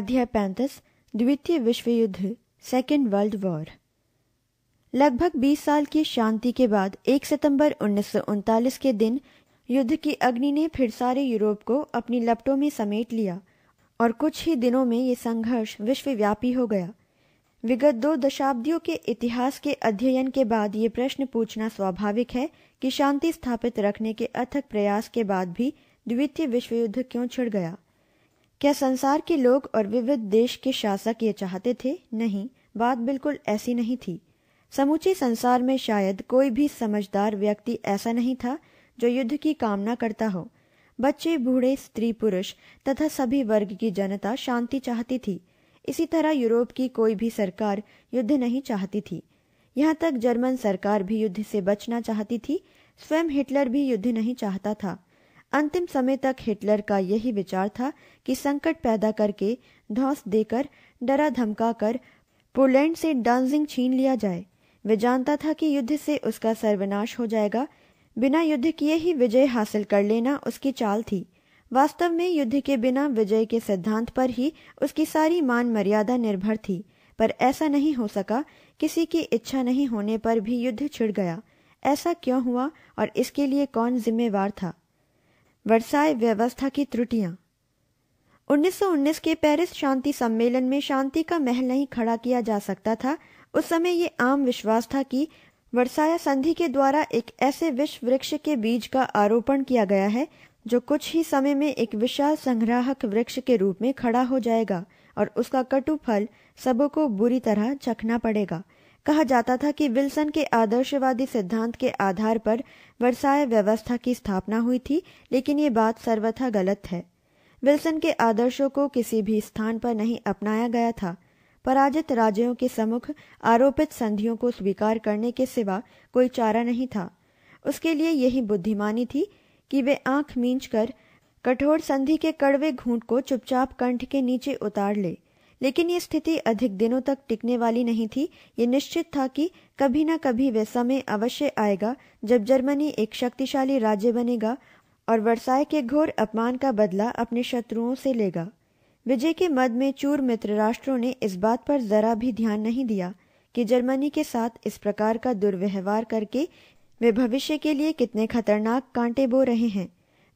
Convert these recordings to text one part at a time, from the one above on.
अध्याय पैंतीस द्वितीय विश्व युद्ध सेकेंड वर्ल्ड वॉर लगभग 20 साल की शांति के बाद 1 सितंबर उन्नीस के दिन युद्ध की अग्नि ने फिर सारे यूरोप को अपनी लपटों में समेट लिया और कुछ ही दिनों में ये संघर्ष विश्वव्यापी हो गया विगत दो दशाब्दियों के इतिहास के अध्ययन के बाद ये प्रश्न पूछना स्वाभाविक है कि शांति स्थापित रखने के अथक प्रयास के बाद भी द्वितीय विश्व युद्ध क्यों छिड़ गया क्या संसार के लोग और विविध देश के शासक ये चाहते थे नहीं बात बिल्कुल ऐसी नहीं थी समूचे संसार में शायद कोई भी समझदार व्यक्ति ऐसा नहीं था जो युद्ध की कामना करता हो बच्चे बूढ़े स्त्री पुरुष तथा सभी वर्ग की जनता शांति चाहती थी इसी तरह यूरोप की कोई भी सरकार युद्ध नहीं चाहती थी यहाँ तक जर्मन सरकार भी युद्ध से बचना चाहती थी स्वयं हिटलर भी युद्ध नहीं चाहता था अंतिम समय तक हिटलर का यही विचार था कि संकट पैदा करके धौस देकर डरा धमका कर पोलैंड से डांजिंग छीन लिया जाए वे जानता था कि युद्ध से उसका सर्वनाश हो जाएगा बिना युद्ध किए ही विजय हासिल कर लेना उसकी चाल थी वास्तव में युद्ध के बिना विजय के सिद्धांत पर ही उसकी सारी मान मर्यादा निर्भर थी पर ऐसा नहीं हो सका किसी की इच्छा नहीं होने पर भी युद्ध छिड़ गया ऐसा क्यों हुआ और इसके लिए कौन जिम्मेवार था वर्साय व्यवस्था की त्रुटियां 1919 के पेरिस शांति सम्मेलन में शांति का महल नहीं खड़ा किया जा सकता था उस समय ये आम विश्वास था कि वर्साया संधि के द्वारा एक ऐसे विश्व वृक्ष के बीज का आरोपण किया गया है जो कुछ ही समय में एक विशाल संग्राहक वृक्ष के रूप में खड़ा हो जाएगा और उसका कटु फल सबों को बुरी तरह चखना पड़ेगा कहा जाता था कि विल्सन के आदर्शवादी सिद्धांत के आधार पर वर्षाय व्यवस्था की स्थापना हुई थी लेकिन ये बात सर्वथा गलत है विल्सन के आदर्शों को किसी भी स्थान पर नहीं अपनाया गया था पराजित राज्यों के समुख आरोपित संधियों को स्वीकार करने के सिवा कोई चारा नहीं था उसके लिए यही बुद्धिमानी थी कि वे आंख मींच कर कठोर संधि के कड़वे घूंट को चुपचाप कंठ के नीचे उतार ले लेकिन ये स्थिति अधिक दिनों तक टिकने वाली नहीं थी ये निश्चित था कि कभी न कभी वह समय अवश्य आएगा जब जर्मनी एक शक्तिशाली राज्य बनेगा और वर्षाए के घोर अपमान का बदला अपने शत्रुओं से लेगा विजय के मद में चूर मित्र राष्ट्रों ने इस बात पर जरा भी ध्यान नहीं दिया कि जर्मनी के साथ इस प्रकार का दुर्व्यवहार करके वे भविष्य के लिए कितने खतरनाक कांटे बो रहे हैं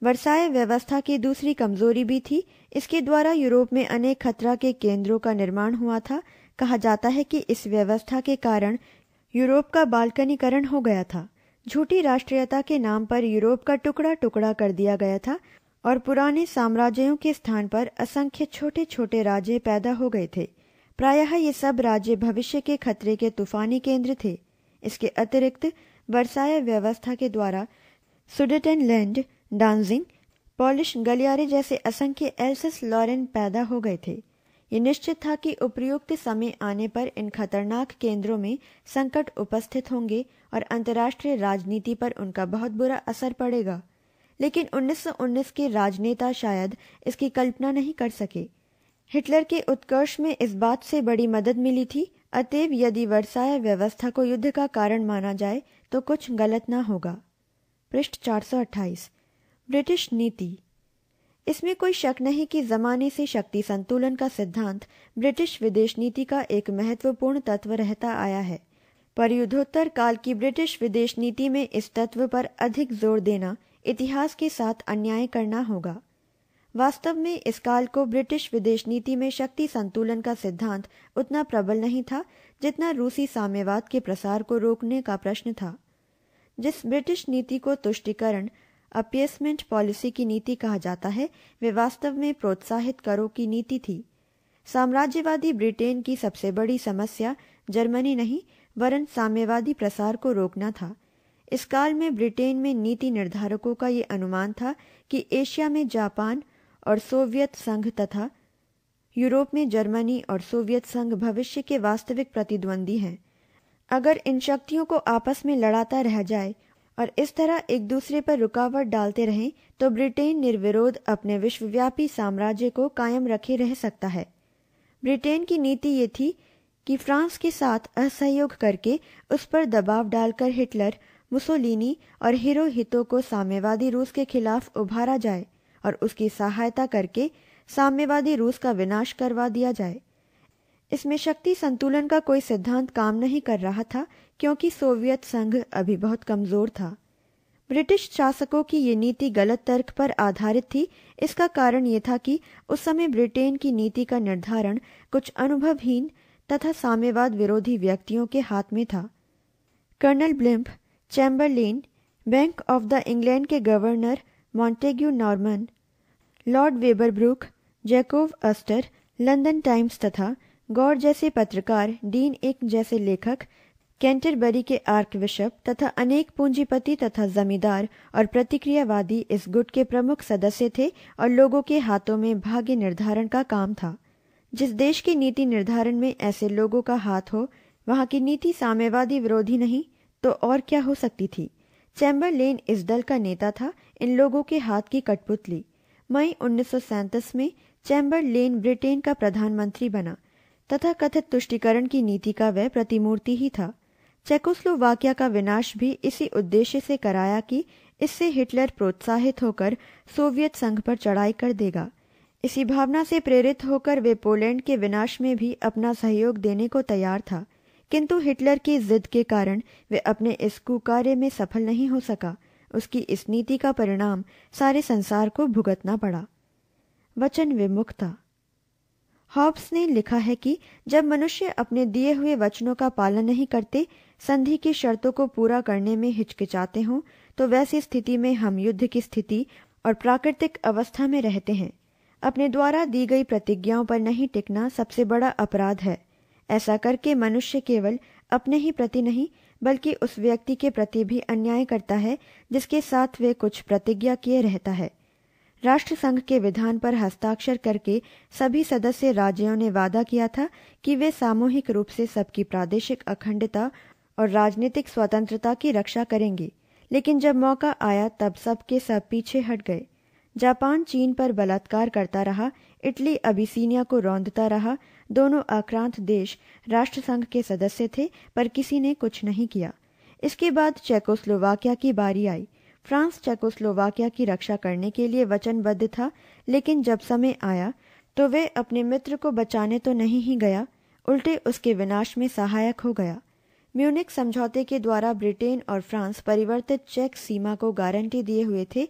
वर्साय व्यवस्था की दूसरी कमजोरी भी थी इसके द्वारा यूरोप में अनेक खतरा के केंद्रों का निर्माण हुआ था कहा जाता है कि इस व्यवस्था के कारण यूरोप का बालकनीकरण हो गया था झूठी राष्ट्रीयता के नाम पर यूरोप का टुकड़ा टुकड़ा कर दिया गया था और पुराने साम्राज्यों के स्थान पर असंख्य छोटे छोटे राज्य पैदा हो गए थे प्रायः ये सब राज्य भविष्य के खतरे के तूफानी केंद्र थे इसके अतिरिक्त वर्साय व्यवस्था के द्वारा सुडेटनलैंड डांसिंग पॉलिश गलियारे जैसे असंख्य एल्सिस लॉरेन पैदा हो गए थे ये निश्चित था कि उपयुक्त समय आने पर इन खतरनाक केंद्रों में संकट उपस्थित होंगे और अंतर्राष्ट्रीय राजनीति पर उनका बहुत बुरा असर पड़ेगा लेकिन 1919 के राजनेता शायद इसकी कल्पना नहीं कर सके हिटलर के उत्कर्ष में इस बात से बड़ी मदद मिली थी अतएव यदि वर्षाया व्यवस्था को युद्ध का कारण माना जाए तो कुछ गलत ना होगा पृष्ठ चार ब्रिटिश नीति इसमें कोई शक नहीं कि जमाने से शक्ति संतुलन का सिद्धांत ब्रिटिश विदेश नीति का एक महत्वपूर्ण तत्व रहता आया है पर युद्धोत्तर काल की ब्रिटिश विदेश नीति में इस तत्व पर अधिक जोर देना इतिहास के साथ अन्याय करना होगा वास्तव में इस काल को ब्रिटिश विदेश नीति में शक्ति संतुलन का सिद्धांत उतना प्रबल नहीं था जितना रूसी साम्यवाद के प्रसार को रोकने का प्रश्न था जिस ब्रिटिश नीति को तुष्टिकरण अपियसमेंट पॉलिसी की नीति कहा जाता है वे वास्तव में प्रोत्साहित करो की नीति थी साम्राज्यवादी ब्रिटेन की सबसे बड़ी समस्या जर्मनी नहीं वरन साम्यवादी प्रसार को रोकना था इस काल में ब्रिटेन में नीति निर्धारकों का ये अनुमान था कि एशिया में जापान और सोवियत संघ तथा यूरोप में जर्मनी और सोवियत संघ भविष्य के वास्तविक प्रतिद्वंदी हैं अगर इन शक्तियों को आपस में लड़ाता रह जाए और इस तरह एक दूसरे पर रुकावट डालते रहें तो ब्रिटेन निर्विरोध अपने विश्वव्यापी साम्राज्य को कायम रखे रह सकता है ब्रिटेन की नीति ये थी कि फ्रांस के साथ असहयोग करके उस पर दबाव डालकर हिटलर मुसोलिनी और हीरो हितो को साम्यवादी रूस के खिलाफ उभारा जाए और उसकी सहायता करके साम्यवादी रूस का विनाश करवा दिया जाए इसमें शक्ति संतुलन का कोई सिद्धांत काम नहीं कर रहा था क्योंकि सोवियत संघ अभी बहुत कमजोर था ब्रिटिश शासकों की ये नीति गलत तर्क पर आधारित थी इसका कारण ये था कि उस समय ब्रिटेन की नीति का निर्धारण कुछ अनुभवहीन तथा साम्यवाद विरोधी व्यक्तियों के हाथ में था colonel Blimp Chamberlain bank of the England के governor Montague Norman lord Beaverbrook Jacob Astor London Times तथा गौर जैसे पत्रकार डीन एक जैसे लेखक कैंटरबरी के आर्क बिशप तथा अनेक पूंजीपति तथा जमींदार और प्रतिक्रियावादी इस गुट के प्रमुख सदस्य थे और लोगों के हाथों में भाग्य निर्धारण का काम था जिस देश की नीति निर्धारण में ऐसे लोगों का हाथ हो वहां की नीति साम्यवादी विरोधी नहीं तो और क्या हो सकती थी लेन इस दल का नेता था इन लोगों के हाथ की कठपुतली मई उन्नीस में लेन ब्रिटेन का प्रधानमंत्री बना तथा कथित तुष्टिकरण की नीति का वह प्रतिमूर्ति ही था चेकोस्लो वाक्य का विनाश भी इसी उद्देश्य से कराया कि इससे हिटलर प्रोत्साहित होकर सोवियत संघ पर चढ़ाई कर देगा इसी भावना से प्रेरित होकर वे पोलैंड के विनाश में भी अपना सहयोग देने को तैयार था किंतु हिटलर की जिद के कारण वे अपने इस कुकार्य में सफल नहीं हो सका उसकी इस नीति का परिणाम सारे संसार को भुगतना पड़ा वचन विमुख था हॉब्स ने लिखा है कि जब मनुष्य अपने दिए हुए वचनों का पालन नहीं करते संधि की शर्तों को पूरा करने में हिचकिचाते हों तो वैसी स्थिति में हम युद्ध की स्थिति और प्राकृतिक अवस्था में रहते हैं अपने द्वारा दी गई प्रतिज्ञाओं पर नहीं टिकना सबसे बड़ा अपराध है ऐसा करके मनुष्य केवल अपने ही प्रति नहीं बल्कि उस व्यक्ति के प्रति भी अन्याय करता है जिसके साथ वे कुछ प्रतिज्ञा किए रहता है राष्ट्र संघ के विधान पर हस्ताक्षर करके सभी सदस्य राज्यों ने वादा किया था कि वे सामूहिक रूप से सबकी प्रादेशिक अखंडता और राजनीतिक स्वतंत्रता की रक्षा करेंगे लेकिन जब मौका आया तब सबके सब पीछे हट गए जापान चीन पर बलात्कार करता रहा इटली अबिसिनिया को रौंदता रहा दोनों आक्रांत देश राष्ट्र संघ के सदस्य थे पर किसी ने कुछ नहीं किया इसके बाद चेकोस्लोवाकिया की बारी आई फ्रांस चेकोस्लोवाकिया की रक्षा करने के लिए वचनबद्ध था लेकिन जब समय आया तो वे अपने मित्र को बचाने तो नहीं ही गया उल्टे उसके विनाश में सहायक हो गया म्यूनिक समझौते के द्वारा ब्रिटेन और फ्रांस परिवर्तित चेक सीमा को गारंटी दिए हुए थे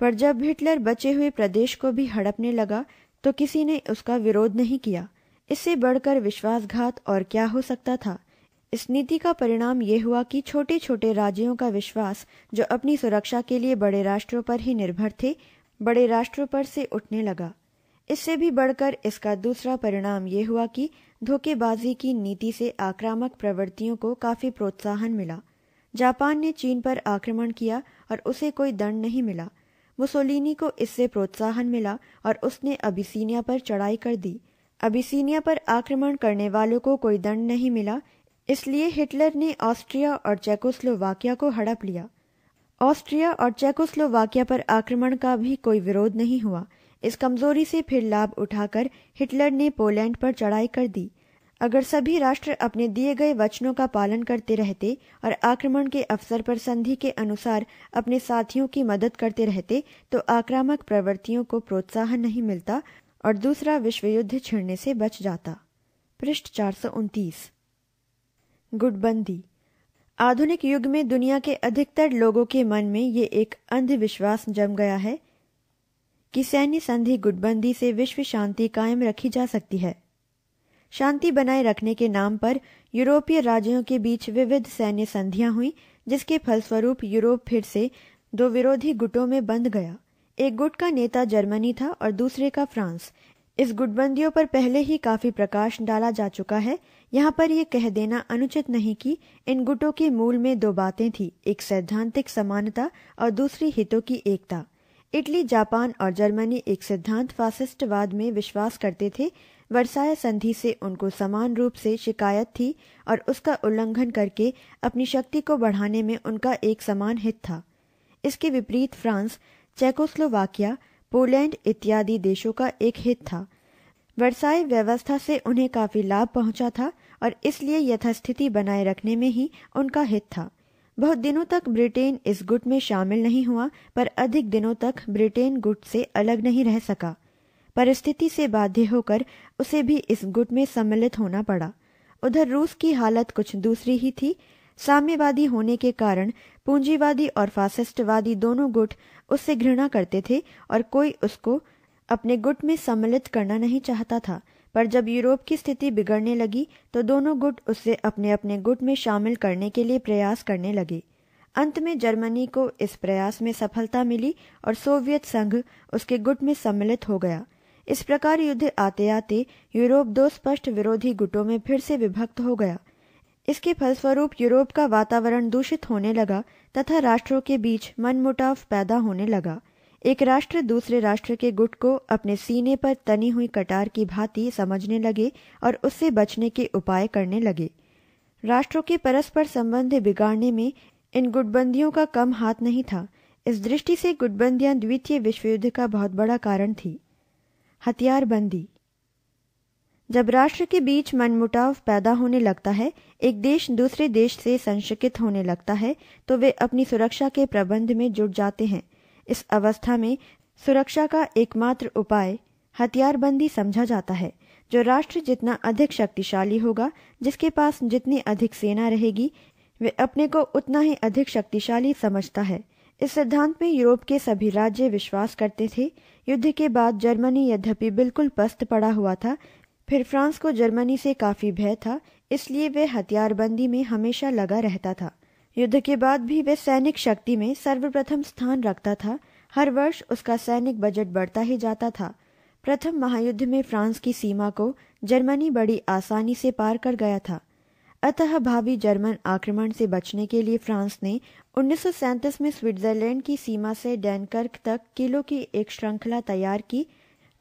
पर जब हिटलर बचे हुए प्रदेश को भी हड़पने लगा तो किसी ने उसका विरोध नहीं किया इससे बढ़कर विश्वासघात और क्या हो सकता था इस नीति का परिणाम ये हुआ कि छोटे छोटे राज्यों का विश्वास जो अपनी सुरक्षा के लिए बड़े राष्ट्रों पर ही निर्भर थे बड़े राष्ट्रों पर से उठने लगा इससे भी बढ़कर इसका दूसरा परिणाम ये हुआ कि धोखेबाजी की नीति से आक्रामक प्रवृत्तियों को काफी प्रोत्साहन मिला जापान ने चीन पर आक्रमण किया और उसे कोई दंड नहीं मिला मुसोलिनी को इससे प्रोत्साहन मिला और उसने अबिसीनिया पर चढ़ाई कर दी अबिसिनिया पर आक्रमण करने वालों को कोई दंड नहीं मिला इसलिए हिटलर ने ऑस्ट्रिया और चेकोस्लोवाकिया को हड़प लिया ऑस्ट्रिया और चेकोस्लोवाकिया पर आक्रमण का भी कोई विरोध नहीं हुआ इस कमजोरी से फिर लाभ उठाकर हिटलर ने पोलैंड पर चढ़ाई कर दी अगर सभी राष्ट्र अपने दिए गए वचनों का पालन करते रहते और आक्रमण के अवसर पर संधि के अनुसार अपने साथियों की मदद करते रहते तो आक्रामक प्रवृत्तियों को प्रोत्साहन नहीं मिलता और दूसरा विश्व युद्ध छिड़ने से बच जाता पृष्ठ चार सौ उनतीस गुटबंदी आधुनिक युग में दुनिया के अधिकतर लोगों के मन में ये एक अंधविश्वास जम गया है कि सैन्य संधि गुटबंदी से विश्व शांति कायम रखी जा सकती है शांति बनाए रखने के नाम पर यूरोपीय राज्यों के बीच विविध सैन्य संधियां हुई जिसके फलस्वरूप यूरोप फिर से दो विरोधी गुटों में बंध गया एक गुट का नेता जर्मनी था और दूसरे का फ्रांस इस गुटबंदियों पर पहले ही काफी प्रकाश डाला जा चुका है यहाँ पर यह कह देना अनुचित नहीं कि इन गुटों के मूल में दो बातें थी एक सैद्धांतिक समानता और दूसरी हितों की एकता इटली जापान और जर्मनी एक सिद्धांत फासिस्टवाद में विश्वास करते थे वर्साय संधि से उनको समान रूप से शिकायत थी और उसका उल्लंघन करके अपनी शक्ति को बढ़ाने में उनका एक समान हित था इसके विपरीत फ्रांस चेकोस्लोवाकिया पोलैंड इत्यादि देशों का एक हित था व्यवसाय व्यवस्था से उन्हें काफी लाभ पहुंचा था और इसलिए यथास्थिति बनाए रखने में ही उनका हित था बहुत दिनों तक ब्रिटेन इस गुट में शामिल नहीं हुआ पर अधिक दिनों तक ब्रिटेन गुट से अलग नहीं रह सका परिस्थिति से बाध्य होकर उसे भी इस गुट में सम्मिलित होना पड़ा उधर रूस की हालत कुछ दूसरी ही थी साम्यवादी होने के कारण पूंजीवादी और फासिस्टवादी दोनों गुट उससे घृणा करते थे और कोई उसको अपने गुट में सम्मिलित करना नहीं चाहता था पर जब यूरोप की स्थिति बिगड़ने लगी तो दोनों गुट उससे अपने अपने गुट में शामिल करने के लिए प्रयास करने लगे अंत में जर्मनी को इस प्रयास में सफलता मिली और सोवियत संघ उसके गुट में सम्मिलित हो गया इस प्रकार युद्ध आते आते यूरोप दो स्पष्ट विरोधी गुटों में फिर से विभक्त हो गया इसके फलस्वरूप यूरोप का वातावरण दूषित होने लगा तथा राष्ट्रों के बीच मनमुटाव पैदा होने लगा एक राष्ट्र दूसरे राष्ट्र के गुट को अपने सीने पर तनी हुई कटार की भांति समझने लगे और उससे बचने के उपाय करने लगे राष्ट्रों के परस्पर संबंध बिगाड़ने में इन गुटबंदियों का कम हाथ नहीं था इस दृष्टि से गुटबंदियां द्वितीय विश्व युद्ध का बहुत बड़ा कारण थी हथियारबंदी जब राष्ट्र के बीच मनमुटाव पैदा होने लगता है एक देश दूसरे देश से संशकित होने लगता है तो वे अपनी सुरक्षा के प्रबंध में जुट जाते हैं इस अवस्था में सुरक्षा का एकमात्र उपाय हथियारबंदी समझा जाता है जो राष्ट्र जितना अधिक शक्तिशाली होगा जिसके पास जितनी अधिक सेना रहेगी वे अपने को उतना ही अधिक शक्तिशाली समझता है इस सिद्धांत में यूरोप के सभी राज्य विश्वास करते थे युद्ध के बाद जर्मनी यद्यपि बिल्कुल पस्त पड़ा हुआ था फिर फ्रांस को जर्मनी से काफ़ी भय था इसलिए वह हथियारबंदी में हमेशा लगा रहता था युद्ध के बाद भी वह सैनिक शक्ति में सर्वप्रथम स्थान रखता था हर वर्ष उसका सैनिक बजट बढ़ता ही जाता था प्रथम महायुद्ध में फ्रांस की सीमा को जर्मनी बड़ी आसानी से पार कर गया था अतः भावी जर्मन आक्रमण से बचने के लिए फ्रांस ने उन्नीस में स्विट्जरलैंड की सीमा से डेनकर्क तक किलो की एक श्रृंखला तैयार की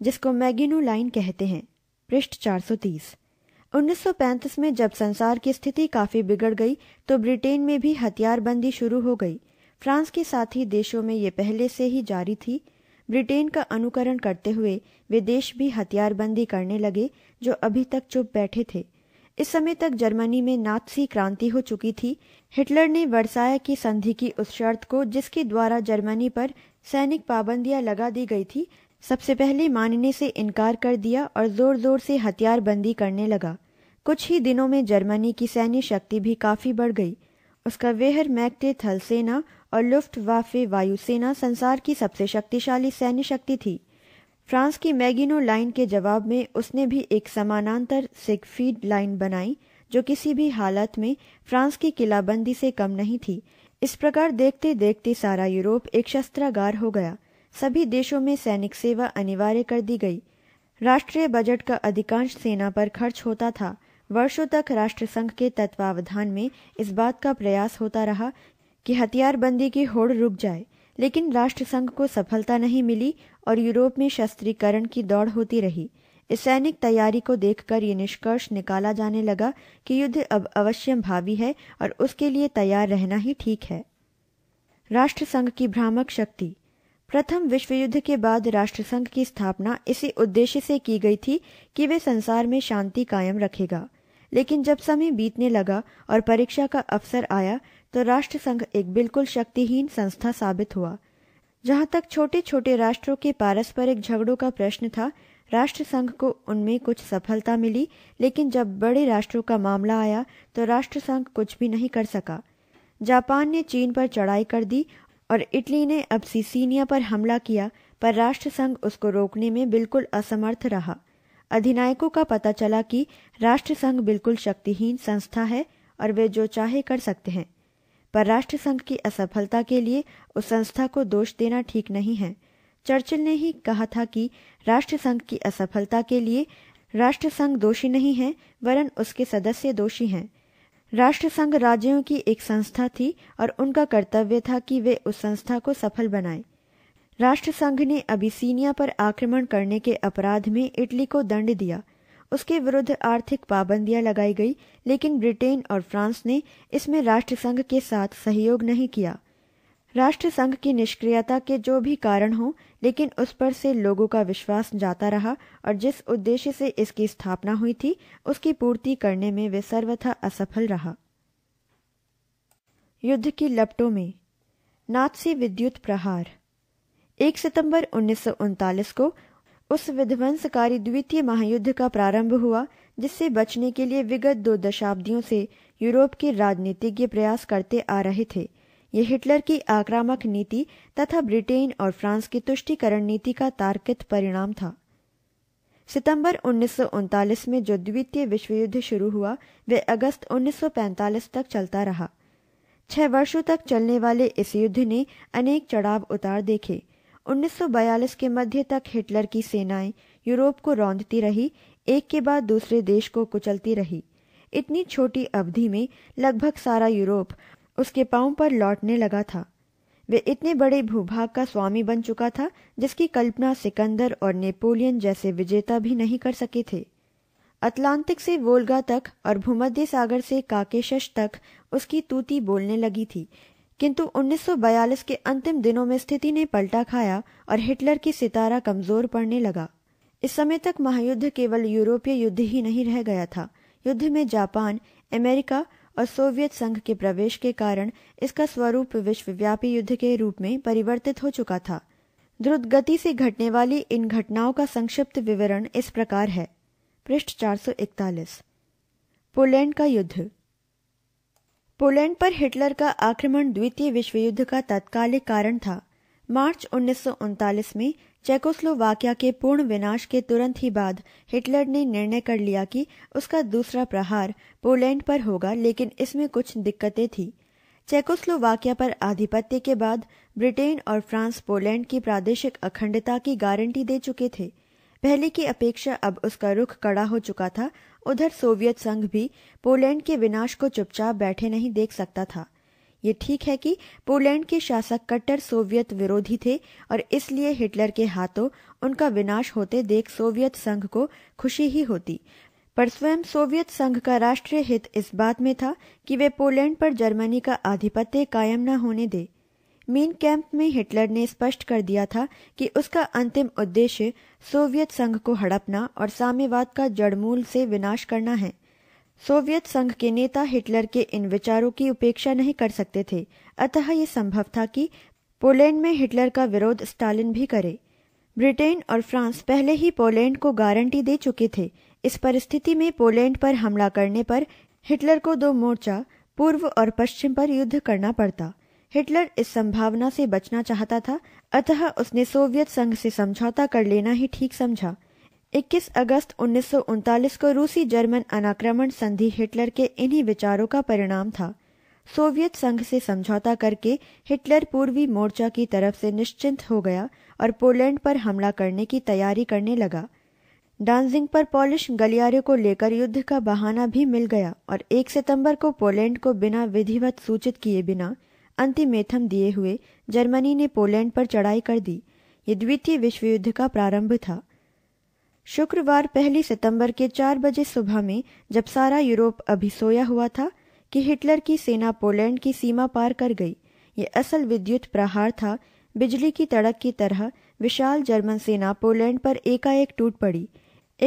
जिसको मैगिनो लाइन कहते हैं पृष्ठ 430 1935 में जब संसार की स्थिति काफी बिगड़ गई तो ब्रिटेन में भी हथियारबंदी शुरू हो गई फ्रांस के साथ ही देशों में ये पहले से ही जारी थी ब्रिटेन का अनुकरण करते हुए वे देश भी हथियारबंदी करने लगे जो अभी तक चुप बैठे थे इस समय तक जर्मनी में नाथसी क्रांति हो चुकी थी हिटलर ने वर्साया की संधि की उस शर्त को जिसके द्वारा जर्मनी पर सैनिक पाबंदियां लगा दी गई थी सबसे पहले मानने से इनकार कर दिया और जोर जोर से हथियार बंदी करने लगा कुछ ही दिनों में जर्मनी की सैन्य शक्ति भी काफी बढ़ गई उसका वेहर मैक्टे थल सेना और लुफ्ट वाफे वायुसेना संसार की सबसे शक्तिशाली सैन्य शक्ति थी फ्रांस की मैगिनो लाइन के जवाब में उसने भी एक समानांतर सिकफीड लाइन बनाई जो किसी भी हालत में फ्रांस की किलाबंदी से कम नहीं थी इस प्रकार देखते देखते सारा यूरोप एक शस्त्रागार हो गया सभी देशों में सैनिक सेवा अनिवार्य कर दी गई राष्ट्रीय बजट का अधिकांश सेना पर खर्च होता था वर्षों तक राष्ट्र संघ के तत्वावधान में इस बात का प्रयास होता रहा कि हथियारबंदी की होड़ रुक जाए लेकिन राष्ट्र संघ को सफलता नहीं मिली और यूरोप में शस्त्रीकरण की दौड़ होती रही इस सैनिक तैयारी को देखकर ये निष्कर्ष निकाला जाने लगा कि युद्ध अब अवश्य भावी है और उसके लिए तैयार रहना ही ठीक है राष्ट्र संघ की भ्रामक शक्ति प्रथम विश्व युद्ध के बाद राष्ट्रसंघ की स्थापना इसी उद्देश्य से की गई थी कि वे संसार में शांति कायम रखेगा लेकिन जब समय बीतने लगा और परीक्षा का अवसर आया तो राष्ट्रसंघ एक बिल्कुल शक्तिहीन संस्था साबित हुआ जहां तक छोटे छोटे राष्ट्रों के पारस्परिक झगड़ों का प्रश्न था राष्ट्रसंघ को उनमें कुछ सफलता मिली लेकिन जब बड़े राष्ट्रों का मामला आया तो राष्ट्रसंघ कुछ भी नहीं कर सका जापान ने चीन पर चढ़ाई कर दी और इटली ने अब सिसीनिया पर हमला किया पर राष्ट्र संघ उसको रोकने में बिल्कुल असमर्थ रहा अधिनायकों का पता चला कि राष्ट्र संघ बिल्कुल शक्तिहीन संस्था है और वे जो चाहे कर सकते हैं पर राष्ट्र संघ की असफलता के लिए उस संस्था को दोष देना ठीक नहीं है चर्चिल ने ही कहा था कि राष्ट्र संघ की असफलता के लिए राष्ट्र संघ दोषी नहीं है वरन उसके सदस्य दोषी हैं राष्ट्रसंघ राज्यों की एक संस्था थी और उनका कर्तव्य था कि वे उस संस्था को सफल बनाएं। राष्ट्रसंघ ने अबिसीनिया पर आक्रमण करने के अपराध में इटली को दंड दिया उसके विरुद्ध आर्थिक पाबंदियां लगाई गई लेकिन ब्रिटेन और फ्रांस ने इसमें राष्ट्रसंघ के साथ सहयोग नहीं किया राष्ट्र संघ की निष्क्रियता के जो भी कारण हों लेकिन उस पर से लोगों का विश्वास जाता रहा और जिस उद्देश्य से इसकी स्थापना हुई थी उसकी पूर्ति करने में वे सर्वथा असफल रहा युद्ध की लपटों में नाथसी विद्युत प्रहार एक सितंबर उन्नीस को उस विध्वंसकारी द्वितीय महायुद्ध का प्रारंभ हुआ जिससे बचने के लिए विगत दो दशाब्दियों से यूरोप के राजनीतिज्ञ प्रयास करते आ रहे थे ये हिटलर की आक्रामक नीति तथा ब्रिटेन और फ्रांस की तुष्टीकरण नीति का तार्कित परिणाम था सितंबर उन्नीस में जो द्वितीय विश्व युद्ध शुरू हुआ वे अगस्त 1945 तक चलता रहा छह वर्षों तक चलने वाले इस युद्ध ने अनेक चढ़ाव उतार देखे 1942 के मध्य तक हिटलर की सेनाएं यूरोप को रौंदती रही एक के बाद दूसरे देश को कुचलती रही इतनी छोटी अवधि में लगभग सारा यूरोप उसके पांव पर लौटने लगा था वे इतने बड़े भूभाग का स्वामी बन चुका था जिसकी कल्पना सिकंदर और नेपोलियन जैसे विजेता भी नहीं कर सके थे अटलांटिक से वोल्गा तक और भूमध्य सागर से काकेशस तक उसकी तूती बोलने लगी थी किंतु 1942 के अंतिम दिनों में स्थिति ने पलटा खाया और हिटलर की सितारा कमजोर पड़ने लगा इस समय तक महायुद्ध केवल यूरोपीय युद्ध ही नहीं रह गया था युद्ध में जापान अमेरिका और सोवियत संघ के प्रवेश के कारण इसका स्वरूप विश्वव्यापी युद्ध के रूप में परिवर्तित हो चुका था द्रुत गति से घटने वाली इन घटनाओं का संक्षिप्त विवरण इस प्रकार है पृष्ठ 441 पोलैंड का युद्ध पोलैंड पर हिटलर का आक्रमण द्वितीय विश्व युद्ध का तात्कालिक कारण था मार्च उन्नीस में चेकोस्लोवाकिया के पूर्ण विनाश के तुरंत ही बाद हिटलर ने निर्णय कर लिया कि उसका दूसरा प्रहार पोलैंड पर होगा लेकिन इसमें कुछ दिक्कतें थी चेकोस्लोवाकिया पर आधिपत्य के बाद ब्रिटेन और फ्रांस पोलैंड की प्रादेशिक अखंडता की गारंटी दे चुके थे पहले की अपेक्षा अब उसका रुख कड़ा हो चुका था उधर सोवियत संघ भी पोलैंड के विनाश को चुपचाप बैठे नहीं देख सकता था ये ठीक है कि पोलैंड के शासक कट्टर सोवियत विरोधी थे और इसलिए हिटलर के हाथों उनका विनाश होते देख सोवियत संघ को खुशी ही होती पर स्वयं सोवियत संघ का राष्ट्रीय हित इस बात में था कि वे पोलैंड पर जर्मनी का आधिपत्य कायम न होने दे मीन कैंप में हिटलर ने स्पष्ट कर दिया था कि उसका अंतिम उद्देश्य सोवियत संघ को हड़पना और साम्यवाद का जड़मूल से विनाश करना है सोवियत संघ के नेता हिटलर के इन विचारों की उपेक्षा नहीं कर सकते थे अतः ये संभव था कि पोलैंड में हिटलर का विरोध स्टालिन भी करे ब्रिटेन और फ्रांस पहले ही पोलैंड को गारंटी दे चुके थे इस परिस्थिति में पोलैंड पर हमला करने पर हिटलर को दो मोर्चा पूर्व और पश्चिम पर युद्ध करना पड़ता हिटलर इस संभावना से बचना चाहता था अतः उसने सोवियत संघ से समझौता कर लेना ही ठीक समझा 21 अगस्त उन्नीस को रूसी जर्मन अनाक्रमण संधि हिटलर के इन्हीं विचारों का परिणाम था सोवियत संघ से समझौता करके हिटलर पूर्वी मोर्चा की तरफ से निश्चिंत हो गया और पोलैंड पर हमला करने की तैयारी करने लगा डांजिंग पर पॉलिश गलियारे को लेकर युद्ध का बहाना भी मिल गया और 1 सितंबर को पोलैंड को बिना विधिवत सूचित किए बिना अंतिमेथम दिए हुए जर्मनी ने पोलैंड पर चढ़ाई कर दी ये द्वितीय विश्व युद्ध का प्रारंभ था शुक्रवार पहली सितंबर के चार बजे सुबह में जब सारा यूरोप अभी सोया हुआ था कि हिटलर की सेना पोलैंड की सीमा पार कर गई ये असल विद्युत प्रहार था बिजली की तड़क की तरह विशाल जर्मन सेना पोलैंड पर एकाएक टूट पड़ी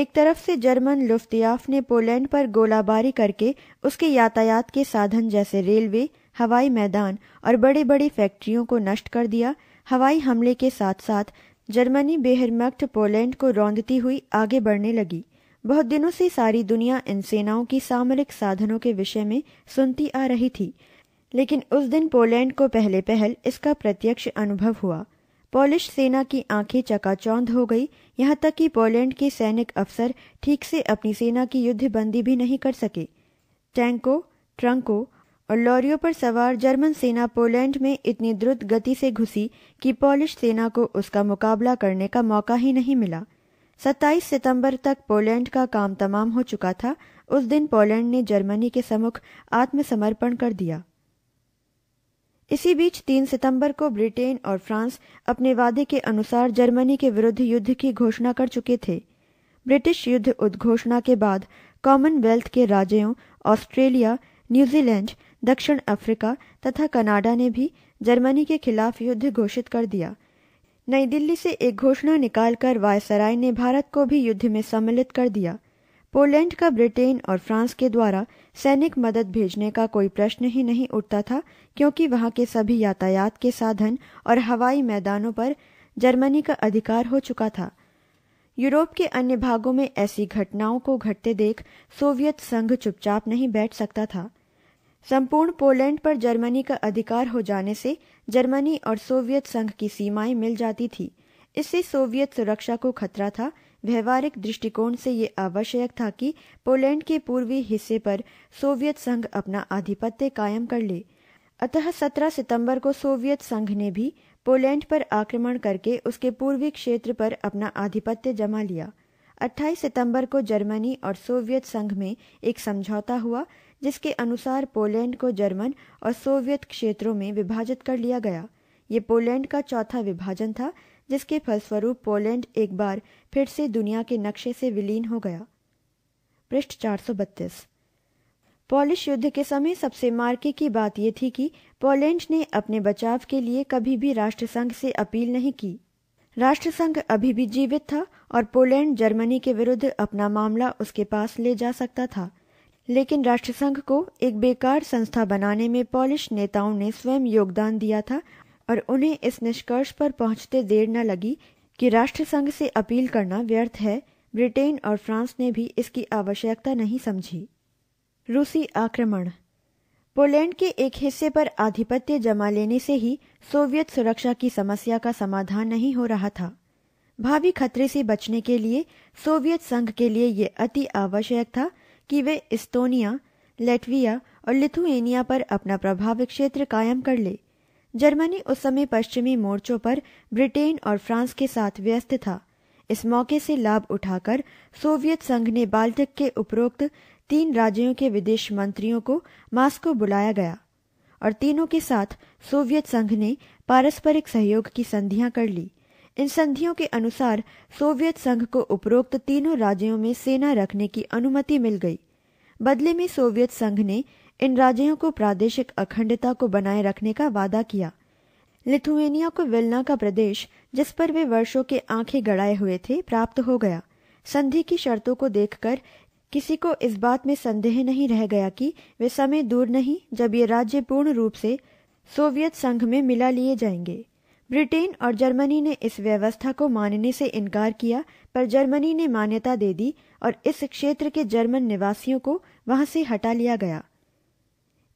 एक तरफ से जर्मन लुफ्तियाफ ने पोलैंड पर गोलाबारी करके उसके यातायात के साधन जैसे रेलवे हवाई मैदान और बड़े बड़ी फैक्ट्रियों को नष्ट कर दिया हवाई हमले के साथ साथ जर्मनी बेहरमक्त पोलैंड को रौंदती हुई आगे बढ़ने लगी बहुत दिनों से सारी दुनिया इन सेनाओं की सामरिक साधनों के विषय में सुनती आ रही थी लेकिन उस दिन पोलैंड को पहले पहल इसका प्रत्यक्ष अनुभव हुआ पोलिश सेना की आंखें चकाचौंध हो गई यहाँ तक कि पोलैंड के सैनिक अफसर ठीक से अपनी सेना की युद्धबंदी भी नहीं कर सके टैंकों ट्रंकों और लॉरियों पर सवार जर्मन सेना पोलैंड में इतनी द्रुत गति से घुसी कि पोलिश सेना को उसका मुकाबला करने का मौका ही नहीं मिला 27 सितंबर तक पोलैंड का काम तमाम हो चुका था उस दिन पोलैंड ने जर्मनी के समुख आत्मसमर्पण कर दिया इसी बीच 3 सितंबर को ब्रिटेन और फ्रांस अपने वादे के अनुसार जर्मनी के विरुद्ध युद्ध की घोषणा कर चुके थे ब्रिटिश युद्ध उद्घोषणा के बाद कॉमनवेल्थ के राज्यों ऑस्ट्रेलिया न्यूजीलैंड दक्षिण अफ्रीका तथा कनाडा ने भी जर्मनी के खिलाफ युद्ध घोषित कर दिया नई दिल्ली से एक घोषणा निकालकर वायसराय ने भारत को भी युद्ध में सम्मिलित कर दिया पोलैंड का ब्रिटेन और फ्रांस के द्वारा सैनिक मदद भेजने का कोई प्रश्न ही नहीं उठता था क्योंकि वहां के सभी यातायात के साधन और हवाई मैदानों पर जर्मनी का अधिकार हो चुका था यूरोप के अन्य भागों में ऐसी घटनाओं को घटते देख सोवियत संघ चुपचाप नहीं बैठ सकता था संपूर्ण पोलैंड पर जर्मनी का अधिकार हो जाने से जर्मनी और सोवियत संघ की सीमाएं मिल जाती थी इससे सोवियत सुरक्षा को खतरा था व्यवहारिक दृष्टिकोण से ये आवश्यक था कि पोलैंड के पूर्वी हिस्से पर सोवियत संघ अपना आधिपत्य कायम कर ले अतः 17 सितंबर को सोवियत संघ ने भी पोलैंड पर आक्रमण करके उसके पूर्वी क्षेत्र पर अपना आधिपत्य जमा लिया 28 सितंबर को जर्मनी और सोवियत संघ में एक समझौता हुआ जिसके अनुसार पोलैंड को जर्मन और सोवियत क्षेत्रों में विभाजित कर लिया गया ये पोलैंड का चौथा विभाजन था जिसके फलस्वरूप पोलैंड एक बार फिर से दुनिया के नक्शे से विलीन हो गया पृष्ठ चार पोलिश युद्ध के समय सबसे मार्के की बात यह थी कि पोलैंड ने अपने बचाव के लिए कभी भी राष्ट्रसंघ से अपील नहीं की राष्ट्रसंघ अभी भी जीवित था और पोलैंड जर्मनी के विरुद्ध अपना मामला उसके पास ले जा सकता था लेकिन राष्ट्रसंघ को एक बेकार संस्था बनाने में पोलिश नेताओं ने स्वयं योगदान दिया था और उन्हें इस निष्कर्ष पर पहुंचते देर न लगी कि राष्ट्रसंघ से अपील करना व्यर्थ है ब्रिटेन और फ्रांस ने भी इसकी आवश्यकता नहीं समझी रूसी आक्रमण पोलैंड के एक हिस्से पर आधिपत्य जमा लेने से ही सोवियत सुरक्षा की समस्या का समाधान नहीं हो रहा था भावी खतरे से बचने के लिए सोवियत संघ के लिए यह अति आवश्यक था कि वे इस्तोनिया लेटविया और लिथुएनिया पर अपना प्रभाव क्षेत्र कायम कर ले जर्मनी उस समय पश्चिमी मोर्चों पर ब्रिटेन और फ्रांस के साथ व्यस्त था इस मौके से लाभ उठाकर सोवियत संघ ने बाल्टिक के उपरोक्त तीन राज्यों के विदेश मंत्रियों को मास्को बुलाया गया और तीनों के साथ सोवियत संघ ने पारस्परिक सहयोग की संधियां कर ली इन संधियों के अनुसार सोवियत संघ को उपरोक्त तीनों राज्यों में सेना रखने की अनुमति मिल गई बदले में सोवियत संघ ने इन राज्यों को प्रादेशिक अखंडता को बनाए रखने का वादा किया लिथुएनिया को वेलना का प्रदेश जिस पर वे वर्षों के आंखें गड़ाए हुए थे प्राप्त हो गया संधि की शर्तों को देखकर किसी को इस बात में संदेह नहीं रह गया कि वे समय दूर नहीं जब ये राज्य पूर्ण रूप से सोवियत संघ में मिला लिए जाएंगे ब्रिटेन और जर्मनी ने इस व्यवस्था को मानने से इनकार किया पर जर्मनी ने मान्यता दे दी और इस क्षेत्र के जर्मन निवासियों को वहां से हटा लिया गया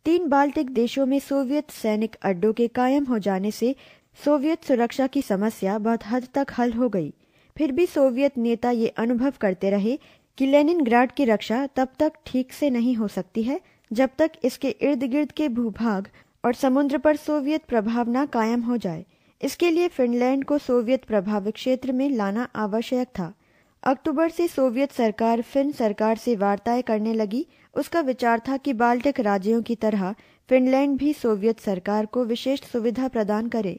तीन बाल्टिक देशों में सोवियत सैनिक अड्डों के कायम हो जाने से सोवियत सुरक्षा की समस्या बहुत हद तक हल हो गई फिर भी सोवियत नेता ये अनुभव करते रहे कि लेनिन की रक्षा तब तक ठीक से नहीं हो सकती है जब तक इसके इर्द गिर्द के भूभाग और समुद्र पर सोवियत प्रभाव न कायम हो जाए इसके लिए फिनलैंड को सोवियत प्रभावित क्षेत्र में लाना आवश्यक था अक्टूबर से सोवियत सरकार फिन सरकार से वार्ताएं करने लगी उसका विचार था कि बाल्टिक राज्यों की तरह फिनलैंड भी सोवियत सरकार को विशेष सुविधा प्रदान करे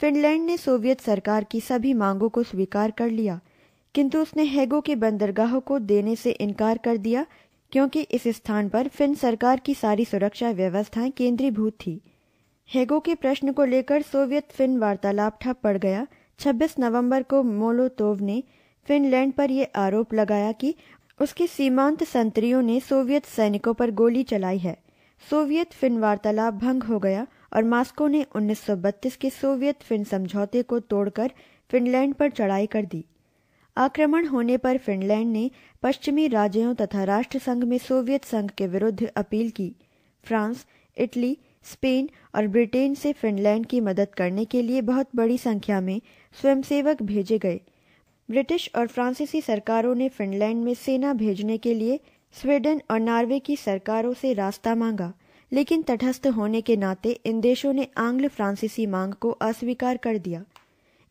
फिनलैंड ने सोवियत सरकार की सभी मांगों को स्वीकार कर लिया किंतु उसने हेगो के बंदरगाहों को देने से इनकार कर दिया क्योंकि इस स्थान पर फिन सरकार की सारी सुरक्षा व्यवस्थाएं केंद्रीभूत थी हेगो के प्रश्न को लेकर सोवियत फिन वार्तालाप ठप पड़ गया 26 नवंबर को मोलोतोव ने फिनलैंड पर यह आरोप लगाया कि उसके सीमांत संतरियों ने सोवियत सैनिकों पर गोली चलाई है सोवियत फिन वार्तालाप भंग हो गया और मास्को ने 1932 के सोवियत फिन समझौते को तोड़कर फिनलैंड पर चढ़ाई कर दी आक्रमण होने पर फिनलैंड ने पश्चिमी राज्यों तथा राष्ट्र संघ में सोवियत संघ के विरुद्ध अपील की फ्रांस इटली स्पेन और ब्रिटेन से फिनलैंड की मदद करने के लिए बहुत बड़ी संख्या में स्वयंसेवक भेजे गए ब्रिटिश और फ्रांसीसी सरकारों ने फिनलैंड में सेना भेजने के लिए स्वीडन और नॉर्वे की सरकारों से रास्ता मांगा लेकिन तटस्थ होने के नाते इन देशों ने आंग्ल फ्रांसीसी मांग को अस्वीकार कर दिया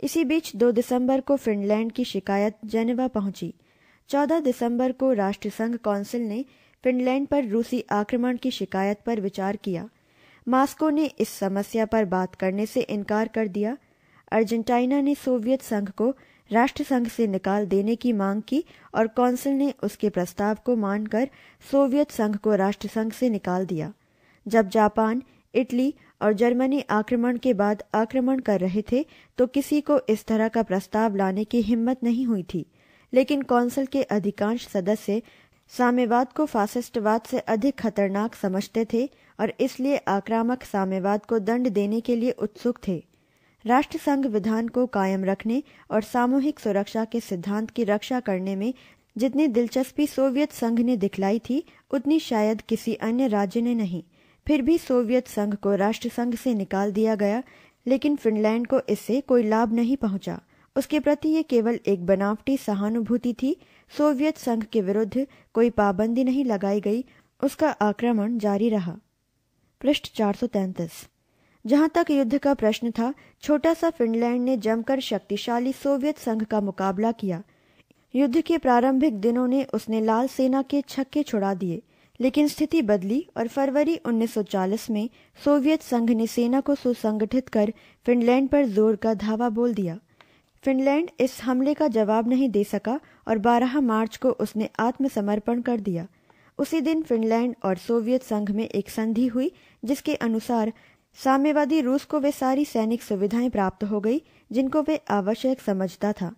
इसी बीच 2 दिसंबर को फिनलैंड की शिकायत जेनेवा पहुंची 14 दिसंबर को राष्ट्रसंघ काउंसिल ने फिनलैंड पर रूसी आक्रमण की शिकायत पर विचार किया मास्को ने इस समस्या पर बात करने से इनकार कर दिया अर्जेंटीना ने सोवियत संघ को राष्ट्र संघ से निकाल देने की मांग की और कौंसिल ने उसके प्रस्ताव को मानकर सोवियत संघ को राष्ट्र संघ से निकाल दिया जब जापान इटली और जर्मनी आक्रमण के बाद आक्रमण कर रहे थे तो किसी को इस तरह का प्रस्ताव लाने की हिम्मत नहीं हुई थी लेकिन कौंसिल के अधिकांश सदस्य साम्यवाद को फासिस्टवाद से अधिक खतरनाक समझते थे और इसलिए आक्रामक साम्यवाद को दंड देने के लिए उत्सुक थे राष्ट्र संघ विधान को कायम रखने और सामूहिक सुरक्षा के सिद्धांत की रक्षा करने में जितनी दिलचस्पी सोवियत संघ ने दिखलाई थी उतनी शायद किसी अन्य राज्य ने नहीं फिर भी सोवियत संघ को राष्ट्र संघ से निकाल दिया गया लेकिन फिनलैंड को इससे कोई लाभ नहीं पहुंचा उसके प्रति ये केवल एक बनावटी सहानुभूति थी सोवियत संघ के विरुद्ध कोई पाबंदी नहीं लगाई गई उसका आक्रमण जारी रहा पृष्ठ 433 जहां तक युद्ध का प्रश्न था छोटा सा फिनलैंड ने जमकर शक्तिशाली सोवियत संघ का मुकाबला किया युद्ध के प्रारंभिक दिनों ने उसने लाल सेना के छक्के छुड़ा दिए लेकिन स्थिति बदली और फरवरी 1940 में सोवियत संघ ने सेना को सुसंगठित कर फिनलैंड पर जोर का धावा बोल दिया फिनलैंड इस हमले का जवाब नहीं दे सका और 12 मार्च को उसने आत्मसमर्पण कर दिया उसी दिन फिनलैंड और सोवियत संघ में एक संधि हुई जिसके अनुसार साम्यवादी रूस को वे सारी सैनिक सुविधाएं प्राप्त हो गई जिनको वे आवश्यक समझता था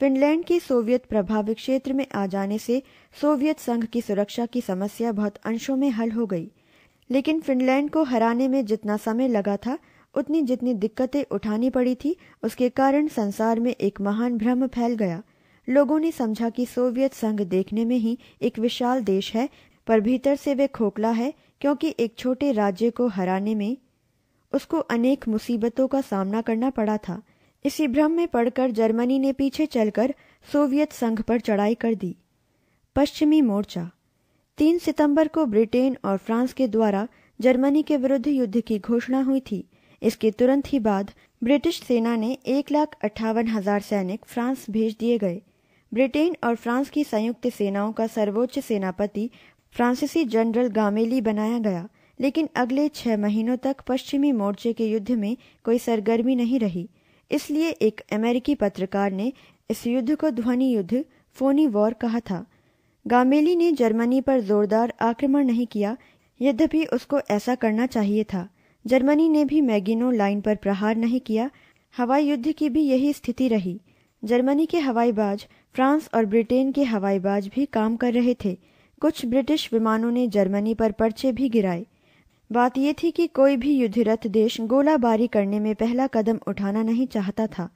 फिनलैंड की सोवियत प्रभावित क्षेत्र में आ जाने से सोवियत संघ की सुरक्षा की समस्या बहुत अंशों में हल हो गई लेकिन फिनलैंड को हराने में जितना समय लगा था उतनी जितनी दिक्कतें उठानी पड़ी थी उसके कारण संसार में एक महान भ्रम फैल गया लोगों ने समझा कि सोवियत संघ देखने में ही एक विशाल देश है पर भीतर से वे खोखला है क्योंकि एक छोटे राज्य को हराने में उसको अनेक मुसीबतों का सामना करना पड़ा था इसी भ्रम में पड़कर जर्मनी ने पीछे चलकर सोवियत संघ पर चढ़ाई कर दी पश्चिमी मोर्चा तीन सितंबर को ब्रिटेन और फ्रांस के द्वारा जर्मनी के विरुद्ध युद्ध की घोषणा हुई थी इसके तुरंत ही बाद ब्रिटिश सेना ने एक लाख अट्ठावन हजार सैनिक फ्रांस भेज दिए गए ब्रिटेन और फ्रांस की संयुक्त सेनाओं का सर्वोच्च सेनापति फ्रांसीसी जनरल गामेली बनाया गया लेकिन अगले छह महीनों तक पश्चिमी मोर्चे के युद्ध में कोई सरगर्मी नहीं रही इसलिए एक अमेरिकी पत्रकार ने इस युद्ध को ध्वनि युद्ध फोनी वॉर कहा था गामेली ने जर्मनी पर जोरदार आक्रमण नहीं किया यद्यपि उसको ऐसा करना चाहिए था जर्मनी ने भी मैगिनो लाइन पर प्रहार नहीं किया हवाई युद्ध की भी यही स्थिति रही जर्मनी के हवाईबाज फ्रांस और ब्रिटेन के हवाईबाज भी काम कर रहे थे कुछ ब्रिटिश विमानों ने जर्मनी पर पर्चे भी गिराए बात यह थी कि कोई भी युद्धरत देश गोलाबारी करने में पहला कदम उठाना नहीं चाहता था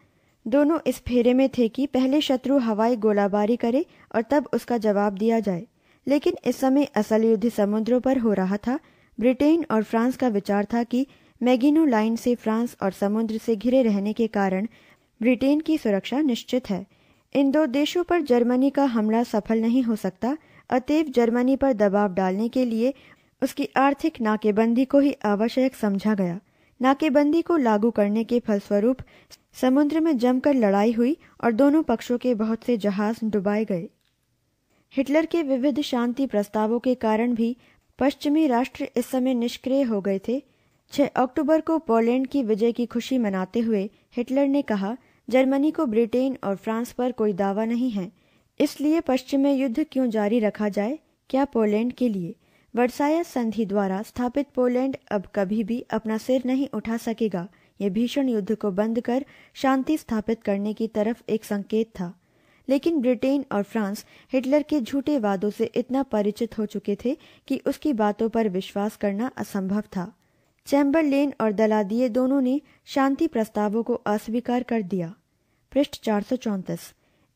दोनों इस फेरे में थे कि पहले शत्रु हवाई गोलाबारी करे और तब उसका जवाब दिया जाए लेकिन इस समय असल युद्ध समुद्रों पर हो रहा था ब्रिटेन और फ्रांस का विचार था कि मैगिनो लाइन से फ्रांस और समुद्र से घिरे रहने के कारण ब्रिटेन की सुरक्षा निश्चित है इन दो देशों पर जर्मनी का हमला सफल नहीं हो सकता अतएव जर्मनी पर दबाव डालने के लिए उसकी आर्थिक नाकेबंदी को ही आवश्यक समझा गया नाकेबंदी को लागू करने के फलस्वरूप समुद्र में जमकर लड़ाई हुई और दोनों पक्षों के बहुत से जहाज डुबाए गए हिटलर के विविध शांति प्रस्तावों के कारण भी पश्चिमी राष्ट्र इस समय निष्क्रिय हो गए थे 6 अक्टूबर को पोलैंड की विजय की खुशी मनाते हुए हिटलर ने कहा जर्मनी को ब्रिटेन और फ्रांस पर कोई दावा नहीं है इसलिए पश्चिम में युद्ध क्यों जारी रखा जाए क्या पोलैंड के लिए वर्साया संधि द्वारा स्थापित पोलैंड अब कभी भी अपना सिर नहीं उठा सकेगा यह भीषण युद्ध को बंद कर शांति स्थापित करने की तरफ एक संकेत था लेकिन ब्रिटेन और फ्रांस हिटलर के झूठे वादों से इतना परिचित हो चुके थे कि उसकी बातों पर विश्वास करना असंभव था चैम्बरलेन और दलादिये दोनों ने शांति प्रस्तावों को अस्वीकार कर दिया पृष्ठ चार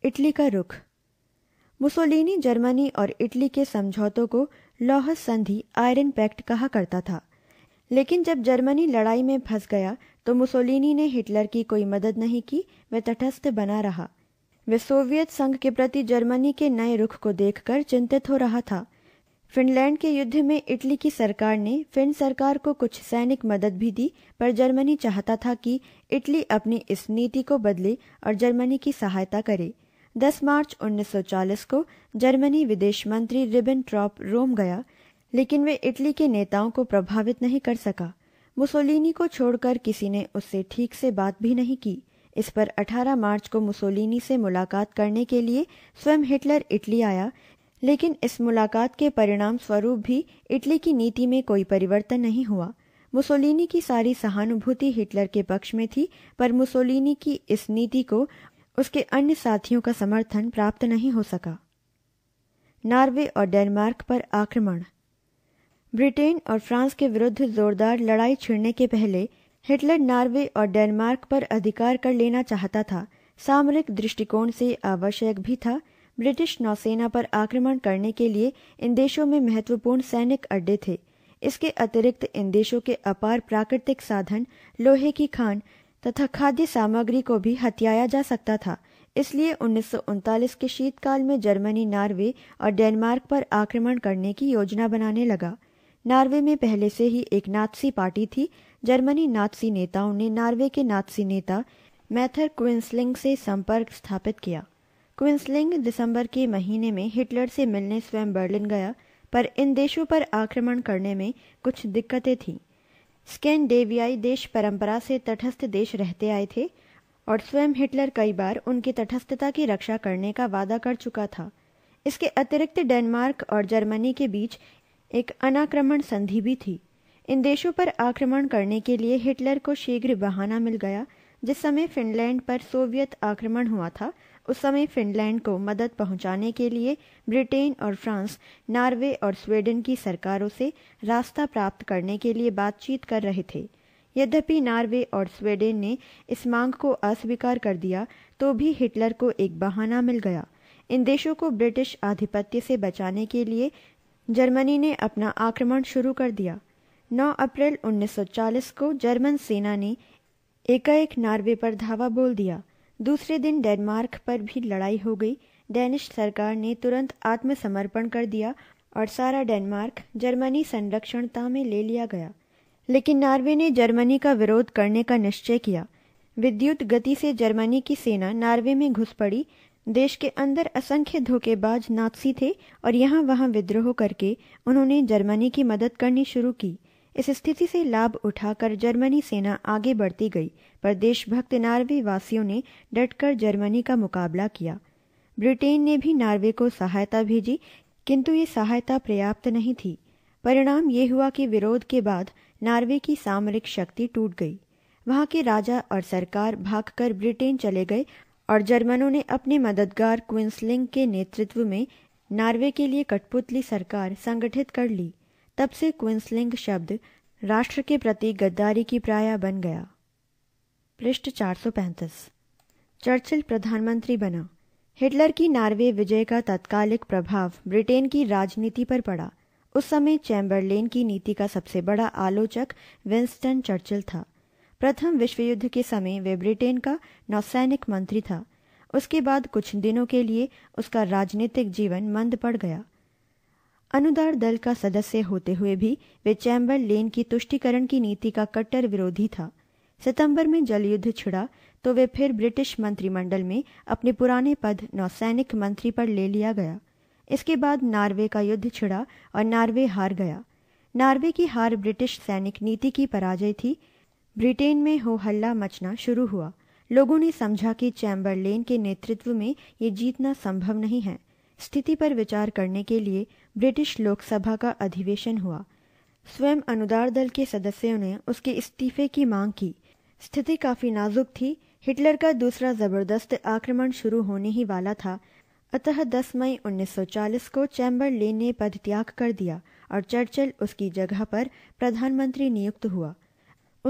इटली का रुख मुसोलिनी जर्मनी और इटली के समझौतों को लौह संधि आयरन पैक्ट कहा करता था लेकिन जब जर्मनी लड़ाई में फंस गया तो मुसोलिनी ने हिटलर की कोई मदद नहीं की वह तटस्थ बना रहा वे सोवियत संघ के प्रति जर्मनी के नए रुख को देखकर चिंतित हो रहा था फिनलैंड के युद्ध में इटली की सरकार ने फिन सरकार को कुछ सैनिक मदद भी दी पर जर्मनी चाहता था कि इटली अपनी इस नीति को बदले और जर्मनी की सहायता करे 10 मार्च 1940 को जर्मनी विदेश मंत्री रिबिन ट्रॉप रोम गया लेकिन वे इटली के नेताओं को प्रभावित नहीं कर सका मुसोलिनी को छोड़कर किसी ने उससे ठीक से बात भी नहीं की इस पर 18 मार्च को मुसोलिनी से मुलाकात करने के लिए स्वयं हिटलर इटली आया लेकिन इस मुलाकात के परिणाम स्वरूप भी इटली की नीति में कोई परिवर्तन नहीं हुआ मुसोलिनी की सारी सहानुभूति हिटलर के पक्ष में थी पर मुसोलिनी की इस नीति को उसके अन्य साथियों का समर्थन प्राप्त नहीं हो सका नार्वे और डेनमार्क पर आक्रमण ब्रिटेन और फ्रांस के विरुद्ध जोरदार लड़ाई छिड़ने के पहले हिटलर नार्वे और डेनमार्क पर अधिकार कर लेना चाहता था सामरिक दृष्टिकोण से आवश्यक भी था ब्रिटिश नौसेना पर आक्रमण करने के लिए इन देशों में महत्वपूर्ण सैनिक अड्डे थे इसके अतिरिक्त इन देशों के अपार प्राकृतिक साधन लोहे की खान तथा खाद्य सामग्री को भी हथियाया जा सकता था इसलिए उन्नीस के शीतकाल में जर्मनी नार्वे और डेनमार्क पर आक्रमण करने की योजना बनाने लगा नार्वे में पहले से ही एक नाथसी पार्टी थी जर्मनी नाथसी नेताओं ने नार्वे के नाथसी नेता मैथर क्विंसलिंग से संपर्क स्थापित किया क्विंसलिंग दिसंबर के महीने में हिटलर से मिलने स्वयं बर्लिन गया पर इन देशों पर आक्रमण करने में कुछ दिक्कतें थीं स्कैन डेवियाई देश परंपरा से तटस्थ देश रहते आए थे और स्वयं हिटलर कई बार उनकी तटस्थता की रक्षा करने का वादा कर चुका था इसके अतिरिक्त डेनमार्क और जर्मनी के बीच एक अनाक्रमण संधि भी थी इन देशों पर आक्रमण करने के लिए हिटलर को शीघ्र बहाना मिल गया जिस समय फिनलैंड पर सोवियत आक्रमण हुआ था उस समय फिनलैंड को मदद पहुंचाने के लिए ब्रिटेन और फ्रांस नार्वे और स्वीडन की सरकारों से रास्ता प्राप्त करने के लिए बातचीत कर रहे थे यद्यपि नार्वे और स्वीडन ने इस मांग को अस्वीकार कर दिया तो भी हिटलर को एक बहाना मिल गया इन देशों को ब्रिटिश आधिपत्य से बचाने के लिए जर्मनी ने अपना आक्रमण शुरू कर दिया 9 अप्रैल 1940 को जर्मन सेना ने एकाएक नार्वे पर धावा बोल दिया दूसरे दिन डेनमार्क पर भी लड़ाई हो गई डेनिश सरकार ने तुरंत आत्मसमर्पण कर दिया और सारा डेनमार्क जर्मनी संरक्षणता में ले लिया गया लेकिन नार्वे ने जर्मनी का विरोध करने का निश्चय किया विद्युत गति से जर्मनी की सेना नार्वे में घुस पड़ी देश के अंदर असंख्य धोखेबाज नाथसी थे और यहाँ वहाँ विद्रोह करके उन्होंने जर्मनी की मदद करनी शुरू की इस स्थिति से लाभ उठाकर जर्मनी सेना आगे बढ़ती गई पर देशभक्त नार्वे वासियों ने डटकर जर्मनी का मुकाबला किया ब्रिटेन ने भी नार्वे को सहायता भेजी किंतु ये सहायता पर्याप्त नहीं थी परिणाम ये हुआ कि विरोध के बाद नार्वे की सामरिक शक्ति टूट गई वहां के राजा और सरकार भागकर ब्रिटेन चले गए और जर्मनों ने अपने मददगार क्विंसलिंग के नेतृत्व में नार्वे के लिए कठपुतली सरकार संगठित कर ली तब से क्विंसलिंग शब्द राष्ट्र के प्रति गद्दारी की प्राय बन गया पृष्ठ चार चर्चिल प्रधानमंत्री बना हिटलर की नार्वे विजय का तत्कालिक प्रभाव ब्रिटेन की राजनीति पर पड़ा उस समय चैम्बरलेन की नीति का सबसे बड़ा आलोचक विंस्टन चर्चिल था प्रथम विश्व युद्ध के समय वे ब्रिटेन का नौसैनिक मंत्री था उसके बाद कुछ दिनों के लिए उसका राजनीतिक जीवन मंद पड़ गया अनुदार दल का सदस्य होते हुए भी वे चैम्बर लेन की तुष्टिकरण की नीति का कट्टर विरोधी था सितंबर में जलयुद्ध छिड़ा तो वे फिर ब्रिटिश मंत्रिमंडल में अपने पुराने पद नौसैनिक मंत्री पर ले लिया गया इसके बाद नार्वे का युद्ध छिड़ा और नार्वे हार गया नार्वे की हार ब्रिटिश सैनिक नीति की पराजय थी ब्रिटेन में हो हल्ला मचना शुरू हुआ लोगों ने समझा कि लेन के नेतृत्व में ये जीतना संभव नहीं है स्थिति पर विचार करने के लिए ब्रिटिश लोकसभा का अधिवेशन हुआ स्वयं अनुदार दल के सदस्यों ने उसके इस्तीफे की मांग की स्थिति काफी नाजुक थी हिटलर का दूसरा जबरदस्त आक्रमण शुरू होने ही वाला था अतः 10 मई 1940 को चैम्बर लेन ने पद त्याग कर दिया और चर्चिल उसकी जगह पर प्रधानमंत्री नियुक्त हुआ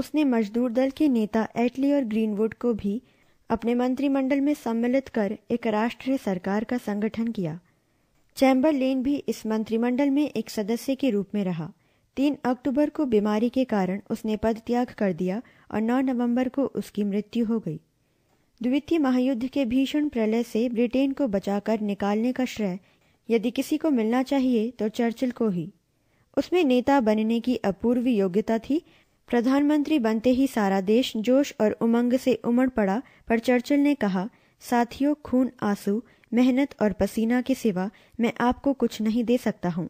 उसने मजदूर दल के नेता एटली और ग्रीनवुड को भी अपने मंत्रिमंडल में सम्मिलित कर एक राष्ट्रीय सरकार का संगठन किया चैम्बरलेन भी इस मंत्रिमंडल में एक सदस्य के रूप में रहा तीन अक्टूबर को बीमारी के कारण उसने पद त्याग कर दिया और 9 नवंबर को उसकी मृत्यु हो गई द्वितीय महायुद्ध के भीषण प्रलय से ब्रिटेन को बचाकर निकालने का श्रेय यदि किसी को मिलना चाहिए तो चर्चिल को ही उसमें नेता बनने की अपूर्व योग्यता थी प्रधानमंत्री बनते ही सारा देश जोश और उमंग से उमड़ पड़ा पर चर्चिल ने कहा साथियों खून आंसू मेहनत और पसीना के सिवा मैं आपको कुछ नहीं दे सकता हूँ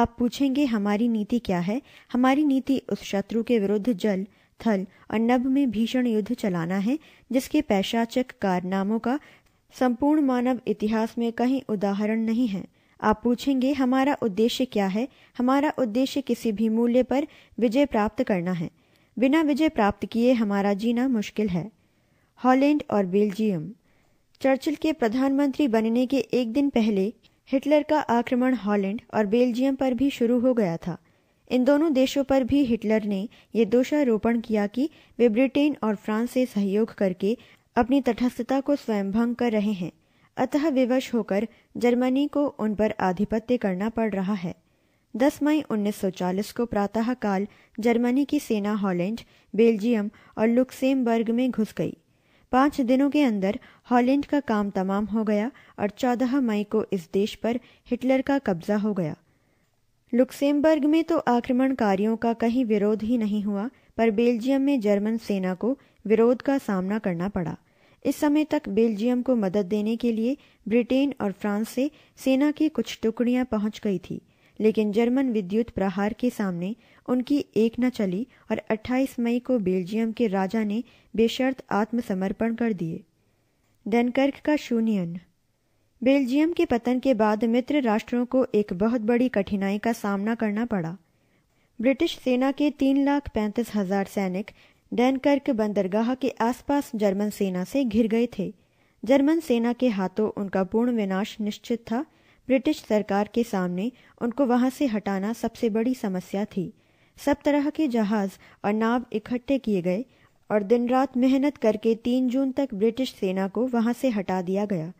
आप पूछेंगे हमारी नीति क्या है हमारी नीति उस शत्रु के विरुद्ध जल थल और नभ में भीषण युद्ध चलाना है जिसके पैशाचक कारनामों का संपूर्ण मानव इतिहास में कहीं उदाहरण नहीं है आप पूछेंगे हमारा उद्देश्य क्या है हमारा उद्देश्य किसी भी मूल्य पर विजय प्राप्त करना है बिना विजय प्राप्त किए हमारा जीना मुश्किल है हॉलैंड और बेल्जियम चर्चिल के प्रधानमंत्री बनने के एक दिन पहले हिटलर का आक्रमण हॉलैंड और बेल्जियम पर भी शुरू हो गया था इन दोनों देशों पर भी हिटलर ने ये दोषारोपण किया कि वे ब्रिटेन और फ्रांस से सहयोग करके अपनी तटस्थता को स्वयं भंग कर रहे हैं अतः विवश होकर जर्मनी को उन पर आधिपत्य करना पड़ रहा है 10 मई 1940 को प्रातःकाल जर्मनी की सेना हॉलैंड बेल्जियम और लुक्सेमबर्ग में घुस गई पाँच दिनों के अंदर हॉलैंड का काम तमाम हो गया और 14 मई को इस देश पर हिटलर का कब्जा हो गया लुक्सेमबर्ग में तो आक्रमणकारियों का कहीं विरोध ही नहीं हुआ पर बेल्जियम में जर्मन सेना को विरोध का सामना करना पड़ा इस समय तक बेल्जियम को मदद देने के लिए ब्रिटेन और फ्रांस से सेना की कुछ टुकड़ियां पहुंच गई थी लेकिन जर्मन विद्युत प्रहार के सामने उनकी एक न चली और 28 मई को बेल्जियम के राजा ने बेशर्त आत्मसमर्पण कर दिए डनकर्क का शून्यन बेल्जियम के पतन के बाद मित्र राष्ट्रों को एक बहुत बड़ी कठिनाई का सामना करना पड़ा ब्रिटिश सेना के तीन लाख पैंतीस हजार सैनिक डैनकर्क बंदरगाह के आसपास जर्मन सेना से घिर गए थे जर्मन सेना के हाथों उनका पूर्ण विनाश निश्चित था ब्रिटिश सरकार के सामने उनको वहां से हटाना सबसे बड़ी समस्या थी सब तरह के जहाज और नाव इकट्ठे किए गए और दिन रात मेहनत करके तीन जून तक ब्रिटिश सेना को वहां से हटा दिया गया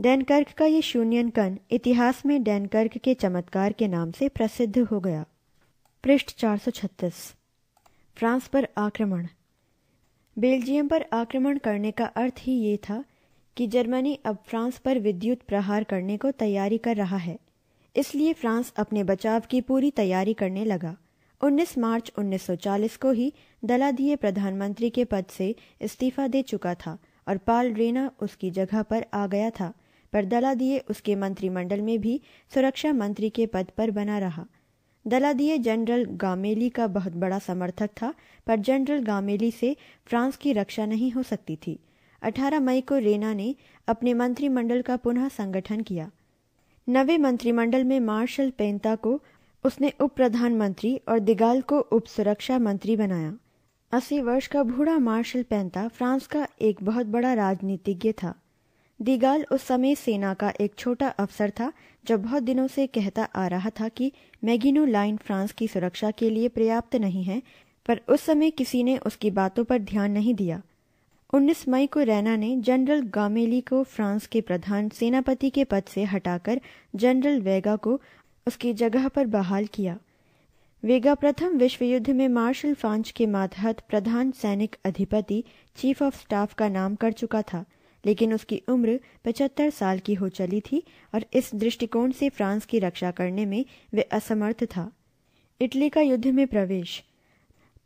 डैनकर्क का ये शून्यन कन इतिहास में डैनकर्क के चमत्कार के नाम से प्रसिद्ध हो गया पृष्ठ चार फ्रांस पर आक्रमण बेल्जियम पर आक्रमण करने का अर्थ ही ये था कि जर्मनी अब फ्रांस पर विद्युत प्रहार करने को तैयारी कर रहा है इसलिए फ्रांस अपने बचाव की पूरी तैयारी करने लगा 19 मार्च 1940 को ही दलादिये प्रधानमंत्री के पद से इस्तीफा दे चुका था और पाल रेना उसकी जगह पर आ गया था पर दलादिये उसके मंत्रिमंडल में भी सुरक्षा मंत्री के पद पर बना रहा दलादिये जनरल गामेली का बहुत बड़ा समर्थक था पर जनरल गामेली से फ्रांस की रक्षा नहीं हो सकती थी 18 मई को रेना ने अपने मंत्रिमंडल का पुनः संगठन किया नवे मंत्रिमंडल में मार्शल पेंता को उसने उप प्रधानमंत्री और दिगाल को उप सुरक्षा मंत्री बनाया अस्सी वर्ष का बूढ़ा मार्शल पेंता फ्रांस का एक बहुत बड़ा राजनीतिज्ञ था दिगाल उस समय सेना का एक छोटा अफसर था जब बहुत दिनों से कहता आ रहा था कि मैगिनो लाइन फ्रांस की सुरक्षा के लिए पर्याप्त नहीं है पर उस समय किसी ने उसकी बातों पर ध्यान नहीं दिया 19 मई को रैना ने जनरल गामेली को फ्रांस के प्रधान सेनापति के पद से हटाकर जनरल वेगा को उसकी जगह पर बहाल किया वेगा प्रथम विश्व युद्ध में मार्शल फ्रांच के मातहत प्रधान सैनिक अधिपति चीफ ऑफ स्टाफ का नाम कर चुका था लेकिन उसकी उम्र पचहत्तर साल की हो चली थी और इस दृष्टिकोण से फ्रांस की रक्षा करने में वे असमर्थ था इटली का युद्ध में प्रवेश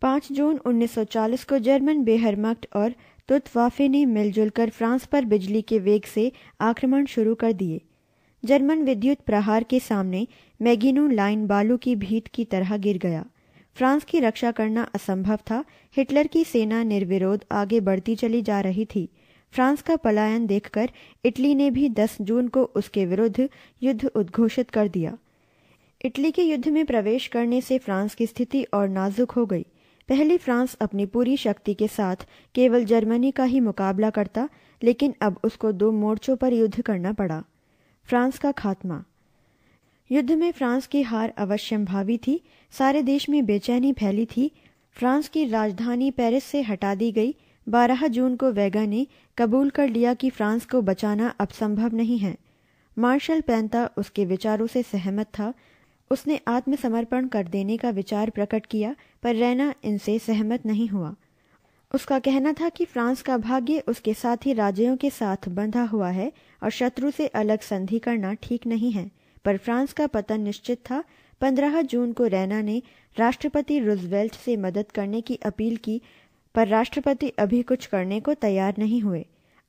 5 जून 1940 को जर्मन बेहरमक्ट और तुतवाफे ने मिलजुल कर फ्रांस पर बिजली के वेग से आक्रमण शुरू कर दिए जर्मन विद्युत प्रहार के सामने मैगिनो लाइन बालू की भीत की तरह गिर गया फ्रांस की रक्षा करना असंभव था हिटलर की सेना निर्विरोध आगे बढ़ती चली जा रही थी फ्रांस का पलायन देखकर इटली ने भी 10 जून को उसके विरुद्ध युद्ध उद्घोषित कर दिया इटली के युद्ध में प्रवेश करने से फ्रांस की स्थिति और नाजुक हो गई पहले फ्रांस अपनी पूरी शक्ति के साथ केवल जर्मनी का ही मुकाबला करता लेकिन अब उसको दो मोर्चों पर युद्ध करना पड़ा फ्रांस का खात्मा युद्ध में फ्रांस की हार अवश्यंभावी थी सारे देश में बेचैनी फैली थी फ्रांस की राजधानी पेरिस से हटा दी गई बारह जून को वेगा ने कबूल कर लिया कि फ्रांस को बचाना अब संभव नहीं है मार्शल पैंता उसके विचारों से सहमत था उसने आत्मसमर्पण कर देने का विचार प्रकट किया पर रैना इनसे सहमत नहीं हुआ उसका कहना था कि फ्रांस का भाग्य उसके साथी राज्यों के साथ बंधा हुआ है और शत्रु से अलग संधि करना ठीक नहीं है पर फ्रांस का पतन निश्चित था 15 जून को रैना ने राष्ट्रपति रुजवेल्ट से मदद करने की अपील की पर राष्ट्रपति अभी कुछ करने को तैयार नहीं हुए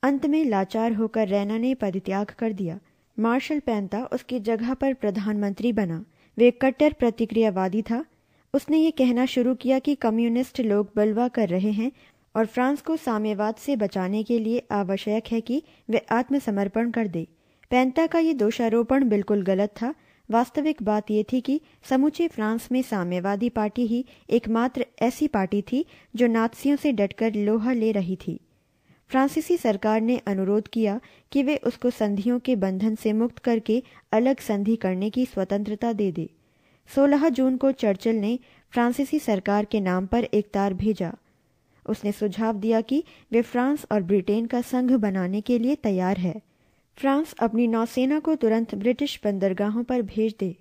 अंत में लाचार होकर रैना ने परित्याग कर दिया मार्शल पैंता उसकी जगह पर प्रधानमंत्री बना वे कट्टर प्रतिक्रियावादी था उसने ये कहना शुरू किया कि कम्युनिस्ट लोग बलवा कर रहे हैं और फ्रांस को साम्यवाद से बचाने के लिए आवश्यक है कि वे आत्मसमर्पण कर दे पैंता का ये दोषारोपण बिल्कुल गलत था वास्तविक बात यह थी कि समूचे फ्रांस में साम्यवादी पार्टी ही एकमात्र ऐसी पार्टी थी जो नाथसियों से डटकर लोहा ले रही थी फ्रांसीसी सरकार ने अनुरोध किया कि वे उसको संधियों के बंधन से मुक्त करके अलग संधि करने की स्वतंत्रता दे दे 16 जून को चर्चिल ने फ्रांसीसी सरकार के नाम पर एक तार भेजा उसने सुझाव दिया कि वे फ्रांस और ब्रिटेन का संघ बनाने के लिए तैयार है फ्रांस अपनी नौसेना को तुरंत ब्रिटिश बंदरगाहों पर भेज दे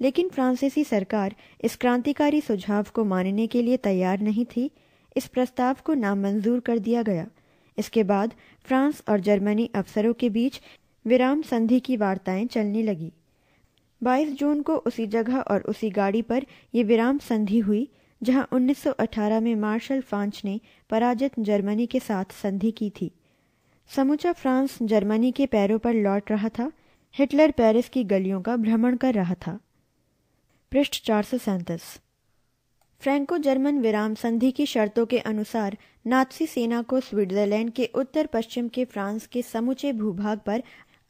लेकिन फ्रांसीसी सरकार इस क्रांतिकारी सुझाव को मानने के लिए तैयार नहीं थी इस प्रस्ताव को नामंजूर कर दिया गया इसके बाद फ्रांस और जर्मनी अफसरों के बीच विराम संधि की वार्ताएं चलने लगी 22 जून को उसी जगह और उसी गाड़ी पर ये विराम संधि हुई जहां 1918 में मार्शल फांच ने पराजित जर्मनी के साथ संधि की थी समूचा फ्रांस जर्मनी के पैरों पर लौट रहा था हिटलर पेरिस की गलियों का भ्रमण कर रहा था पृष्ठ चार सौ सैंतीस फ्रैंको जर्मन विराम संधि की शर्तों के अनुसार नाथसी सेना को स्विट्जरलैंड के उत्तर पश्चिम के फ्रांस के समूचे भूभाग पर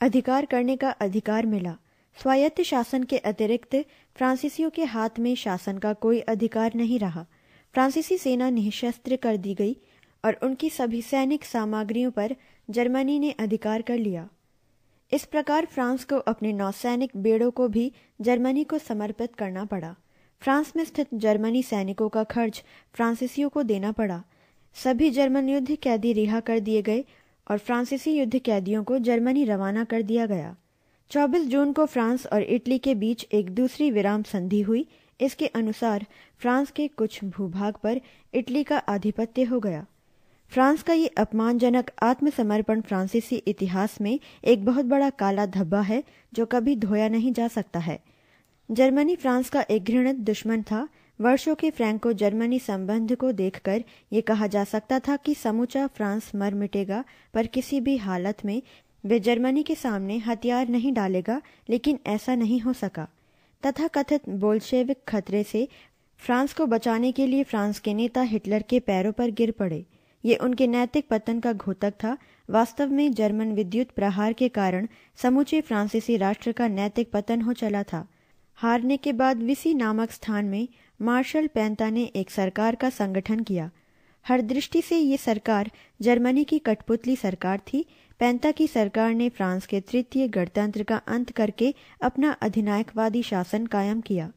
अधिकार करने का अधिकार मिला स्वायत्त शासन के अतिरिक्त फ्रांसीसियों के हाथ में शासन का कोई अधिकार नहीं रहा फ्रांसीसी सेना निशस्त्र कर दी गई और उनकी सभी सैनिक सामग्रियों पर जर्मनी ने अधिकार कर लिया इस प्रकार फ्रांस को अपने नौसैनिक बेड़ों को भी जर्मनी को समर्पित करना पड़ा फ्रांस में स्थित जर्मनी सैनिकों का खर्च फ्रांसीसियों को देना पड़ा सभी जर्मन युद्ध कैदी रिहा कर दिए गए और फ्रांसीसी युद्ध कैदियों को जर्मनी रवाना कर दिया गया 24 जून को फ्रांस और इटली के बीच एक दूसरी विराम संधि हुई इसके अनुसार फ्रांस के कुछ भूभाग पर इटली का आधिपत्य हो गया फ्रांस का ये अपमानजनक आत्मसमर्पण फ्रांसीसी इतिहास में एक बहुत बड़ा काला धब्बा है जो कभी धोया नहीं जा सकता है जर्मनी फ्रांस का एक घृणित दुश्मन था वर्षों के फ्रैंको जर्मनी संबंध को देखकर ये कहा जा सकता था कि समूचा फ्रांस मर मिटेगा पर किसी भी हालत में वे जर्मनी के सामने हथियार नहीं डालेगा लेकिन ऐसा नहीं हो सका तथा कथित बोल्शेविक खतरे से फ्रांस को बचाने के लिए फ्रांस के नेता हिटलर के पैरों पर गिर पड़े ये उनके नैतिक पतन का घोतक था वास्तव में जर्मन विद्युत प्रहार के कारण समूचे फ्रांसीसी राष्ट्र का नैतिक पतन हो चला था हारने के बाद विसी नामक स्थान में मार्शल पैंता ने एक सरकार का संगठन किया हर दृष्टि से ये सरकार जर्मनी की कठपुतली सरकार थी पैंता की सरकार ने फ्रांस के तृतीय गणतंत्र का अंत करके अपना अधिनायकवादी शासन कायम किया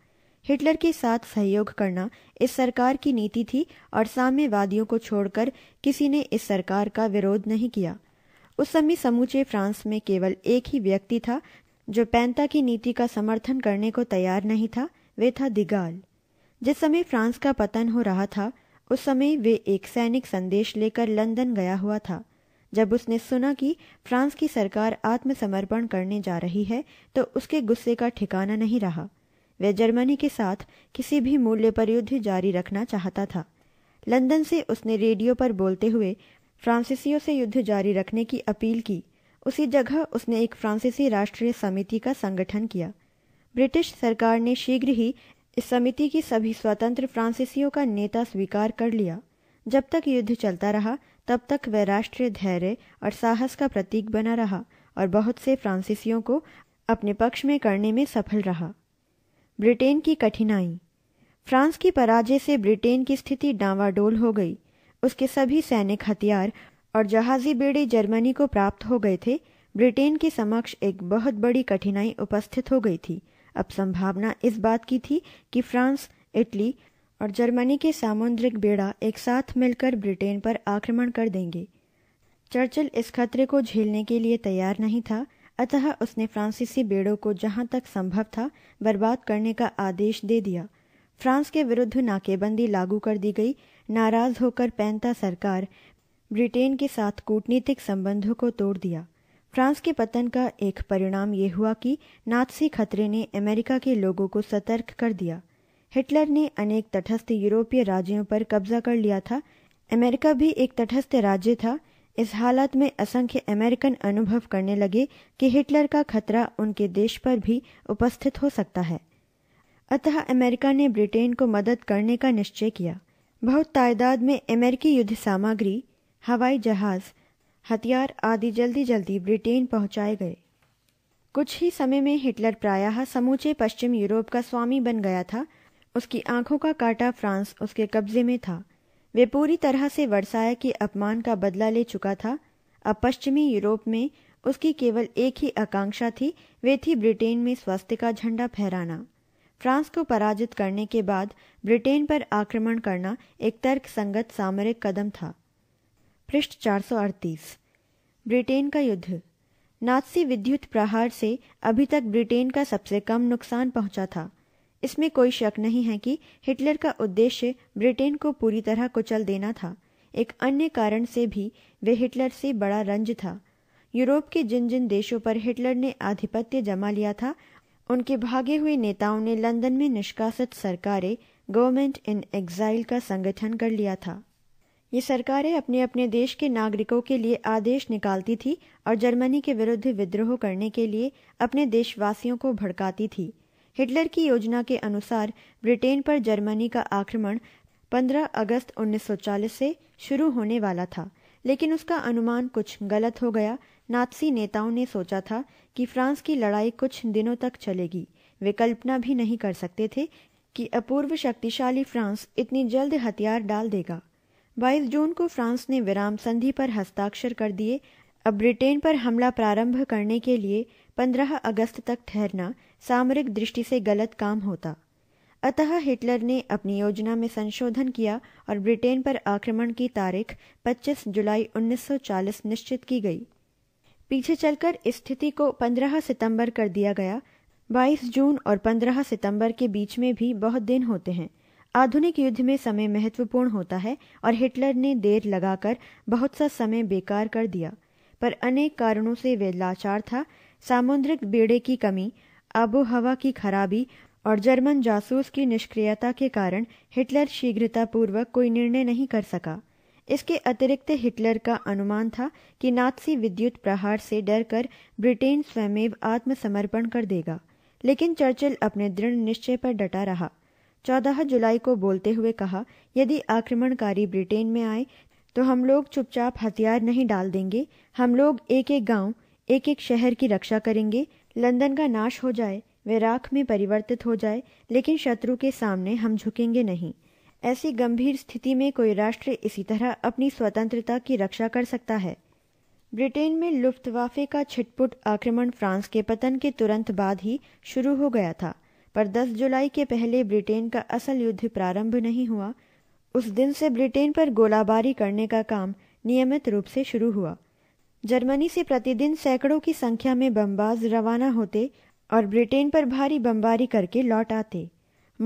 हिटलर के साथ सहयोग करना इस सरकार की नीति थी और साम्यवादियों को छोड़कर किसी ने इस सरकार का विरोध नहीं किया उस समय समूचे फ्रांस में केवल एक ही व्यक्ति था जो पैंता की नीति का समर्थन करने को तैयार नहीं था वे था दिगाल जिस समय फ्रांस का पतन हो रहा था उस समय वे एक सैनिक संदेश लेकर लंदन गया हुआ था जब उसने सुना कि फ्रांस की सरकार आत्मसमर्पण करने जा रही है तो उसके गुस्से का ठिकाना नहीं रहा वह जर्मनी के साथ किसी भी मूल्य पर युद्ध जारी रखना चाहता था लंदन से उसने रेडियो पर बोलते हुए फ्रांसीसियों से युद्ध जारी रखने की अपील की उसी जगह उसने एक फ्रांसीसी राष्ट्रीय समिति का संगठन किया ब्रिटिश सरकार ने शीघ्र ही इस समिति की सभी स्वतंत्र फ्रांसीसियों का नेता स्वीकार कर लिया जब तक युद्ध चलता रहा तब तक वह राष्ट्रीय धैर्य और साहस का प्रतीक बना रहा और बहुत से फ्रांसीसियों को अपने पक्ष में करने में सफल रहा ब्रिटेन की कठिनाई फ्रांस की पराजय से ब्रिटेन की स्थिति डावाडोल हो गई उसके सभी सैनिक हथियार और जहाजी बेड़े जर्मनी को प्राप्त हो गए थे ब्रिटेन के समक्ष एक बहुत बड़ी कठिनाई उपस्थित हो गई थी अब संभावना इस बात की थी कि फ्रांस इटली और जर्मनी के सामुद्रिक बेड़ा एक साथ मिलकर ब्रिटेन पर आक्रमण कर देंगे चर्चिल इस खतरे को झेलने के लिए तैयार नहीं था अतः उसने फ्रांसीसी बेड़ों को जहां तक संभव था बर्बाद करने का आदेश दे दिया फ्रांस के विरुद्ध नाकेबंदी लागू कर दी गई नाराज होकर पैंता सरकार ब्रिटेन के साथ कूटनीतिक संबंधों को तोड़ दिया फ्रांस के पतन का एक परिणाम यह हुआ कि नाथसी खतरे ने अमेरिका के लोगों को सतर्क कर दिया हिटलर ने अनेक तटस्थ यूरोपीय राज्यों पर कब्जा कर लिया था अमेरिका भी एक तटस्थ राज्य था इस हालत में असंख्य अमेरिकन अनुभव करने लगे कि हिटलर का खतरा उनके देश पर भी उपस्थित हो सकता है अतः अमेरिका ने ब्रिटेन को मदद करने का निश्चय किया बहुत तादाद में अमेरिकी युद्ध सामग्री हवाई जहाज हथियार आदि जल्दी जल्दी ब्रिटेन पहुंचाए गए कुछ ही समय में हिटलर प्रायः समूचे पश्चिम यूरोप का स्वामी बन गया था उसकी आंखों का काटा फ्रांस उसके कब्जे में था वे पूरी तरह से वर्षाया के अपमान का बदला ले चुका था अब पश्चिमी यूरोप में उसकी केवल एक ही आकांक्षा थी वे थी ब्रिटेन में स्वास्थ्य का झंडा फहराना फ्रांस को पराजित करने के बाद ब्रिटेन पर आक्रमण करना एक तर्क संगत सामरिक कदम था पृष्ठ अड़तीस ब्रिटेन का युद्ध नाथसी विद्युत प्रहार से अभी तक ब्रिटेन का सबसे कम नुकसान पहुंचा था इसमें कोई शक नहीं है कि हिटलर का उद्देश्य ब्रिटेन को पूरी तरह कुचल देना था एक अन्य कारण से भी वे हिटलर से बड़ा रंज था यूरोप के जिन जिन देशों पर हिटलर ने आधिपत्य जमा लिया था उनके भागे हुए नेताओं ने लंदन में निष्कासित सरकारें गवर्नमेंट इन एग्जाइल का संगठन कर लिया था ये सरकारें अपने अपने देश के नागरिकों के लिए आदेश निकालती थी और जर्मनी के विरुद्ध विद्रोह करने के लिए अपने देशवासियों को भड़काती थी हिटलर की योजना के अनुसार ब्रिटेन पर जर्मनी का आक्रमण 15 अगस्त 1940 से शुरू होने वाला था लेकिन उसका अनुमान कुछ गलत हो गया नाथसी नेताओं ने सोचा था कि फ्रांस की लड़ाई कुछ दिनों तक चलेगी वे कल्पना भी नहीं कर सकते थे कि अपूर्व शक्तिशाली फ्रांस इतनी जल्द हथियार डाल देगा 22 जून को फ्रांस ने विराम संधि पर हस्ताक्षर कर दिए अब ब्रिटेन पर हमला प्रारंभ करने के लिए पंद्रह अगस्त तक ठहरना सामरिक दृष्टि से गलत काम होता अतः हिटलर ने अपनी योजना में संशोधन किया और ब्रिटेन पर आक्रमण की तारीख 25 जुलाई 1940 निश्चित की गई पीछे चलकर स्थिति को 15 सितंबर कर दिया गया 22 जून और 15 सितंबर के बीच में भी बहुत दिन होते हैं आधुनिक युद्ध में समय महत्वपूर्ण होता है और हिटलर ने देर लगाकर बहुत सा समय बेकार कर दिया पर अनेक कारणों से वे लाचार था सामुद्रिक बेड़े की कमी आबो हवा की खराबी और जर्मन जासूस की निष्क्रियता के कारण हिटलर शीघ्रतापूर्वक कोई निर्णय नहीं कर सका इसके अतिरिक्त हिटलर का अनुमान था कि नाथसी विद्युत प्रहार से डरकर ब्रिटेन स्वयमेव आत्मसमर्पण कर देगा लेकिन चर्चिल अपने दृढ़ निश्चय पर डटा रहा चौदह जुलाई को बोलते हुए कहा यदि आक्रमणकारी ब्रिटेन में आए तो हम लोग चुपचाप हथियार नहीं डाल देंगे हम लोग एक एक गांव एक एक शहर की रक्षा करेंगे लंदन का नाश हो जाए वे राख में परिवर्तित हो जाए लेकिन शत्रु के सामने हम झुकेंगे नहीं ऐसी गंभीर स्थिति में कोई राष्ट्र इसी तरह अपनी स्वतंत्रता की रक्षा कर सकता है ब्रिटेन में लुफ्तवाफे का छिटपुट आक्रमण फ्रांस के पतन के तुरंत बाद ही शुरू हो गया था पर 10 जुलाई के पहले ब्रिटेन का असल युद्ध प्रारंभ नहीं हुआ उस दिन से ब्रिटेन पर गोलाबारी करने का काम नियमित रूप से शुरू हुआ जर्मनी से प्रतिदिन सैकड़ों की संख्या में बमबाज रवाना होते और ब्रिटेन पर भारी बमबारी करके लौट आते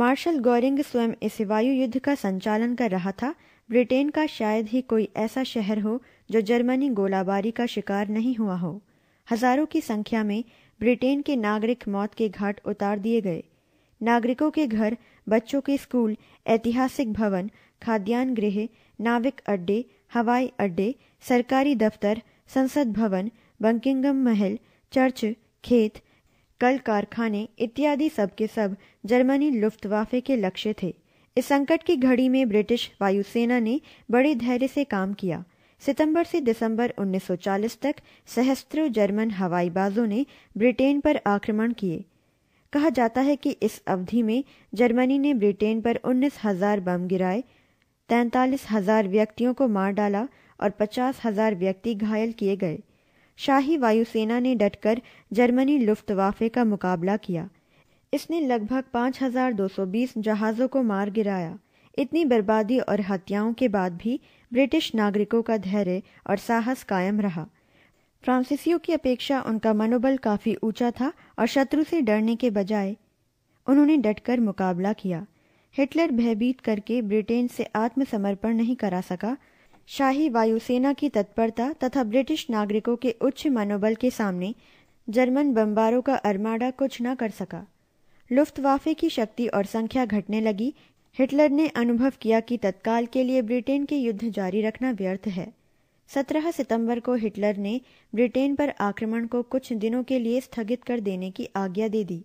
मार्शल गोरिंग स्वयं इस वायु युद्ध का संचालन कर रहा था ब्रिटेन का शायद ही कोई ऐसा शहर हो जो जर्मनी गोलाबारी का शिकार नहीं हुआ हो हजारों की संख्या में ब्रिटेन के नागरिक मौत के घाट उतार दिए गए नागरिकों के घर बच्चों के स्कूल ऐतिहासिक भवन खाद्यान्न गृह नाविक अड्डे हवाई अड्डे सरकारी दफ्तर संसद भवन बंकिंगम महल चर्च खेत कल कारखाने इत्यादि सब के सब जर्मनी लुफ्तवाफे के लक्ष्य थे इस संकट की घड़ी में ब्रिटिश वायुसेना ने बड़े धैर्य से काम किया सितंबर से दिसंबर 1940 तक सहस्त्रों जर्मन हवाईबाजों ने ब्रिटेन पर आक्रमण किए कहा जाता है कि इस अवधि में जर्मनी ने ब्रिटेन पर उन्नीस हजार बम गिराए तैतालीस हजार व्यक्तियों को मार डाला और पचास हजार व्यक्ति घायल किए गए शाही वायुसेना ने डटकर जर्मनी लुफ्तवाफे का मुकाबला किया इसने लगभग 5,220 जहाज़ों को मार गिराया इतनी बर्बादी और हत्याओं के बाद भी ब्रिटिश नागरिकों का धैर्य और साहस कायम रहा फ्रांसीसियों की अपेक्षा उनका मनोबल काफी ऊंचा था और शत्रु से डरने के बजाय उन्होंने डटकर मुकाबला किया हिटलर भयभीत करके ब्रिटेन से आत्मसमर्पण नहीं करा सका शाही वायुसेना की तत्परता तथा ब्रिटिश नागरिकों के उच्च मनोबल के सामने जर्मन बम्बारों का अरमाडा कुछ न कर सका लुफ्तवाफे की शक्ति और संख्या घटने लगी हिटलर ने अनुभव किया कि तत्काल के लिए ब्रिटेन के युद्ध जारी रखना व्यर्थ है 17 सितंबर को हिटलर ने ब्रिटेन पर आक्रमण को कुछ दिनों के लिए स्थगित कर देने की आज्ञा दे दी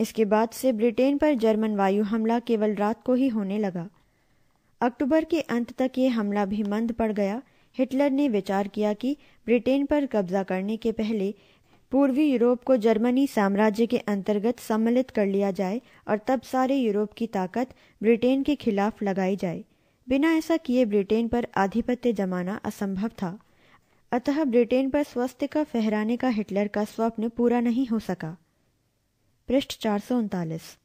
इसके बाद से ब्रिटेन पर जर्मन वायु हमला केवल रात को ही होने लगा अक्टूबर के अंत तक ये हमला भी मंद पड़ गया हिटलर ने विचार किया कि ब्रिटेन पर कब्जा करने के पहले पूर्वी यूरोप को जर्मनी साम्राज्य के अंतर्गत सम्मिलित कर लिया जाए और तब सारे यूरोप की ताकत ब्रिटेन के खिलाफ लगाई जाए बिना ऐसा किए ब्रिटेन पर आधिपत्य जमाना असंभव था अतः ब्रिटेन पर स्वस्तिका फहराने का हिटलर का स्वप्न पूरा नहीं हो सका पृष्ठ चार सौ उनतालीस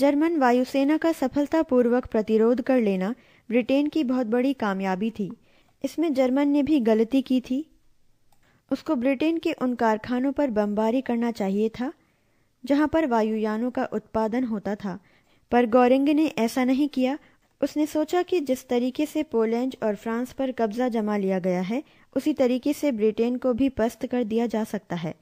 जर्मन वायुसेना का सफलतापूर्वक प्रतिरोध कर लेना ब्रिटेन की बहुत बड़ी कामयाबी थी इसमें जर्मन ने भी गलती की थी उसको ब्रिटेन के उन कारखानों पर बमबारी करना चाहिए था जहां पर वायुयानों का उत्पादन होता था पर गौरेंग ने ऐसा नहीं किया उसने सोचा कि जिस तरीके से पोलैंड और फ्रांस पर कब्जा जमा लिया गया है उसी तरीके से ब्रिटेन को भी पस्त कर दिया जा सकता है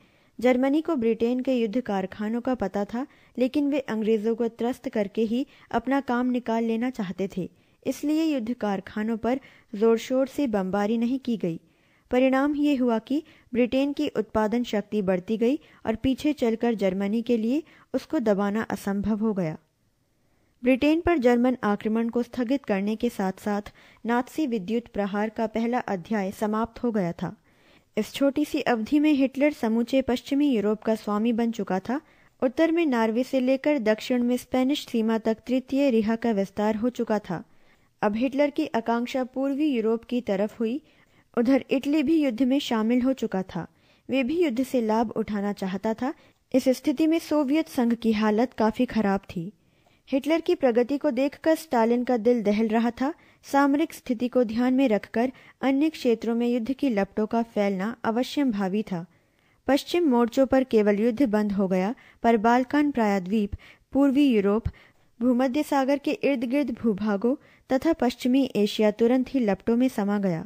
जर्मनी को ब्रिटेन के युद्ध कारखानों का पता था लेकिन वे अंग्रेजों को त्रस्त करके ही अपना काम निकाल लेना चाहते थे इसलिए युद्ध कारखानों पर जोर शोर से बमबारी नहीं की गई परिणाम ये हुआ कि ब्रिटेन की उत्पादन शक्ति बढ़ती गई और पीछे चलकर जर्मनी के लिए उसको दबाना असंभव हो गया ब्रिटेन पर जर्मन आक्रमण को स्थगित करने के साथ साथ नाथसी विद्युत प्रहार का पहला अध्याय समाप्त हो गया था इस छोटी सी अवधि में हिटलर समूचे पश्चिमी यूरोप का स्वामी बन चुका था उत्तर में नार्वे से लेकर दक्षिण में स्पेनिश सीमा तक तृतीय रिहा का विस्तार हो चुका था अब हिटलर की आकांक्षा पूर्वी यूरोप की तरफ हुई उधर इटली भी युद्ध में शामिल हो चुका था वे भी युद्ध से लाभ उठाना चाहता था इस स्थिति में सोवियत संघ की हालत काफी खराब थी हिटलर की प्रगति को देखकर स्टालिन का दिल दहल रहा था सामरिक स्थिति को ध्यान में रखकर अन्य क्षेत्रों में युद्ध की लपटों का फैलना अवश्यम भावी था पश्चिम मोर्चों पर केवल युद्ध बंद हो गया पर बालकान प्रायद्वीप पूर्वी यूरोप भूमध्य सागर के इर्द गिर्द भूभागों तथा पश्चिमी एशिया तुरंत ही लपटों में समा गया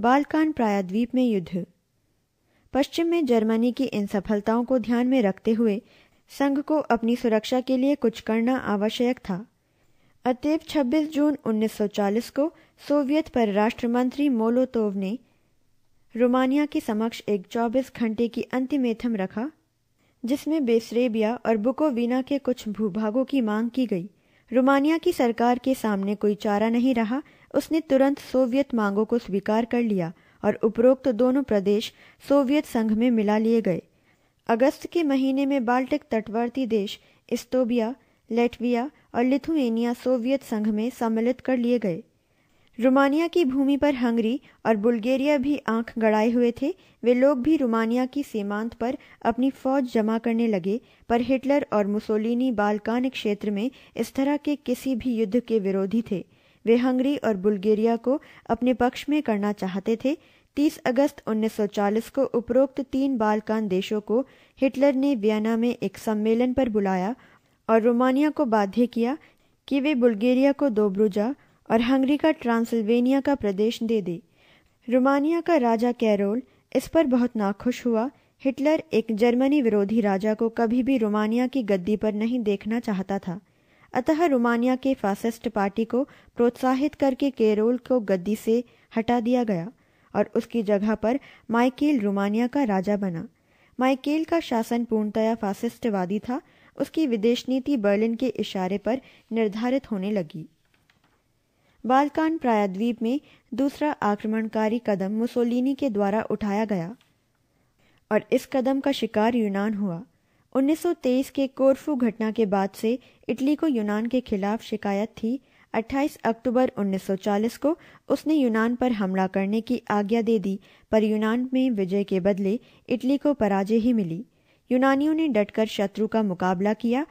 बालकान प्रायद्वीप में युद्ध पश्चिम में जर्मनी की इन सफलताओं को ध्यान में रखते हुए संघ को अपनी सुरक्षा के लिए कुछ करना आवश्यक था अतएव 26 जून 1940 को सोवियत परराष्ट्र मंत्री मोलोतोव ने रोमानिया के समक्ष एक 24 घंटे की अंतिमेथम रखा जिसमें बेसरेबिया और बुकोवीना के कुछ भूभागों की मांग की गई रोमानिया की सरकार के सामने कोई चारा नहीं रहा उसने तुरंत सोवियत मांगों को स्वीकार कर लिया और उपरोक्त तो दोनों प्रदेश सोवियत संघ में मिला लिए गए अगस्त के महीने में बाल्टिक तटवर्ती देश इस्तोबिया लेटविया और लिथुएनिया सोवियत संघ में सम्मिलित कर लिए गए रोमानिया की भूमि पर हंगरी और बुल्गेरिया भी आंख गड़ाए हुए थे वे लोग भी रोमानिया की सीमांत पर अपनी फौज जमा करने लगे पर हिटलर और मुसोलिनी बालकान क्षेत्र में इस तरह के किसी भी युद्ध के विरोधी थे वे हंगरी और बुल्गेरिया को अपने पक्ष में करना चाहते थे 30 अगस्त 1940 को उपरोक्त तीन बालकान देशों को हिटलर ने वियना में एक सम्मेलन पर बुलाया और रोमानिया को बाध्य किया कि वे बुल्गारिया को दोब्रुजा और हंगरी का ट्रांसिल्वेनिया का प्रदेश दे दे रोमानिया का राजा कैरोल इस पर बहुत नाखुश हुआ हिटलर एक जर्मनी विरोधी राजा को कभी भी रोमानिया की गद्दी पर नहीं देखना चाहता था अतः रोमानिया के फासिस्ट पार्टी को प्रोत्साहित करके केरोल को गद्दी से हटा दिया गया और उसकी जगह पर माइकेल रोमानिया का राजा बना माइकेल का शासन पूर्णतया फासिस्टवादी था उसकी विदेश नीति बर्लिन के इशारे पर निर्धारित होने लगी बालकान प्रायद्वीप में दूसरा आक्रमणकारी कदम मुसोलिनी के द्वारा उठाया गया और इस कदम का शिकार यूनान हुआ 1923 के कोरफू घटना के बाद से इटली को यूनान के खिलाफ शिकायत थी 28 अक्टूबर 1940 को उसने यूनान पर हमला करने की आज्ञा दे दी पर यूनान में विजय के बदले इटली को पराजय ही मिली यूनानियों ने डटकर शत्रु का मुकाबला किया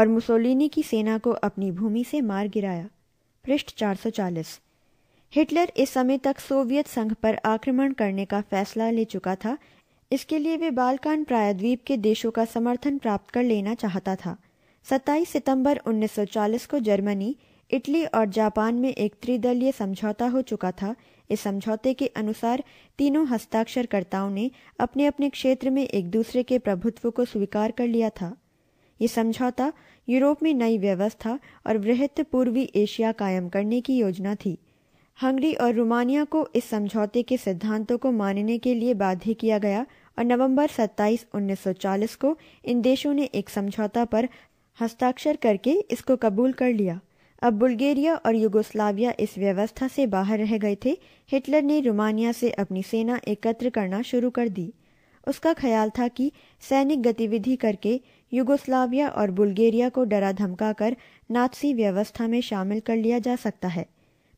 और मुसोलिनी की सेना को अपनी भूमि से मार गिराया पृष्ठ 440 हिटलर इस समय तक सोवियत संघ पर आक्रमण करने का फैसला ले चुका था इसके लिए वे बालकान प्रायद्वीप के देशों का समर्थन प्राप्त कर लेना चाहता था 27 सितंबर 1940 को जर्मनी इटली और जापान में एक त्रिदलीय समझौता हो चुका था इस समझौते के अनुसार तीनों हस्ताक्षरकर्ताओं ने अपने अपने क्षेत्र में एक दूसरे के प्रभुत्व को स्वीकार कर लिया था ये समझौता यूरोप में नई व्यवस्था और वृहत पूर्वी एशिया कायम करने की योजना थी हंगरी और रोमानिया को इस समझौते के सिद्धांतों को मानने के लिए बाध्य किया गया और नवंबर 27, 1940 को इन देशों ने एक समझौता पर हस्ताक्षर करके इसको कबूल कर लिया अब बुल्गारिया और युगोस्लाविया इस व्यवस्था से बाहर रह गए थे हिटलर ने रोमानिया से अपनी सेना एकत्र करना शुरू कर दी उसका ख्याल था कि सैनिक गतिविधि करके युगोस्लाविया और बुल्गारिया को डरा धमका कर नाथसी व्यवस्था में शामिल कर लिया जा सकता है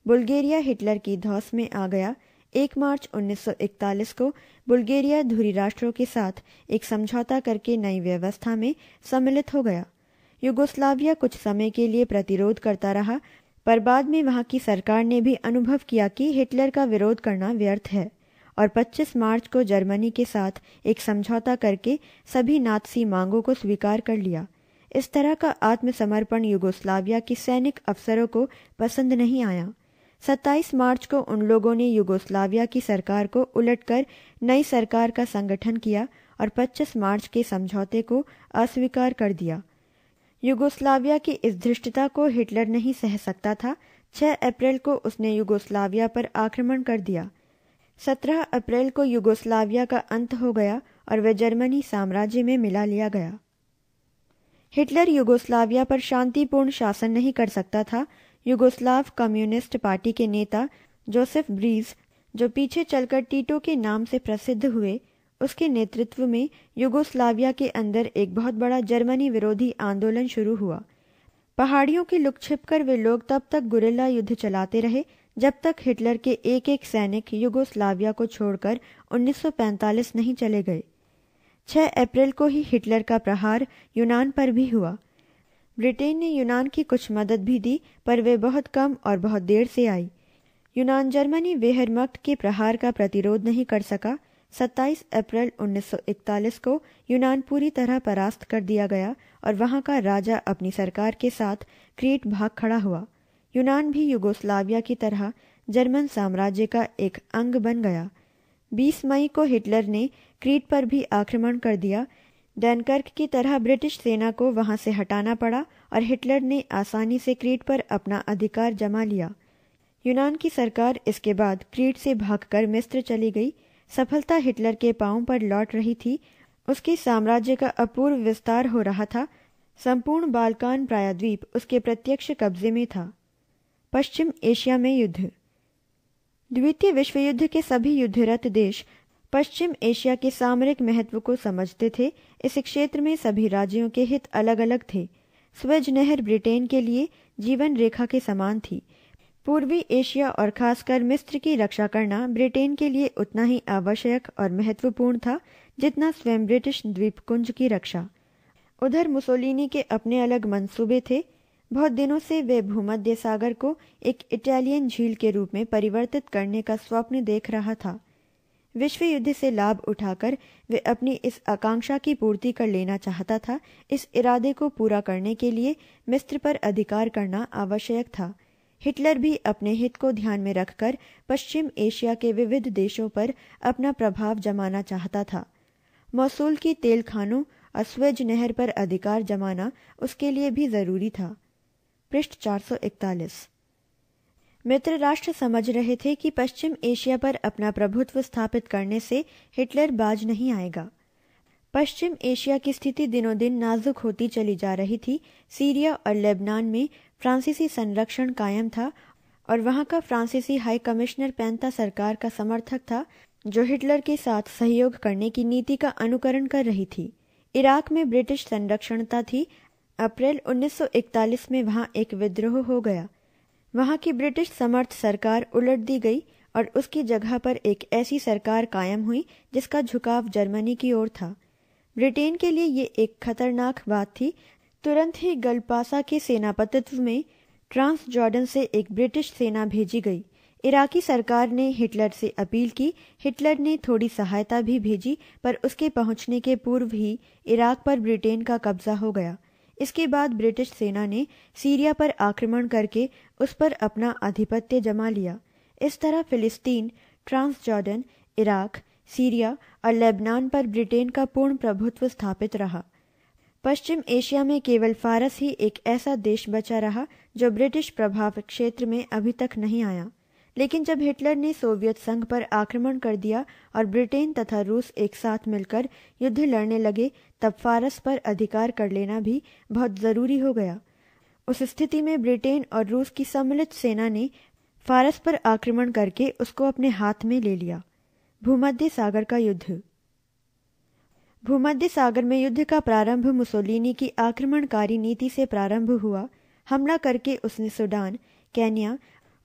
बुल्गारिया हिटलर की धौस में आ गया एक मार्च 1941 को बुल्गारिया धुरी राष्ट्रों के साथ एक समझौता करके नई व्यवस्था में सम्मिलित हो गया युगोस्लाविया कुछ समय के लिए प्रतिरोध करता रहा पर बाद में वहाँ की सरकार ने भी अनुभव किया कि हिटलर का विरोध करना व्यर्थ है और 25 मार्च को जर्मनी के साथ एक समझौता करके सभी नाथसी मांगों को स्वीकार कर लिया इस तरह का आत्मसमर्पण युगोस्लाविया के सैनिक अफसरों को पसंद नहीं आया 27 मार्च को उन लोगों ने युगोस्लाविया की सरकार को उलटकर नई सरकार का संगठन किया और 25 मार्च के समझौते को अस्वीकार कर दिया युगोस्लाविया की इस धृष्टता को हिटलर नहीं सह सकता था 6 अप्रैल को उसने युगोस्लाविया पर आक्रमण कर दिया 17 अप्रैल को युगोस्लाविया का अंत हो गया और वह जर्मनी साम्राज्य में मिला लिया गया हिटलर युगोस्लाविया पर शांतिपूर्ण शासन नहीं कर सकता था युगोस्लाव कम्युनिस्ट पार्टी के नेता जोसेफ ब्रीज जो पीछे चलकर टीटो के नाम से प्रसिद्ध हुए उसके नेतृत्व में युगोस्लाविया के अंदर एक बहुत बड़ा जर्मनी विरोधी आंदोलन शुरू हुआ पहाड़ियों के लुक छिप कर वे लोग तब तक गुरेला युद्ध चलाते रहे जब तक हिटलर के एक एक सैनिक युगोस्लाविया को छोड़कर 1945 नहीं चले गए 6 अप्रैल को ही हिटलर का प्रहार यूनान पर भी हुआ ब्रिटेन ने यूनान की कुछ मदद भी दी पर वे बहुत कम और बहुत देर से आई यूनान जर्मनी वेहरमक्ट के प्रहार का प्रतिरोध नहीं कर सका 27 अप्रैल 1941 को यूनान पूरी तरह परास्त कर दिया गया और वहां का राजा अपनी सरकार के साथ क्रीट भाग खड़ा हुआ यूनान भी युगोस्लाविया की तरह जर्मन साम्राज्य का एक अंग बन गया 20 मई को हिटलर ने क्रीट पर भी आक्रमण कर दिया डैनकर्क की तरह ब्रिटिश सेना को वहां से हटाना पड़ा और हिटलर ने आसानी से क्रीट पर अपना अधिकार जमा लिया यूनान की सरकार इसके बाद क्रीट से भागकर मिस्र चली गई सफलता हिटलर के पांव पर लौट रही थी उसके साम्राज्य का अपूर्व विस्तार हो रहा था संपूर्ण बालकान प्रायद्वीप उसके प्रत्यक्ष कब्जे में था पश्चिम एशिया में युद्ध द्वितीय विश्व युद्ध के सभी युद्धरत देश पश्चिम एशिया के सामरिक महत्व को समझते थे इस क्षेत्र में सभी राज्यों के हित अलग अलग थे स्वेज नहर ब्रिटेन के लिए जीवन रेखा के समान थी पूर्वी एशिया और खासकर मिस्र की रक्षा करना ब्रिटेन के लिए उतना ही आवश्यक और महत्वपूर्ण था जितना स्वयं ब्रिटिश कुंज की रक्षा उधर मुसोलिनी के अपने अलग मंसूबे थे बहुत दिनों से वे भूमध्य सागर को एक इटालियन झील के रूप में परिवर्तित करने का स्वप्न देख रहा था विश्व युद्ध से लाभ उठाकर वे अपनी इस आकांक्षा की पूर्ति कर लेना चाहता था इस इरादे को पूरा करने के लिए मिस्र पर अधिकार करना आवश्यक था हिटलर भी अपने हित को ध्यान में रखकर पश्चिम एशिया के विविध देशों पर अपना प्रभाव जमाना चाहता था मौसूल की तेल खानों अस्वेज नहर पर अधिकार जमाना उसके लिए भी जरूरी था पृष्ठ 441 मित्र राष्ट्र समझ रहे थे कि पश्चिम एशिया पर अपना प्रभुत्व स्थापित करने से हिटलर बाज नहीं आएगा पश्चिम एशिया की स्थिति दिनों दिन नाजुक होती चली जा रही थी सीरिया और लेबनान में फ्रांसीसी संरक्षण कायम था और वहां का फ्रांसीसी हाई कमिश्नर पैंता सरकार का समर्थक था जो हिटलर के साथ सहयोग करने की नीति का अनुकरण कर रही थी इराक में ब्रिटिश संरक्षणता थी अप्रैल 1941 में वहां एक विद्रोह हो गया वहां की ब्रिटिश समर्थ सरकार उलट दी गई और उसकी जगह पर एक ऐसी सरकार कायम हुई जिसका झुकाव जर्मनी की ओर था ब्रिटेन के लिए ये एक खतरनाक बात थी तुरंत ही गलपासा के सेनापतित्व में ट्रांस जॉर्डन से एक ब्रिटिश सेना भेजी गई इराकी सरकार ने हिटलर से अपील की हिटलर ने थोड़ी सहायता भी भेजी पर उसके पहुंचने के पूर्व ही इराक पर ब्रिटेन का कब्जा हो गया इसके बाद ब्रिटिश सेना ने सीरिया पर आक्रमण करके उस पर अपना आधिपत्य जमा लिया इस तरह Palestine Transjordan Iraq Syria और लेबनान पर ब्रिटेन का पूर्ण प्रभुत्व स्थापित रहा पश्चिम एशिया में केवल फारस ही एक ऐसा देश बचा रहा जो ब्रिटिश प्रभाव क्षेत्र में अभी तक नहीं आया लेकिन जब हिटलर ने सोवियत संघ पर आक्रमण कर दिया और ब्रिटेन तथा रूस एक साथ मिलकर युद्ध लड़ने लगे तब फारस पर अधिकार कर लेना भी बहुत जरूरी हो गया उस स्थिति में ब्रिटेन और रूस की सम्मिलित सेना ने फारस पर आक्रमण करके उसको अपने हाथ में ले लिया भूमध्य सागर का युद्ध भूमध्य सागर में युद्ध का प्रारंभ मुसोलिनी की आक्रमणकारी नीति से प्रारंभ हुआ हमला करके उसने सूडान केन्या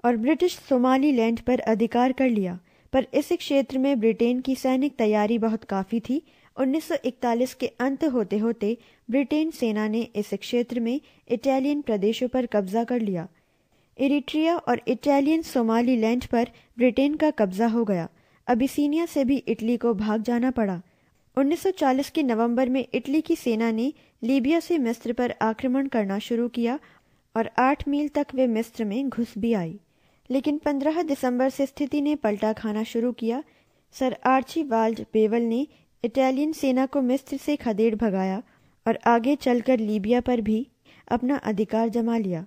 और ब्रिटिश सोमालीलैंड पर अधिकार कर लिया पर इस क्षेत्र में ब्रिटेन की सैनिक तैयारी बहुत काफ़ी थी 1941 के अंत होते होते ब्रिटेन सेना ने इस क्षेत्र में इटालियन प्रदेशों पर कब्जा कर लिया इरिट्रिया और इटालियन सोमालीलैंड पर ब्रिटेन का कब्जा हो गया अबिसिनिया से भी इटली को भाग जाना पड़ा 1940 के नवंबर में इटली की सेना ने लीबिया से मिस्र पर आक्रमण करना शुरू किया और आठ मील तक वे मिस्र में घुस भी आई लेकिन 15 दिसंबर से स्थिति ने पलटा खाना शुरू किया सर आर्ची वाल्ड बेवल ने इटालियन सेना को मिस्र से खदेड़ भगाया और आगे चलकर लीबिया पर भी अपना अधिकार जमा लिया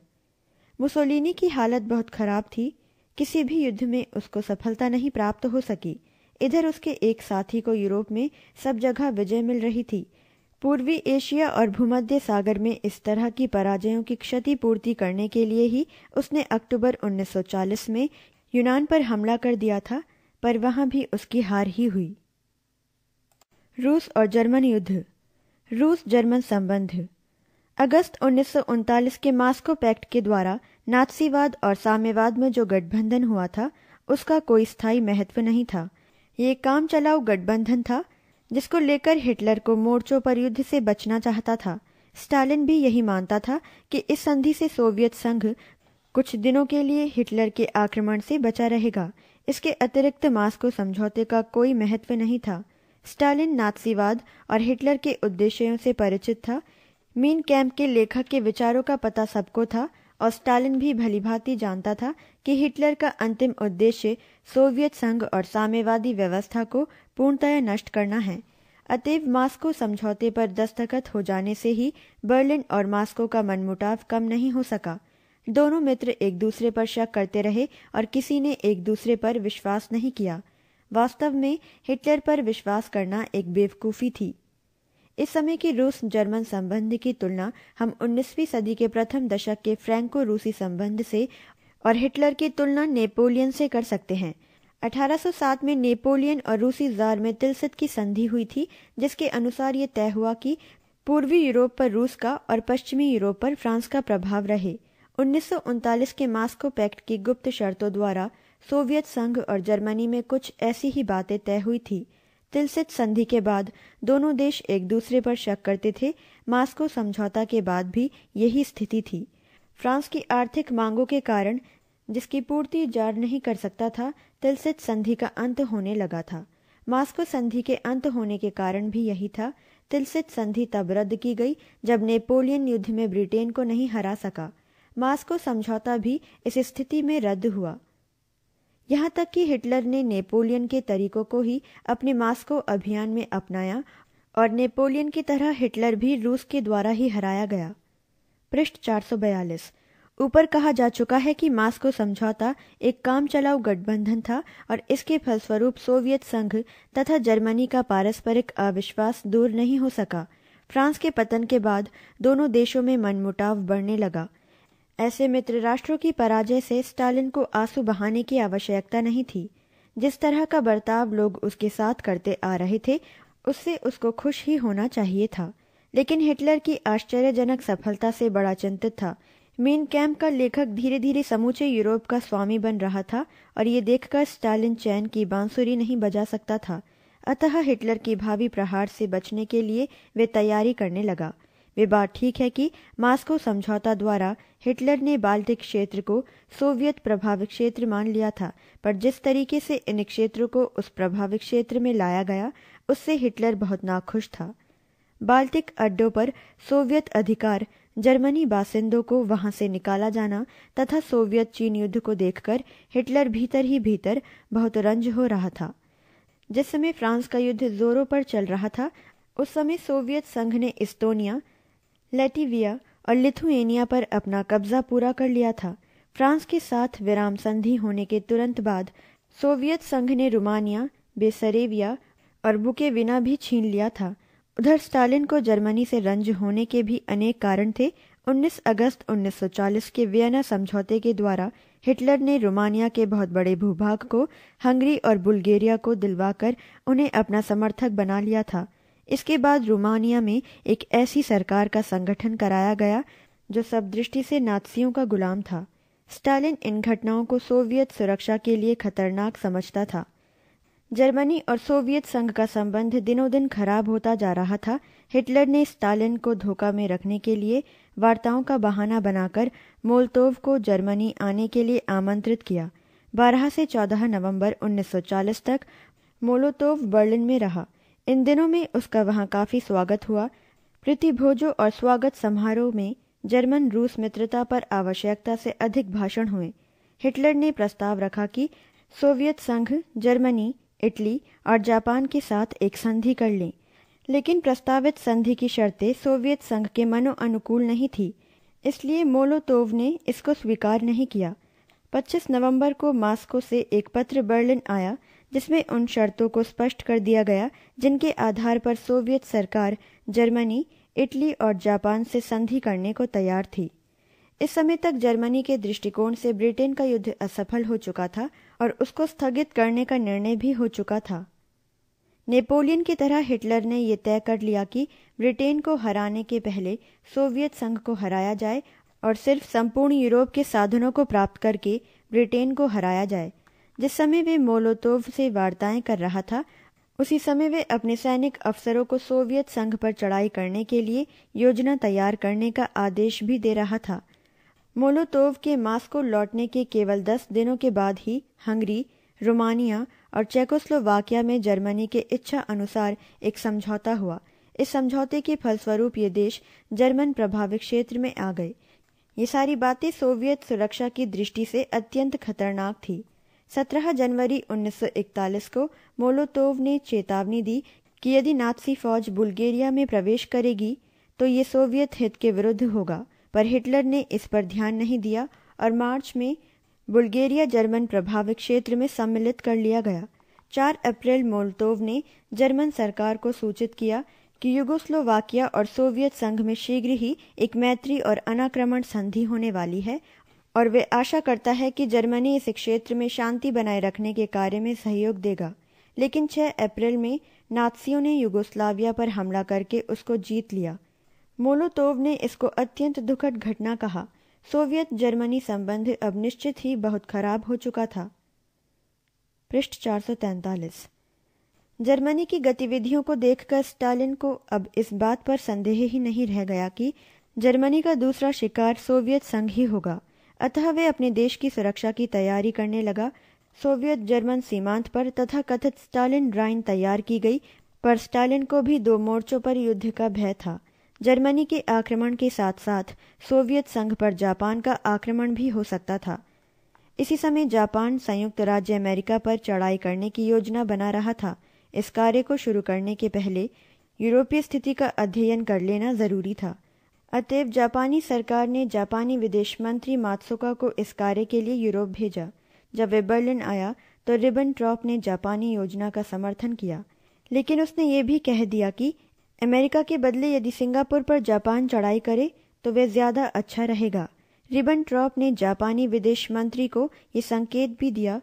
मुसोलिनी की हालत बहुत खराब थी किसी भी युद्ध में उसको सफलता नहीं प्राप्त हो सकी इधर उसके एक साथी को यूरोप में सब जगह विजय मिल रही थी पूर्वी एशिया और भूमध्य सागर में इस तरह की पराजयों की क्षतिपूर्ति करने के लिए ही उसने अक्टूबर 1940 में यूनान पर हमला कर दिया था पर वहां भी उसकी हार ही हुई रूस और जर्मन युद्ध रूस जर्मन संबंध अगस्त उन्नीस के मास्को पैक्ट के द्वारा नाथसीवाद और साम्यवाद में जो गठबंधन हुआ था उसका कोई स्थायी महत्व नहीं था ये काम चलाऊ गठबंधन था जिसको लेकर हिटलर को मोर्चों पर युद्ध से बचना चाहता था स्टालिन भी यही मानता था कि इस संधि से सोवियत संघ कुछ दिनों के लिए हिटलर के आक्रमण से बचा रहेगा इसके अतिरिक्त मास्को समझौते का कोई महत्व नहीं था स्टालिन नाथसीवाद और हिटलर के उद्देश्यों से परिचित था मीन कैंप के लेखक के विचारों का पता सबको था और स्टालिन भी भलीभांति जानता था कि हिटलर का अंतिम उद्देश्य सोवियत संघ और साम्यवादी व्यवस्था को पूर्णतया नष्ट करना है अतएव मास्को समझौते पर दस्तखत हो जाने से ही बर्लिन और मास्को का मनमुटाव कम नहीं हो सका दोनों मित्र एक दूसरे पर शक करते रहे और किसी ने एक दूसरे पर विश्वास नहीं किया वास्तव में हिटलर पर विश्वास करना एक बेवकूफ़ी थी इस समय की रूस जर्मन संबंध की तुलना हम 19वीं सदी के प्रथम दशक के फ्रैंको रूसी संबंध से और हिटलर की तुलना नेपोलियन से कर सकते हैं 1807 में नेपोलियन और रूसी जार में तिलसित की संधि हुई थी जिसके अनुसार ये तय हुआ कि पूर्वी यूरोप पर रूस का और पश्चिमी यूरोप पर फ्रांस का प्रभाव रहे उन्नीस के मास्को पैक्ट की गुप्त शर्तों द्वारा सोवियत संघ और जर्मनी में कुछ ऐसी ही बातें तय हुई थी तिलसित संधि के बाद दोनों देश एक दूसरे पर शक करते थे मास्को समझौता के बाद भी यही स्थिति थी फ्रांस की आर्थिक मांगों के कारण जिसकी पूर्ति जार नहीं कर सकता था तिलसित संधि का अंत होने लगा था मास्को संधि के अंत होने के कारण भी यही था तिलसित संधि तब रद्द की गई जब नेपोलियन युद्ध में ब्रिटेन को नहीं हरा सका मास्को समझौता भी इस स्थिति में रद्द हुआ यहाँ तक कि हिटलर ने नेपोलियन के तरीकों को ही अपने मास्को अभियान में अपनाया और नेपोलियन की तरह हिटलर भी रूस के द्वारा ही हराया गया पृष्ठ चार ऊपर कहा जा चुका है कि मास्को समझौता एक काम चलाऊ गठबंधन था और इसके फलस्वरूप सोवियत संघ तथा जर्मनी का पारस्परिक अविश्वास दूर नहीं हो सका फ्रांस के पतन के बाद दोनों देशों में मनमुटाव बढ़ने लगा ऐसे मित्र राष्ट्रों की पराजय से स्टालिन को आंसू बहाने की आवश्यकता नहीं थी जिस तरह का बर्ताव लोग उसके साथ करते आ रहे थे उससे उसको खुश ही होना चाहिए था लेकिन हिटलर की आश्चर्यजनक सफलता से बड़ा चिंतित था मेन कैम्प का लेखक धीरे धीरे समूचे यूरोप का स्वामी बन रहा था और ये देखकर स्टालिन चैन की बांसुरी नहीं बजा सकता था अतः हिटलर की भावी प्रहार से बचने के लिए वे तैयारी करने लगा वे बात ठीक है कि मास्को समझौता द्वारा हिटलर ने बाल्टिक क्षेत्र को सोवियत प्रभावित क्षेत्र मान लिया था पर जिस तरीके से इन क्षेत्रों को उस प्रभावित क्षेत्र में लाया गया उससे हिटलर बहुत नाखुश था बाल्टिक अड्डों पर सोवियत अधिकार जर्मनी बासिंदों को वहां से निकाला जाना तथा सोवियत चीन युद्ध को देखकर हिटलर भीतर ही भीतर बहुत रंज हो रहा था जिस समय फ्रांस का युद्ध जोरों पर चल रहा था उस समय सोवियत संघ ने इस्तोनिया लेटिविया और लिथुएनिया पर अपना कब्जा पूरा कर लिया था फ्रांस के साथ विराम संधि होने के तुरंत बाद सोवियत संघ ने रोमानिया बेसरेविया और विना भी छीन लिया था उधर स्टालिन को जर्मनी से रंज होने के भी अनेक कारण थे 19 अगस्त 1940 के वियना समझौते के द्वारा हिटलर ने रोमानिया के बहुत बड़े भूभाग को हंगरी और बुल्गेरिया को दिलवाकर उन्हें अपना समर्थक बना लिया था इसके बाद रोमानिया में एक ऐसी सरकार का संगठन कराया गया जो सब दृष्टि से नाथसियों का गुलाम था स्टालिन इन घटनाओं को सोवियत सुरक्षा के लिए खतरनाक समझता था जर्मनी और सोवियत संघ का संबंध दिनों दिन खराब होता जा रहा था हिटलर ने स्टालिन को धोखा में रखने के लिए वार्ताओं का बहाना बनाकर मोलतोव को जर्मनी आने के लिए आमंत्रित किया बारह से चौदह नवंबर 1940 तक मोलोतोव बर्लिन में रहा इन दिनों में उसका वहाँ काफी स्वागत हुआ प्रीतिभोजों और स्वागत समारोह में जर्मन रूस मित्रता पर आवश्यकता से अधिक भाषण हुए हिटलर ने प्रस्ताव रखा कि सोवियत संघ जर्मनी इटली और जापान के साथ एक संधि कर लें लेकिन प्रस्तावित संधि की शर्तें सोवियत संघ के मनो अनुकूल नहीं थी इसलिए मोलोतोव ने इसको स्वीकार नहीं किया 25 नवंबर को मास्को से एक पत्र बर्लिन आया जिसमें उन शर्तों को स्पष्ट कर दिया गया जिनके आधार पर सोवियत सरकार जर्मनी इटली और जापान से संधि करने को तैयार थी इस समय तक जर्मनी के दृष्टिकोण से ब्रिटेन का युद्ध असफल हो चुका था और उसको स्थगित करने का निर्णय भी हो चुका था नेपोलियन की तरह हिटलर ने यह तय कर लिया कि ब्रिटेन को हराने के पहले सोवियत संघ को हराया जाए और सिर्फ संपूर्ण यूरोप के साधनों को प्राप्त करके ब्रिटेन को हराया जाए जिस समय वे मोलोतोव से वार्ताएं कर रहा था उसी समय वे अपने सैनिक अफसरों को सोवियत संघ पर चढ़ाई करने के लिए योजना तैयार करने का आदेश भी दे रहा था मोलोतोव के मास्को लौटने के केवल दस दिनों के बाद ही हंगरी रोमानिया और चेकोस्लोवाकिया में जर्मनी के इच्छा अनुसार एक समझौता हुआ इस समझौते के फलस्वरूप ये देश जर्मन प्रभावित क्षेत्र में आ गए ये सारी बातें सोवियत सुरक्षा की दृष्टि से अत्यंत खतरनाक थी 17 जनवरी 1941 को मोलोतोव ने चेतावनी दी कि यदि नाथसी फौज बुल्गेरिया में प्रवेश करेगी तो ये सोवियत हित के विरुद्ध होगा पर हिटलर ने इस पर ध्यान नहीं दिया और मार्च में बुल्गेरिया जर्मन प्रभावित क्षेत्र में सम्मिलित कर लिया गया 4 अप्रैल मोलतोव ने जर्मन सरकार को सूचित किया कि युगोस्लोवाकिया और सोवियत संघ में शीघ्र ही एक मैत्री और अनाक्रमण संधि होने वाली है और वे आशा करता है कि जर्मनी इस क्षेत्र में शांति बनाए रखने के कार्य में सहयोग देगा लेकिन 6 अप्रैल में नाथसियों ने युगोस्लाविया पर हमला करके उसको जीत लिया मोलोतोव ने इसको अत्यंत दुखद घटना कहा सोवियत जर्मनी संबंध अब निश्चित ही बहुत खराब हो चुका था पृष्ठ चार जर्मनी की गतिविधियों को देखकर स्टालिन को अब इस बात पर संदेह ही नहीं रह गया कि जर्मनी का दूसरा शिकार सोवियत संघ ही होगा अतः वे अपने देश की सुरक्षा की तैयारी करने लगा सोवियत जर्मन सीमांत पर तथा कथित स्टालिन ड्राइन तैयार की गई पर स्टालिन को भी दो मोर्चों पर युद्ध का भय था जर्मनी के आक्रमण के साथ साथ सोवियत संघ पर जापान का आक्रमण भी हो सकता था इसी समय जापान संयुक्त राज्य अमेरिका पर चढ़ाई करने की योजना बना रहा था इस कार्य को शुरू करने के पहले यूरोपीय स्थिति का अध्ययन कर लेना जरूरी था अतएव जापानी सरकार ने जापानी विदेश मंत्री मात्सुका को इस कार्य के लिए यूरोप भेजा जब वे बर्लिन आया तो रिबन ट्रॉप ने जापानी योजना का समर्थन किया लेकिन उसने ये भी कह दिया कि अमेरिका के बदले यदि सिंगापुर पर जापान चढ़ाई करे तो वह ज्यादा अच्छा रहेगा रिबन ट्रॉप ने जापानी विदेश मंत्री को ये संकेत भी दिया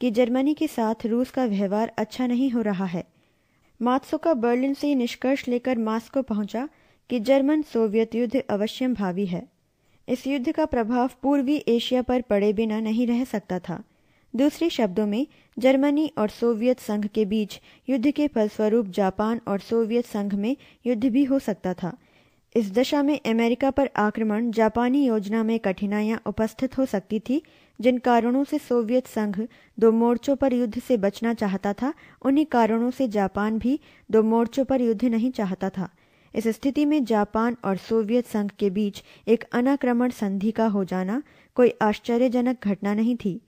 कि जर्मनी के साथ रूस का व्यवहार अच्छा नहीं हो रहा है मात्सुका बर्लिन से निष्कर्ष लेकर मास्को पहुंचा कि जर्मन सोवियत युद्ध अवश्य भावी है इस युद्ध का प्रभाव पूर्वी एशिया पर पड़े बिना नहीं रह सकता था दूसरे शब्दों में जर्मनी और सोवियत संघ के बीच युद्ध के फलस्वरूप जापान और सोवियत संघ में युद्ध भी हो सकता था इस दशा में अमेरिका पर आक्रमण जापानी योजना में कठिनाइयां उपस्थित हो सकती थी जिन कारणों से सोवियत संघ दो मोर्चों पर युद्ध से बचना चाहता था उन्हीं कारणों से जापान भी दो मोर्चों पर युद्ध नहीं चाहता था इस स्थिति में जापान और सोवियत संघ के बीच एक अनाक्रमण संधि का हो जाना कोई आश्चर्यजनक घटना नहीं थी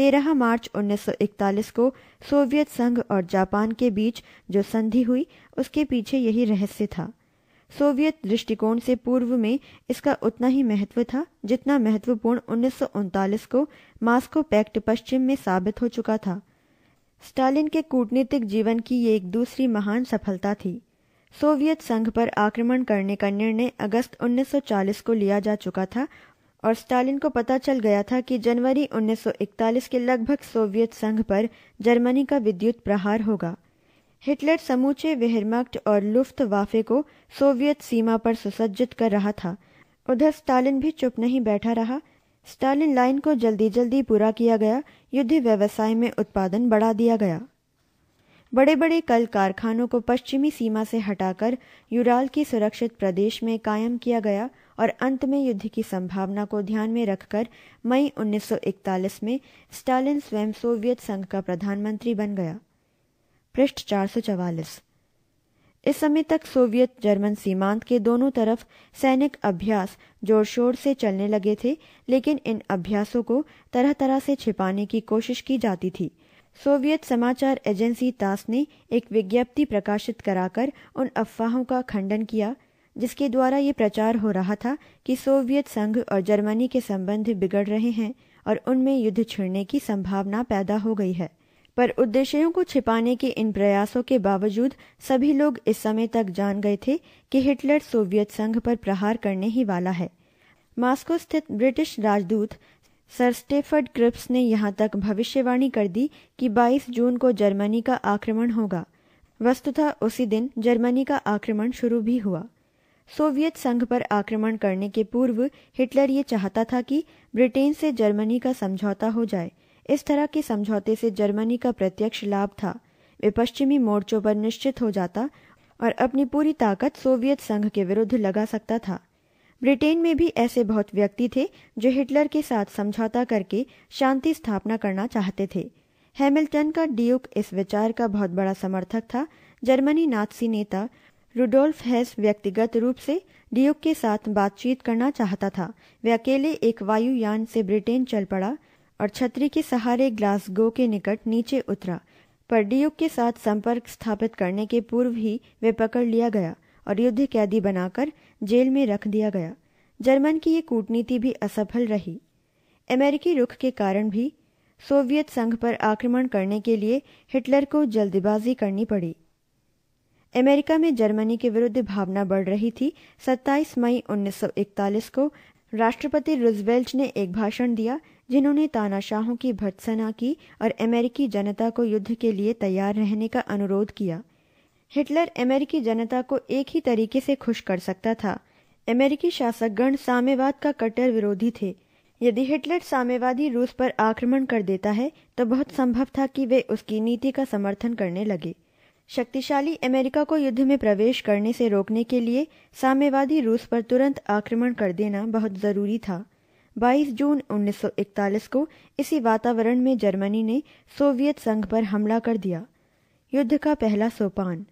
13 मार्च 1941 को सोवियत संघ और जापान के बीच जो संधि हुई उसके पीछे यही रहस्य था सोवियत दृष्टिकोण से पूर्व में इसका उतना ही महत्व था जितना महत्वपूर्ण उन्नीस को मास्को पैक्ट पश्चिम में साबित हो चुका था स्टालिन के कूटनीतिक जीवन की ये एक दूसरी महान सफलता थी सोवियत संघ पर आक्रमण करने का निर्णय अगस्त 1940 को लिया जा चुका था और स्टालिन को पता चल गया था कि जनवरी 1941 के लगभग सोवियत संघ पर जर्मनी का विद्युत प्रहार होगा हिटलर समूचे वेहरमक्ट और लुफ्त वाफे को सोवियत सीमा पर सुसज्जित कर रहा था उधर स्टालिन भी चुप नहीं बैठा रहा स्टालिन लाइन को जल्दी जल्दी पूरा किया गया युद्ध व्यवसाय में उत्पादन बढ़ा दिया गया बड़े बड़े कल कारखानों को पश्चिमी सीमा से हटाकर यूराल की सुरक्षित प्रदेश में कायम किया गया और अंत में युद्ध की संभावना को ध्यान में रखकर मई 1941 में स्टालिन स्वयं सोवियत संघ का प्रधानमंत्री बन गया पृष्ठ चार इस समय तक सोवियत जर्मन सीमांत के दोनों तरफ सैनिक अभ्यास जोर शोर से चलने लगे थे लेकिन इन अभ्यासों को तरह तरह से छिपाने की कोशिश की जाती थी सोवियत समाचार एजेंसी तास ने एक विज्ञप्ति प्रकाशित कराकर उन अफवाहों का खंडन किया जिसके द्वारा ये प्रचार हो रहा था कि सोवियत संघ और जर्मनी के संबंध बिगड़ रहे हैं और उनमें युद्ध छिड़ने की संभावना पैदा हो गई है पर उद्देश्यों को छिपाने के इन प्रयासों के बावजूद सभी लोग इस समय तक जान गए थे कि हिटलर सोवियत संघ पर प्रहार करने ही वाला है मास्को स्थित ब्रिटिश राजदूत सर स्टेफर्ड क्रिप्स ने यहाँ तक भविष्यवाणी कर दी कि 22 जून को जर्मनी का आक्रमण होगा वस्तुतः उसी दिन जर्मनी का आक्रमण शुरू भी हुआ सोवियत संघ पर आक्रमण करने के पूर्व हिटलर ये चाहता था कि ब्रिटेन से जर्मनी का समझौता हो जाए इस तरह के समझौते से जर्मनी का प्रत्यक्ष लाभ था वे पश्चिमी मोर्चों पर निश्चित हो जाता और अपनी पूरी ताकत सोवियत संघ के विरुद्ध लगा सकता था ब्रिटेन में भी ऐसे बहुत व्यक्ति थे जो हिटलर के साथ समझौता करके शांति स्थापना करना चाहते थे हैमिल्टन का ड्यूक इस विचार का बहुत बड़ा समर्थक था जर्मनी नाथसी नेता रुडोल्फ हैस व्यक्तिगत रूप से ड्यूक के साथ बातचीत करना चाहता था वे अकेले एक वायुयान से ब्रिटेन चल पड़ा और छतरी के सहारे ग्लासगो के निकट नीचे उतरा पर ड्यूक के साथ संपर्क स्थापित करने के पूर्व ही वे पकड़ लिया गया और युद्ध कैदी बनाकर जेल में रख दिया गया जर्मन की ये कूटनीति भी असफल रही अमेरिकी रुख के कारण भी सोवियत संघ पर आक्रमण करने के लिए हिटलर को जल्दबाजी करनी पड़ी अमेरिका में जर्मनी के विरुद्ध भावना बढ़ रही थी 27 मई 1941 को राष्ट्रपति रुजवेल्ट ने एक भाषण दिया जिन्होंने तानाशाहों की भत्सना की और अमेरिकी जनता को युद्ध के लिए तैयार रहने का अनुरोध किया हिटलर अमेरिकी जनता को एक ही तरीके से खुश कर सकता था अमेरिकी शासकगण साम्यवाद का कट्टर विरोधी थे यदि हिटलर साम्यवादी रूस पर आक्रमण कर देता है तो बहुत संभव था कि वे उसकी नीति का समर्थन करने लगे शक्तिशाली अमेरिका को युद्ध में प्रवेश करने से रोकने के लिए साम्यवादी रूस पर तुरंत आक्रमण कर देना बहुत जरूरी था 22 जून 1941 को इसी वातावरण में जर्मनी ने सोवियत संघ पर हमला कर दिया युद्ध का पहला सोपान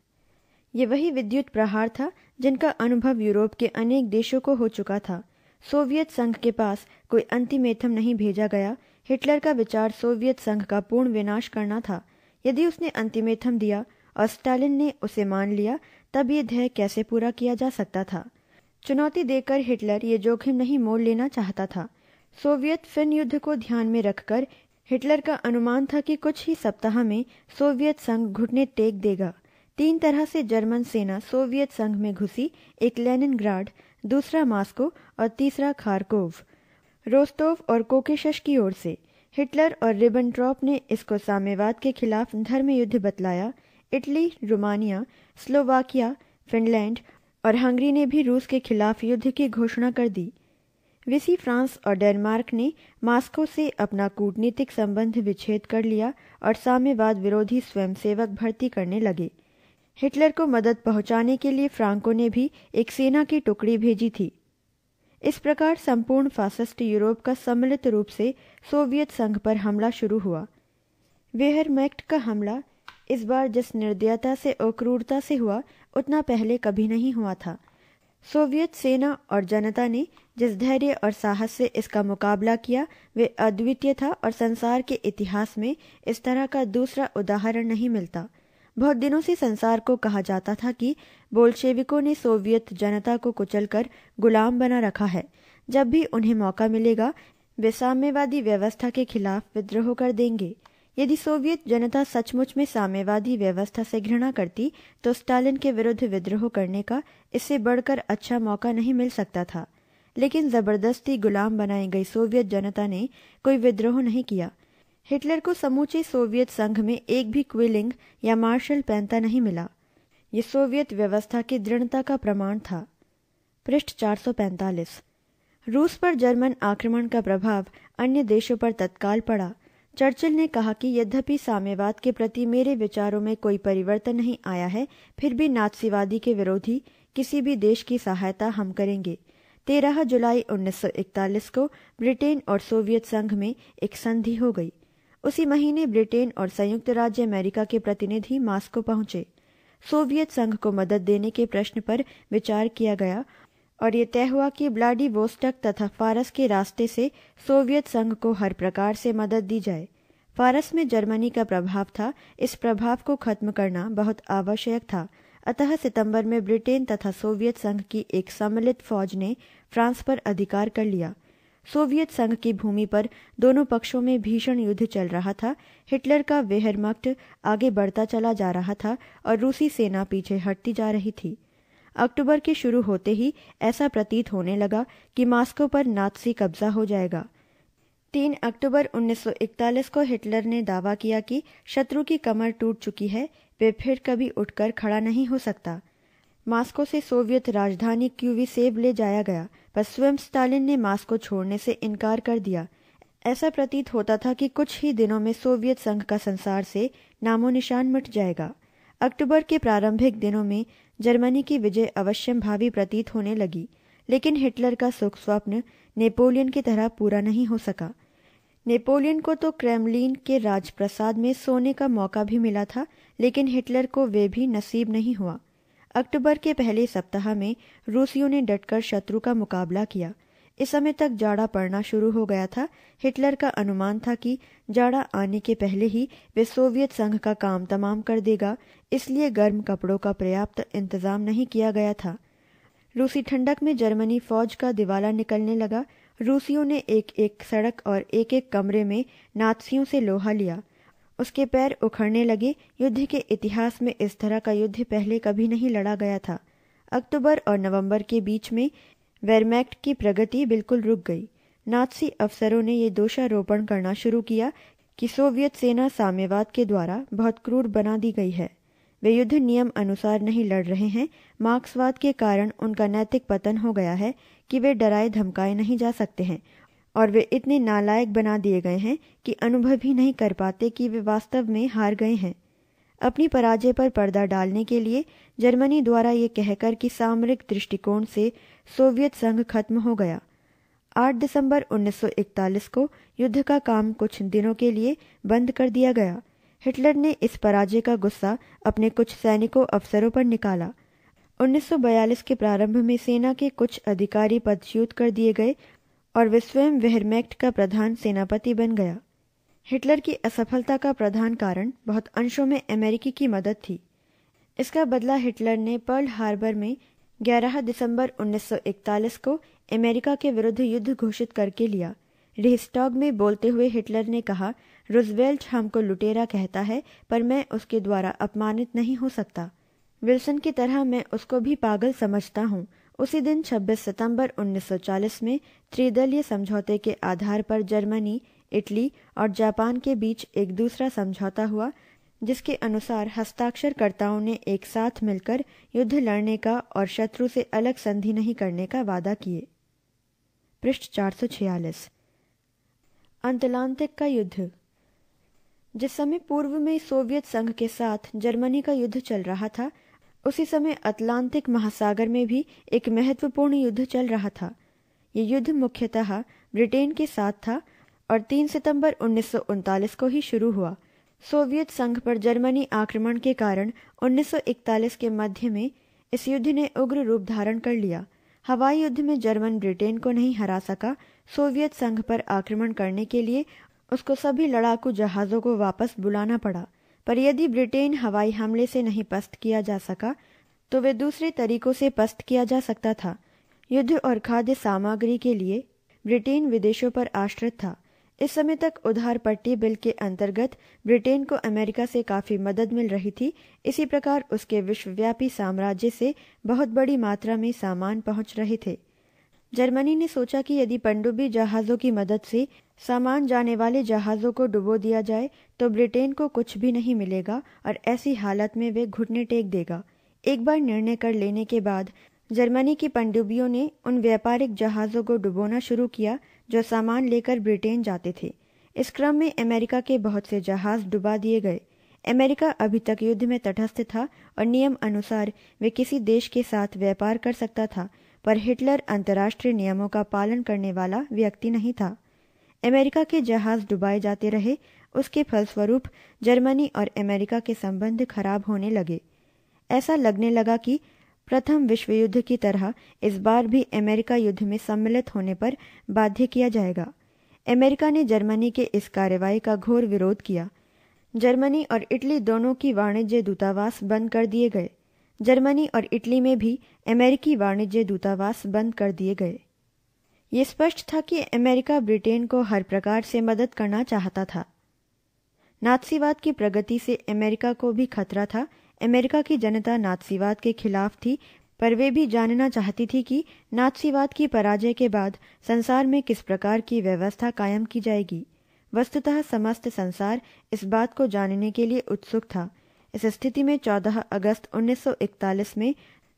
ये वही विद्युत प्रहार था जिनका अनुभव यूरोप के अनेक देशों को हो चुका था सोवियत संघ के पास कोई अंतिमेथम नहीं भेजा गया हिटलर का विचार सोवियत संघ का पूर्ण विनाश करना था यदि उसने अंतिमेथम दिया और स्टालिन ने उसे मान लिया तब ये ध्येय कैसे पूरा किया जा सकता था चुनौती देकर हिटलर ये जोखिम नहीं मोड़ लेना चाहता था सोवियत फिन युद्ध को ध्यान में रखकर हिटलर का अनुमान था कि कुछ ही सप्ताह में सोवियत संघ घुटने टेक देगा तीन तरह से जर्मन सेना सोवियत संघ में घुसी एक लेनिन दूसरा मास्को और तीसरा खारकोव रोस्तोव और कोकेशश की ओर से हिटलर और ट्रॉप ने इसको साम्यवाद के खिलाफ युद्ध बतलाया इटली रोमानिया स्लोवाकिया फिनलैंड और हंगरी ने भी रूस के खिलाफ युद्ध की घोषणा कर दी विसी फ्रांस और डेनमार्क ने मास्को से अपना कूटनीतिक संबंध विच्छेद कर लिया और साम्यवाद विरोधी स्वयंसेवक भर्ती करने लगे हिटलर को मदद पहुंचाने के लिए फ्रांको ने भी एक सेना की टुकड़ी भेजी थी इस प्रकार संपूर्ण फासिस्ट यूरोप का सम्मिलित रूप से सोवियत संघ पर हमला शुरू हुआ वेहरमैक्ट का हमला इस बार जिस निर्दयता से और क्रूरता से हुआ उतना पहले कभी नहीं हुआ था सोवियत सेना और जनता ने जिस धैर्य और साहस से इसका मुकाबला किया वे अद्वितीय था और संसार के इतिहास में इस तरह का दूसरा उदाहरण नहीं मिलता बहुत दिनों से संसार को कहा जाता था कि बोल्शेविकों ने सोवियत जनता को कुचलकर गुलाम बना रखा है जब भी उन्हें मौका मिलेगा वे साम्यवादी व्यवस्था के खिलाफ विद्रोह कर देंगे यदि सोवियत जनता सचमुच में साम्यवादी व्यवस्था से घृणा करती तो स्टालिन के विरुद्ध विद्रोह करने का इससे बढ़कर अच्छा मौका नहीं मिल सकता था लेकिन जबरदस्ती गुलाम बनाई गई सोवियत जनता ने कोई विद्रोह नहीं किया हिटलर को समूचे सोवियत संघ में एक भी क्विलिंग या मार्शल पैंता नहीं मिला ये सोवियत व्यवस्था की दृढ़ता का प्रमाण था पृष्ठ 445 रूस पर जर्मन आक्रमण का प्रभाव अन्य देशों पर तत्काल पड़ा चर्चिल ने कहा कि यद्यपि साम्यवाद के प्रति मेरे विचारों में कोई परिवर्तन नहीं आया है फिर भी नाथसीवादी के विरोधी किसी भी देश की सहायता हम करेंगे तेरह जुलाई 1941 को ब्रिटेन और सोवियत संघ में एक संधि हो गई उसी महीने ब्रिटेन और संयुक्त राज्य अमेरिका के प्रतिनिधि मास्को पहुंचे सोवियत संघ को मदद देने के प्रश्न पर विचार किया गया और ये तय हुआ कि वोस्टक तथा फारस के रास्ते से सोवियत संघ को हर प्रकार से मदद दी जाए फारस में जर्मनी का प्रभाव था इस प्रभाव को खत्म करना बहुत आवश्यक था अतः सितंबर में ब्रिटेन तथा सोवियत संघ की एक सम्मिलित फौज ने फ्रांस पर अधिकार कर लिया सोवियत संघ की भूमि पर दोनों पक्षों में भीषण युद्ध चल रहा था हिटलर का वेहरमक्ट आगे बढ़ता चला जा रहा था और रूसी सेना पीछे हटती जा रही थी अक्टूबर के शुरू होते ही ऐसा प्रतीत होने लगा कि मास्को पर नाथसी कब्जा हो जाएगा तीन अक्टूबर 1941 को हिटलर ने दावा किया कि शत्रु की कमर टूट चुकी है वे फिर कभी उठकर खड़ा नहीं हो सकता मास्को से सोवियत राजधानी क्यूवी सेब ले जाया गया पर स्वयं स्टालिन ने मास्को छोड़ने से इनकार कर दिया ऐसा प्रतीत होता था कि कुछ ही दिनों में सोवियत संघ का संसार से नामो निशान मिट जाएगा अक्टूबर के प्रारंभिक दिनों में जर्मनी की विजय अवश्य भावी प्रतीत होने लगी लेकिन हिटलर का सुख स्वप्न नेपोलियन की तरह पूरा नहीं हो सका नेपोलियन को तो क्रेमलिन के राजप्रसाद में सोने का मौका भी मिला था लेकिन हिटलर को वे भी नसीब नहीं हुआ अक्टूबर के पहले सप्ताह में रूसियों ने डटकर शत्रु का मुकाबला किया इस समय तक जाड़ा पड़ना शुरू हो गया था हिटलर का अनुमान था कि जाड़ा आने के पहले ही वे सोवियत संघ का काम तमाम कर देगा इसलिए गर्म कपड़ों का पर्याप्त इंतजाम नहीं किया गया था रूसी ठंडक में जर्मनी फौज का दिवाला निकलने लगा रूसियों ने एक एक सड़क और एक एक कमरे में नाथसियों से लोहा लिया उसके पैर उखड़ने लगे युद्ध के इतिहास में इस तरह का युद्ध पहले कभी नहीं लड़ा गया था अक्टूबर और नवंबर के बीच में वेरमैक्ट की प्रगति बिल्कुल रुक गई नाथसी अफसरों ने ये दोषारोपण करना शुरू किया कि सोवियत सेना साम्यवाद के द्वारा बहुत क्रूर बना दी गई है वे युद्ध नियम अनुसार नहीं लड़ रहे हैं मार्क्सवाद के कारण उनका नैतिक पतन हो गया है कि वे डराए धमकाए नहीं जा सकते हैं और वे इतने नालायक बना दिए गए हैं कि अनुभव ही नहीं कर पाते कि वे वास्तव में हार गए हैं अपनी पराजय पर पर्दा डालने के लिए जर्मनी द्वारा ये कहकर कि सामरिक दृष्टिकोण से सोवियत संघ खत्म हो गया 8 दिसंबर 1941 को युद्ध का काम कुछ दिनों के लिए बंद कर दिया गया हिटलर ने इस पराजय का गुस्सा अपने कुछ सैनिकों अफसरों पर निकाला 1942 के प्रारंभ में सेना के कुछ अधिकारी पदच्युत कर दिए गए और वे स्वयं वेहरमैक्ट का प्रधान सेनापति बन गया हिटलर की असफलता का प्रधान कारण बहुत अंशों में अमेरिकी की मदद थी इसका बदला हिटलर ने पर्ल हार्बर में 11 दिसंबर 1941 को अमेरिका के विरुद्ध युद्ध घोषित करके लिया रिहस्टॉग में बोलते हुए हिटलर ने कहा रुजवेल्ट हमको लुटेरा कहता है पर मैं उसके द्वारा अपमानित नहीं हो सकता विल्सन की तरह मैं उसको भी पागल समझता हूँ उसी दिन 26 सितंबर 1940 में त्रिदलीय समझौते के आधार पर जर्मनी इटली और जापान के बीच एक दूसरा समझौता हुआ जिसके अनुसार हस्ताक्षरकर्ताओं ने एक साथ मिलकर युद्ध लड़ने का और शत्रु से अलग संधि नहीं करने का वादा किए पृष्ठ छियालीस अंतलांतिक का युद्ध जिस समय पूर्व में सोवियत संघ के साथ जर्मनी का युद्ध चल रहा था उसी समय अटलांतिक महासागर में भी एक महत्वपूर्ण युद्ध चल रहा था ये युद्ध मुख्यतः ब्रिटेन के साथ था और 3 सितंबर उन्नीस को ही शुरू हुआ सोवियत संघ पर जर्मनी आक्रमण के कारण 1941 के मध्य में इस युद्ध ने उग्र रूप धारण कर लिया हवाई युद्ध में जर्मन ब्रिटेन को नहीं हरा सका सोवियत संघ पर आक्रमण करने के लिए उसको सभी लड़ाकू जहाजों को वापस बुलाना पड़ा पर यदि ब्रिटेन हवाई हमले से नहीं पस्त किया जा सका तो वे दूसरे तरीकों से पस्त किया जा सकता था युद्ध और खाद्य सामग्री के लिए ब्रिटेन विदेशों पर आश्रित था इस समय तक उधार पट्टी बिल के अंतर्गत ब्रिटेन को अमेरिका से काफी मदद मिल रही थी इसी प्रकार उसके विश्वव्यापी साम्राज्य से बहुत बड़ी मात्रा में सामान पहुंच रहे थे जर्मनी ने सोचा कि यदि पनडुब्बी जहाज़ों की मदद से सामान जाने वाले जहाज़ों को डुबो दिया जाए तो ब्रिटेन को कुछ भी नहीं मिलेगा और ऐसी हालत में वे घुटने टेक देगा एक बार निर्णय कर लेने के बाद जर्मनी की पनडुब्बियों ने उन व्यापारिक जहाज़ों को डुबोना शुरू किया जो सामान लेकर ब्रिटेन जाते थे इस क्रम में अमेरिका के बहुत से जहाज़ डुबा दिए गए अमेरिका अभी तक युद्ध में तटस्थ था और नियम अनुसार वे किसी देश के साथ व्यापार कर सकता था पर हिटलर अंतर्राष्ट्रीय नियमों का पालन करने वाला व्यक्ति नहीं था अमेरिका के जहाज डुबाए जाते रहे उसके फलस्वरूप जर्मनी और अमेरिका के संबंध खराब होने लगे ऐसा लगने लगा कि प्रथम विश्व युद्ध की तरह इस बार भी अमेरिका युद्ध में सम्मिलित होने पर बाध्य किया जाएगा अमेरिका ने जर्मनी के इस कार्रवाई का घोर विरोध किया जर्मनी और इटली दोनों की वाणिज्य दूतावास बंद कर दिए गए जर्मनी और इटली में भी अमेरिकी वाणिज्य दूतावास बंद कर दिए गए ये स्पष्ट था कि अमेरिका ब्रिटेन को हर प्रकार से मदद करना चाहता था नाथसीवाद की प्रगति से अमेरिका को भी खतरा था अमेरिका की जनता नाथसीवाद के खिलाफ थी पर वे भी जानना चाहती थी कि नाथसीवाद की पराजय के बाद संसार में किस प्रकार की व्यवस्था कायम की जाएगी वस्तुतः समस्त संसार इस बात को जानने के लिए उत्सुक था इस स्थिति में 14 अगस्त 1941 में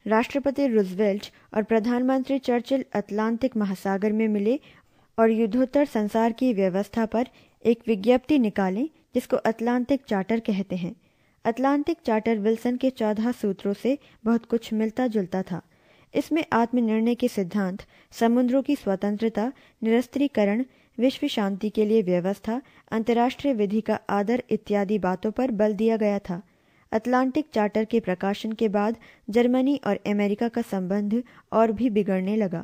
राष्ट्रपति रुजवेल्ट और प्रधानमंत्री चर्चिल अटलांटिक महासागर में मिले और युद्धोत्तर संसार की व्यवस्था पर एक विज्ञप्ति निकालें जिसको अटलांटिक चार्टर कहते हैं अटलांटिक चार्टर विल्सन के चौदह सूत्रों से बहुत कुछ मिलता जुलता था इसमें आत्मनिर्णय के सिद्धांत समुद्रों की स्वतंत्रता निरस्त्रीकरण विश्व शांति के लिए व्यवस्था अंतर्राष्ट्रीय विधि का आदर इत्यादि बातों पर बल दिया गया था अटलांटिक चार्टर के प्रकाशन के बाद जर्मनी और अमेरिका का संबंध और भी बिगड़ने लगा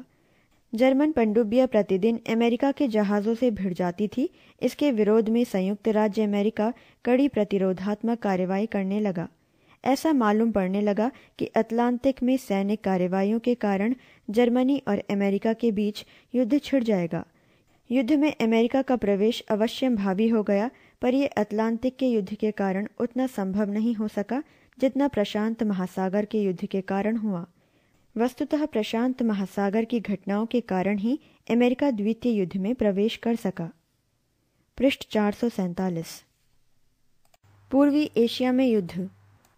जर्मन पनडुब्बियां प्रतिदिन अमेरिका के जहाज़ों से भिड़ जाती थी इसके विरोध में संयुक्त राज्य अमेरिका कड़ी प्रतिरोधात्मक कार्रवाई करने लगा ऐसा मालूम पड़ने लगा कि अटलांटिक में सैनिक कार्रवाई के कारण जर्मनी और अमेरिका के बीच युद्ध छिड़ जाएगा युद्ध में अमेरिका का प्रवेश अवश्य भावी हो गया पर यह अटलांटिक के युद्ध के कारण उतना संभव नहीं हो सका जितना प्रशांत महासागर के युद्ध के कारण हुआ वस्तुतः प्रशांत महासागर की घटनाओं के कारण ही अमेरिका द्वितीय युद्ध में प्रवेश कर सका पृष्ठ चार पूर्वी एशिया में युद्ध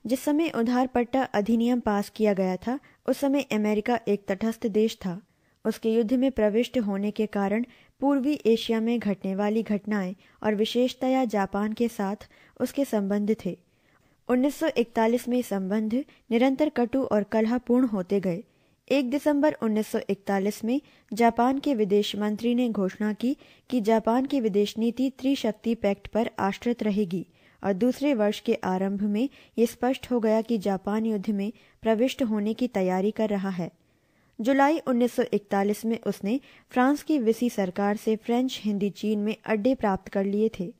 जिस समय उधार पट्टा अधिनियम पास किया गया था उस समय अमेरिका एक तटस्थ देश था उसके युद्ध में प्रविष्ट होने के कारण पूर्वी एशिया में घटने वाली घटनाएं और विशेषतया जापान के साथ उसके संबंध थे 1941 में संबंध निरंतर कटु और कलहपूर्ण होते गए 1 दिसंबर 1941 में जापान के विदेश मंत्री ने घोषणा की कि जापान की विदेश नीति त्रिशक्ति पैक्ट पर आश्रित रहेगी और दूसरे वर्ष के आरंभ में ये स्पष्ट हो गया कि जापान युद्ध में प्रविष्ट होने की तैयारी कर रहा है जुलाई 1941 में उसने फ्रांस की विसी सरकार से फ्रेंच हिंदी चीन में अड्डे प्राप्त कर लिए थे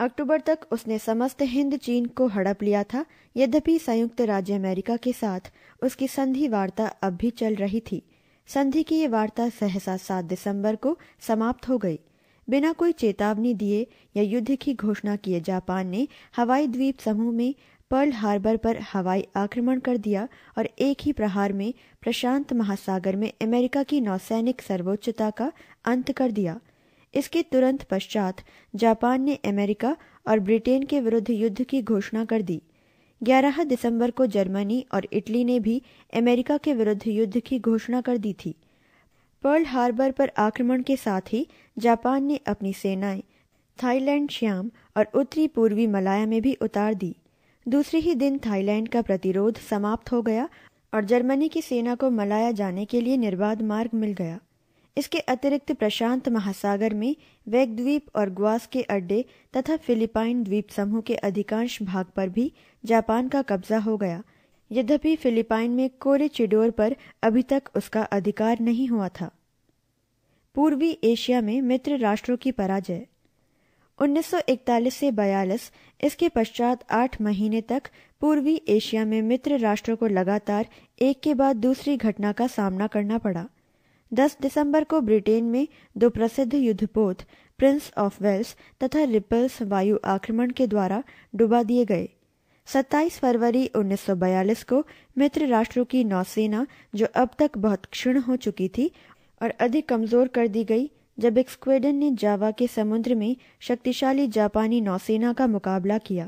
अक्टूबर तक उसने समस्त हिंद चीन को हड़प लिया था यद्यपि संयुक्त राज्य अमेरिका के साथ उसकी संधि वार्ता अब भी चल रही थी संधि की ये वार्ता सहसा सात दिसंबर को समाप्त हो गई बिना कोई चेतावनी दिए या युद्ध की घोषणा किए जापान ने हवाई द्वीप समूह में पर्ल हार्बर पर हवाई आक्रमण कर दिया और एक ही प्रहार में प्रशांत महासागर में अमेरिका की नौसैनिक सर्वोच्चता का अंत कर दिया इसके तुरंत पश्चात जापान ने अमेरिका और ब्रिटेन के विरुद्ध युद्ध की घोषणा कर दी 11 दिसंबर को जर्मनी और इटली ने भी अमेरिका के विरुद्ध युद्ध की घोषणा कर दी थी पर्ल हार्बर पर आक्रमण के साथ ही जापान ने अपनी सेनाएं थाईलैंड श्याम और उत्तरी पूर्वी मलाया में भी उतार दी दूसरे ही दिन थाईलैंड का प्रतिरोध समाप्त हो गया और जर्मनी की सेना को मलाया जाने के लिए निर्बाध मार्ग मिल गया इसके अतिरिक्त प्रशांत महासागर में वैग द्वीप और ग्वास के अड्डे तथा फिलीपाइन द्वीप समूह के अधिकांश भाग पर भी जापान का कब्जा हो गया यद्यपि फिलीपाइन में कोरे चिडोर पर अभी तक उसका अधिकार नहीं हुआ था पूर्वी एशिया में मित्र राष्ट्रों की पराजय 1941 से बयालीस इसके पश्चात आठ महीने तक पूर्वी एशिया में मित्र राष्ट्रों को लगातार एक के बाद दूसरी घटना का सामना करना पड़ा 10 दिसंबर को ब्रिटेन में दो प्रसिद्ध युद्धपोत प्रिंस ऑफ वेल्स तथा रिपल्स वायु आक्रमण के द्वारा डुबा दिए गए 27 फरवरी 1942 को मित्र राष्ट्रों की नौसेना जो अब तक बहुत क्षीण हो चुकी थी और अधिक कमजोर कर दी गई जब एक स्क्वेडन ने जावा के समुद्र में शक्तिशाली जापानी नौसेना का मुकाबला किया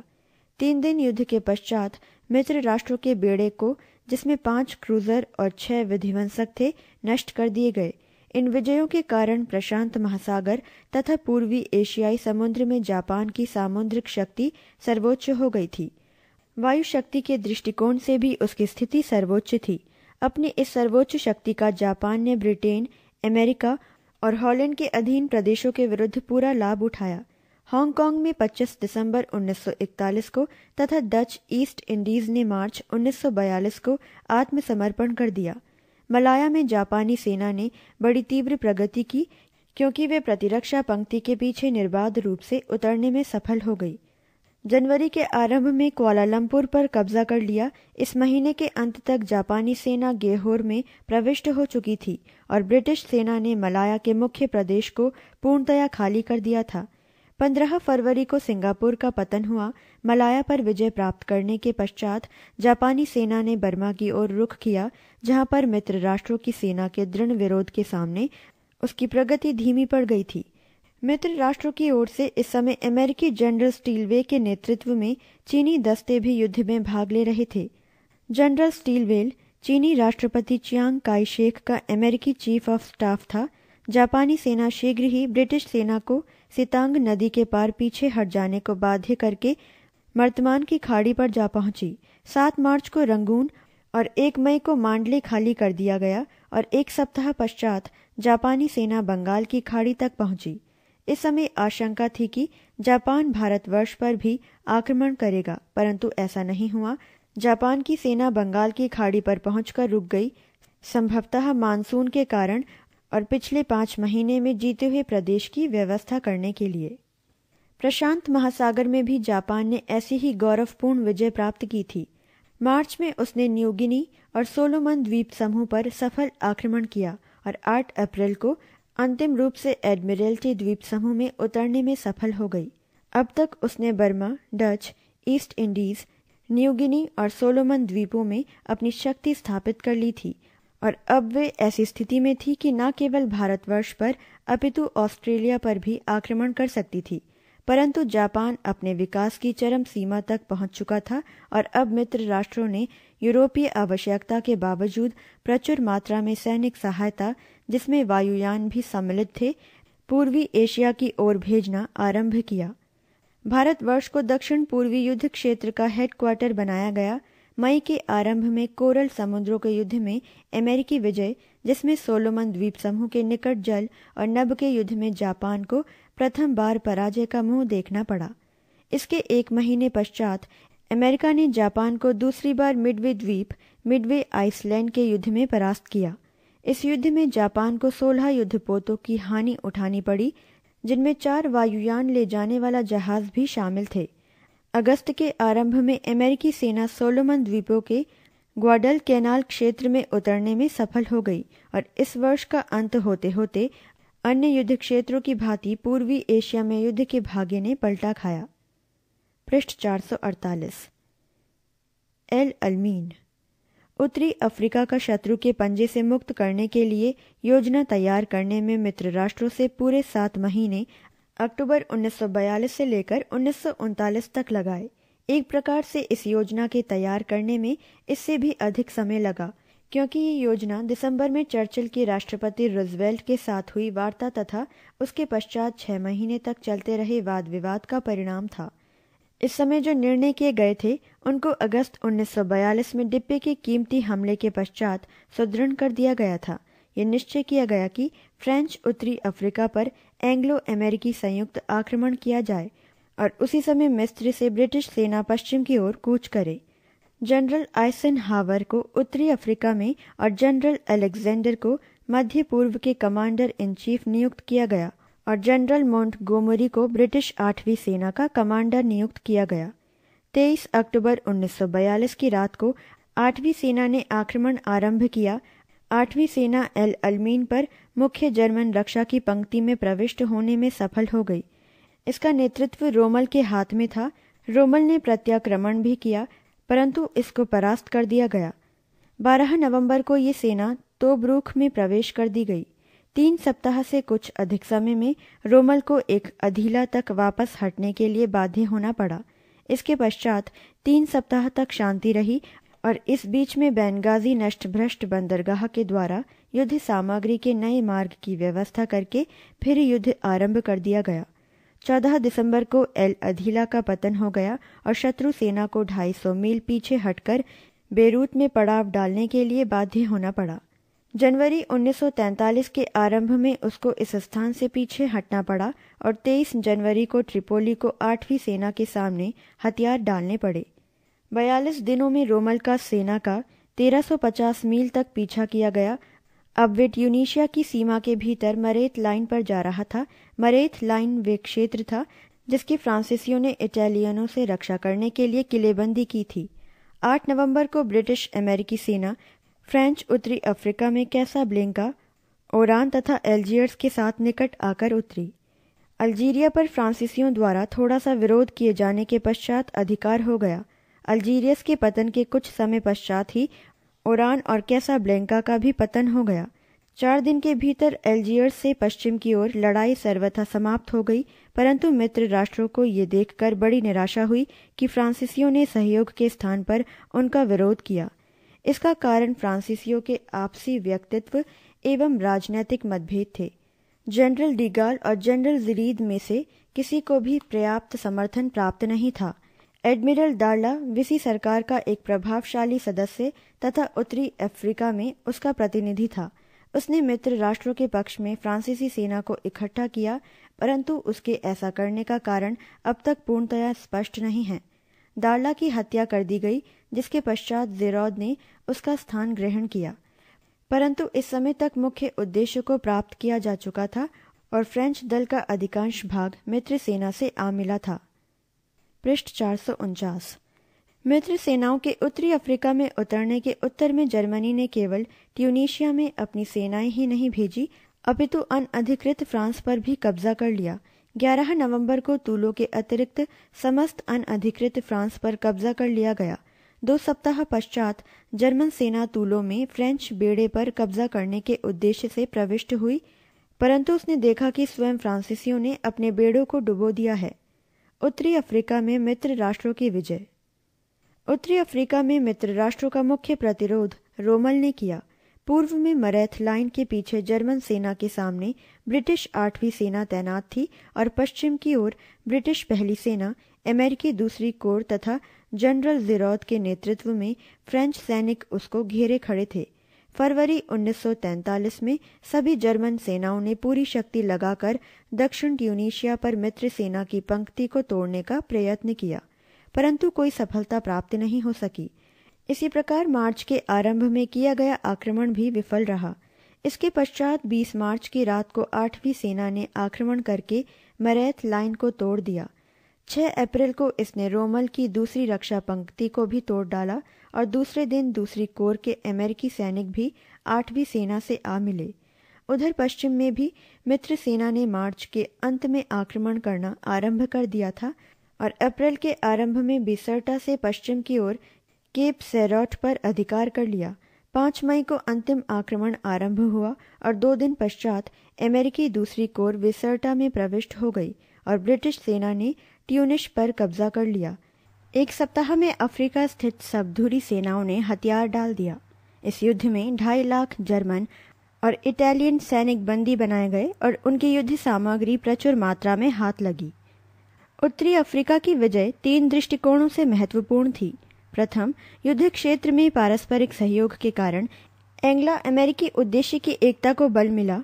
तीन दिन युद्ध के पश्चात मित्र राष्ट्रों के बेड़े को जिसमें पांच क्रूजर और छह विध्वंसक थे नष्ट कर दिए गए इन विजयों के कारण प्रशांत महासागर तथा पूर्वी एशियाई समुद्र में जापान की सामुद्रिक शक्ति सर्वोच्च हो गई थी वायु शक्ति के दृष्टिकोण से भी उसकी स्थिति सर्वोच्च थी अपनी इस सर्वोच्च शक्ति का जापान ने ब्रिटेन अमेरिका और हॉलैंड के अधीन प्रदेशों के विरुद्ध पूरा लाभ उठाया हांगकांग में 25 दिसंबर 1941 को तथा डच ईस्ट इंडीज ने मार्च 1942 को आत्मसमर्पण कर दिया मलाया में जापानी सेना ने बड़ी तीव्र प्रगति की क्योंकि वे प्रतिरक्षा पंक्ति के पीछे निर्बाध रूप से उतरने में सफल हो गई जनवरी के आरंभ में क्वालालंपुर पर कब्जा कर लिया इस महीने के अंत तक जापानी सेना गेहोर में प्रविष्ट हो चुकी थी और ब्रिटिश सेना ने मलाया के मुख्य प्रदेश को पूर्णतया खाली कर दिया था पंद्रह फरवरी को सिंगापुर का पतन हुआ मलाया पर विजय प्राप्त करने के पश्चात जापानी सेना ने बर्मा की ओर रुख किया जहां पर मित्र राष्ट्रों की सेना के दृढ़ विरोध के सामने उसकी प्रगति धीमी पड़ गई थी मित्र राष्ट्रों की ओर से इस समय अमेरिकी जनरल स्टीलवे के नेतृत्व में चीनी दस्ते भी युद्ध में भाग ले रहे थे जनरल स्टीलवेल चीनी राष्ट्रपति चियांग काई शेख का अमेरिकी चीफ ऑफ स्टाफ था जापानी सेना शीघ्र ही ब्रिटिश सेना को सितांग नदी के पार पीछे हट जाने को बाध्य करके वर्तमान की खाड़ी पर जा पहुंची सात मार्च को रंगून और एक मई को मांडले खाली कर दिया गया और एक सप्ताह पश्चात जापानी सेना बंगाल की खाड़ी तक पहुंची इस समय आशंका थी कि जापान भारतवर्ष पर भी आक्रमण करेगा परंतु ऐसा नहीं हुआ जापान की सेना बंगाल की खाड़ी पर पहुंचकर रुक गई संभवतः मानसून के कारण और पिछले पांच महीने में जीते हुए प्रदेश की व्यवस्था करने के लिए प्रशांत महासागर में भी जापान ने ऐसी ही गौरवपूर्ण विजय प्राप्त की थी मार्च में उसने न्यूगिनी और सोलोमन द्वीप समूह पर सफल आक्रमण किया और 8 अप्रैल को अंतिम रूप से एडमिरल्टी द्वीप समूह में उतरने में सफल हो गई अब तक उसने Burma Dutch East Indies New Guinea और सोलोमन द्वीपों में अपनी शक्ति स्थापित कर ली थी और अब वे ऐसी स्थिति में थी कि न केवल भारतवर्ष पर अपितु ऑस्ट्रेलिया पर भी आक्रमण कर सकती थी परंतु जापान अपने विकास की चरम सीमा तक पहुंच चुका था और अब मित्र राष्ट्रों ने यूरोपीय आवश्यकता के बावजूद प्रचुर मात्रा में सैनिक सहायता जिसमें वायुयान भी सम्मिलित थे पूर्वी एशिया की ओर भेजना आरंभ किया भारतवर्ष को दक्षिण पूर्वी युद्ध क्षेत्र का हेडक्वार्टर बनाया गया मई के आरंभ में कोरल समुद्रों के युद्ध में अमेरिकी विजय जिसमें सोलोमन द्वीप समूह के निकट जल और नब के युद्ध में जापान को प्रथम बार पराजय का मुंह देखना पड़ा इसके एक महीने पश्चात अमेरिका ने जापान को दूसरी बार मिडवे द्वीप मिडवे आइसलैंड के युद्ध में परास्त किया इस युद्ध में जापान को सोलह पोतों की हानि उठानी पड़ी जिनमें चार वायुयान ले जाने वाला जहाज भी शामिल थे अगस्त के आरंभ में अमेरिकी सेना सोलोमन द्वीपों के ग्वाडल कैनाल क्षेत्र में उतरने में सफल हो गई और इस वर्ष का अंत होते होते अन्य युद्ध क्षेत्रों की भांति पूर्वी एशिया में युद्ध के भाग्य ने पलटा खाया पृष्ठ 448 एल अलमीन उत्तरी अफ्रीका का शत्रु के पंजे से मुक्त करने के लिए योजना तैयार करने में मित्र राष्ट्रों से पूरे सात महीने अक्टूबर 1942 से लेकर उन्नीस तक लगाए एक प्रकार से इस योजना के तैयार करने में इससे भी अधिक समय लगा क्योंकि ये योजना दिसंबर में चर्चिल की राष्ट्रपति रुजवेल्ट के साथ हुई वार्ता तथा उसके पश्चात छह महीने तक चलते रहे वाद विवाद का परिणाम था इस समय जो निर्णय किए गए थे उनको अगस्त 1942 में डिब्बे के कीमती हमले के पश्चात सुदृढ़ कर दिया गया था यह निश्चय किया गया कि फ्रेंच उत्तरी अफ्रीका पर एंग्लो अमेरिकी संयुक्त आक्रमण किया जाए और उसी समय मिस्र से ब्रिटिश सेना पश्चिम की ओर कूच करे जनरल आइसन हावर को उत्तरी अफ्रीका में और जनरल अलेक्जेंडर को मध्य पूर्व के कमांडर इन चीफ नियुक्त किया गया और जनरल गोमरी को ब्रिटिश आठवीं सेना का कमांडर नियुक्त किया गया 23 अक्टूबर 1942 की रात को आठवीं सेना ने आक्रमण आरंभ किया आठवीं सेना एल अलमीन पर मुख्य जर्मन रक्षा की पंक्ति में प्रविष्ट होने में सफल हो गई इसका नेतृत्व रोमल के हाथ में था रोमल ने प्रत्याक्रमण भी किया परंतु इसको परास्त कर दिया गया 12 नवंबर को ये सेना तोबरूख में प्रवेश कर दी गई तीन सप्ताह से कुछ अधिक समय में रोमल को एक अधीला तक वापस हटने के लिए बाध्य होना पड़ा इसके पश्चात तीन सप्ताह तक शांति रही और इस बीच में बैनगाजी नष्ट भ्रष्ट बंदरगाह के द्वारा युद्ध सामग्री के नए मार्ग की व्यवस्था करके फिर युद्ध आरंभ कर दिया गया चौदह दिसंबर को एल अधीला का पतन हो गया और शत्रु सेना को 250 मील पीछे हटकर बेरूत में पड़ाव डालने के लिए बाध्य होना पड़ा जनवरी 1943 के आरंभ में उसको इस स्थान से पीछे हटना पड़ा और 23 जनवरी को ट्रिपोली को आठवीं सेना के सामने हथियार डालने पड़े बयालीस दिनों में रोमल का सेना का 1350 मील तक पीछा किया गया अब वे ट्यूनिशिया की सीमा के भीतर मरेथ लाइन पर जा रहा था मरेथ लाइन वे क्षेत्र था जिसकी फ्रांसीसियों ने इटालियनों से रक्षा करने के लिए किलेबंदी की थी 8 नवंबर को ब्रिटिश अमेरिकी सेना फ्रेंच उत्तरी अफ्रीका में कैसा ब्लेंका ओरान तथा एल्जियर्स के साथ निकट आकर उतरी अल्जीरिया पर फ्रांसीसियों द्वारा थोड़ा सा विरोध किए जाने के पश्चात अधिकार हो गया अल्जीरियस के पतन के कुछ समय पश्चात ही ओरान और कैसा ब्लेंका का भी पतन हो गया चार दिन के भीतर एल्जियर्स से पश्चिम की ओर लड़ाई सर्वथा समाप्त हो गई परंतु मित्र राष्ट्रों को ये देखकर बड़ी निराशा हुई कि फ्रांसीसियों ने सहयोग के स्थान पर उनका विरोध किया इसका कारण फ्रांसीसियों के आपसी व्यक्तित्व एवं राजनैतिक मतभेद थे जनरल डिगाल और जनरल जरीद में से किसी को भी पर्याप्त समर्थन प्राप्त नहीं था एडमिरल दार्ला विसी सरकार का एक प्रभावशाली सदस्य तथा उत्तरी अफ्रीका में उसका प्रतिनिधि था उसने मित्र राष्ट्रों के पक्ष में फ्रांसीसी सेना को इकट्ठा किया परंतु उसके ऐसा करने का कारण अब तक पूर्णतया स्पष्ट नहीं है दार्ला की हत्या कर दी गई जिसके पश्चात जेरोद ने उसका स्थान ग्रहण किया परंतु इस समय तक मुख्य उद्देश्य को प्राप्त किया जा चुका था और फ्रेंच दल का अधिकांश भाग मित्र सेना से आ मिला था पृष्ठ चार मित्र सेनाओं के उत्तरी अफ्रीका में उतरने के उत्तर में जर्मनी ने केवल ट्यूनिशिया में अपनी सेनाएं ही नहीं भेजी अपितु अनधिकृत फ्रांस पर भी कब्जा कर लिया 11 नवंबर को तूलो के अतिरिक्त समस्त अधिकृत फ्रांस पर कब्जा कर लिया गया दो सप्ताह पश्चात जर्मन सेना तूलो में फ्रेंच बेड़े पर कब्जा करने के उद्देश्य से प्रविष्ट हुई परंतु उसने देखा कि स्वयं फ्रांसीसियों ने अपने बेड़ों को डुबो दिया है उत्तरी अफ्रीका में मित्र राष्ट्रों की विजय उत्तरी अफ्रीका में मित्र राष्ट्रों का मुख्य प्रतिरोध रोमल ने किया पूर्व में मरैथ लाइन के पीछे जर्मन सेना के सामने ब्रिटिश आठवीं सेना तैनात थी और पश्चिम की ओर ब्रिटिश पहली सेना अमेरिकी दूसरी कोर तथा जनरल जिरौद के नेतृत्व में फ्रेंच सैनिक उसको घेरे खड़े थे फरवरी 1943 में सभी जर्मन सेनाओं ने पूरी शक्ति लगाकर दक्षिण ट्यूनिशिया पर मित्र सेना की पंक्ति को तोड़ने का प्रयत्न किया परंतु कोई सफलता प्राप्त नहीं हो सकी इसी प्रकार मार्च के आरंभ में किया गया आक्रमण भी विफल रहा इसके पश्चात 20 मार्च की रात को आठवीं सेना ने आक्रमण करके मरैथ लाइन को तोड़ दिया छह अप्रैल को इसने रोमल की दूसरी रक्षा पंक्ति को भी तोड़ डाला और दूसरे दिन दूसरी कोर के अमेरिकी सैनिक भी आठवीं सेना से आ मिले उधर पश्चिम में भी मित्र सेना ने मार्च के अंत में आक्रमण करना आरंभ कर दिया था और अप्रैल के आरंभ में बिसर्टा से पश्चिम की ओर केप सेरोट पर अधिकार कर लिया पाँच मई को अंतिम आक्रमण आरंभ हुआ और दो दिन पश्चात अमेरिकी दूसरी कोर विसर्टा में प्रविष्ट हो गई और ब्रिटिश सेना ने ट्यूनिश पर कब्जा कर लिया एक सप्ताह में अफ्रीका स्थित धुरी सेनाओं ने हथियार डाल दिया इस युद्ध में ढाई लाख जर्मन और इटालियन सैनिक बंदी बनाए गए और उनकी युद्ध सामग्री प्रचुर मात्रा में हाथ लगी उत्तरी अफ्रीका की विजय तीन दृष्टिकोणों से महत्वपूर्ण थी प्रथम युद्ध क्षेत्र में पारस्परिक सहयोग के कारण एंग्ला अमेरिकी उद्देश्य की एकता को बल मिला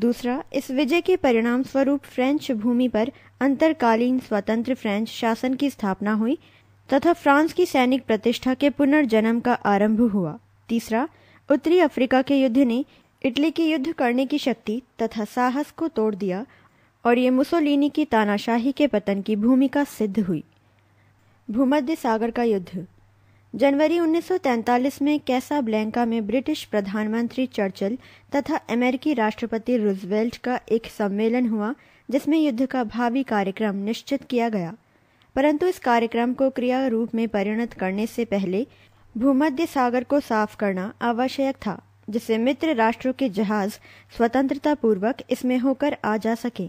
दूसरा इस विजय के परिणाम स्वरूप फ्रेंच भूमि पर अंतरकालीन स्वतंत्र फ्रेंच शासन की स्थापना हुई तथा फ्रांस की सैनिक प्रतिष्ठा के पुनर्जन्म का आरंभ हुआ तीसरा उत्तरी अफ्रीका के युद्ध ने इटली की युद्ध करने की शक्ति तथा साहस को तोड़ दिया और ये मुसोलिनी की तानाशाही के पतन की भूमिका सिद्ध हुई भूमध्य सागर का युद्ध जनवरी 1943 में कैसा ब्लैंका में ब्रिटिश प्रधानमंत्री चर्चिल तथा अमेरिकी राष्ट्रपति रूजवेल्ट का एक सम्मेलन हुआ जिसमें युद्ध का भावी कार्यक्रम निश्चित किया गया परंतु इस कार्यक्रम को क्रिया रूप में परिणत करने से पहले भूमध्य सागर को साफ करना आवश्यक था जिससे मित्र राष्ट्रों के जहाज स्वतंत्रता पूर्वक इसमें होकर आ जा सके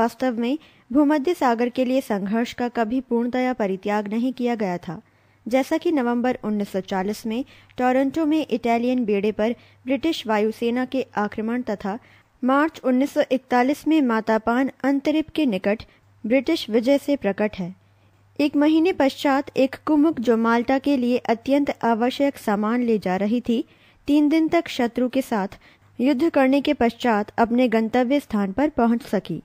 वास्तव में भूमध्य सागर के लिए संघर्ष का कभी पूर्णतया परित्याग नहीं किया गया था जैसा कि नवंबर 1940 में टोरंटो में इटालियन बेड़े पर ब्रिटिश वायुसेना के आक्रमण तथा मार्च 1941 में मातापान अंतरिप के निकट ब्रिटिश विजय से प्रकट है एक महीने पश्चात एक कुमुक जो माल्टा के लिए अत्यंत आवश्यक सामान ले जा रही थी तीन दिन तक शत्रु के साथ युद्ध करने के पश्चात अपने गंतव्य स्थान पर पहुंच सकी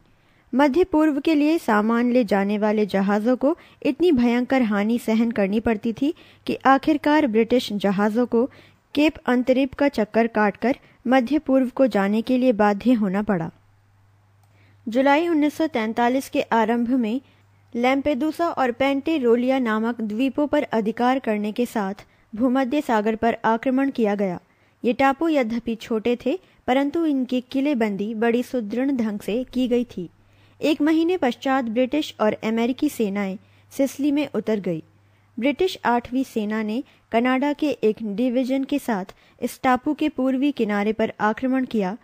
मध्य पूर्व के लिए सामान ले जाने वाले जहाज़ों को इतनी भयंकर हानि सहन करनी पड़ती थी कि आखिरकार ब्रिटिश जहाज़ों को केप अंतरिप का चक्कर काटकर मध्य पूर्व को जाने के लिए बाध्य होना पड़ा जुलाई 1943 के आरंभ में लैम्पेदूसा और पेंटेरोलिया नामक द्वीपों पर अधिकार करने के साथ भूमध्य सागर पर आक्रमण किया गया ये टापू यद्यपि छोटे थे परंतु इनकी किलेबंदी बड़ी सुदृढ़ ढंग से की गई थी एक महीने पश्चात ब्रिटिश और अमेरिकी सेनाएं सिसली में उतर गई ब्रिटिश आठवीं सेना ने कनाडा के एक डिवीजन के साथ इस टापू के पूर्वी किनारे पर आक्रमण किया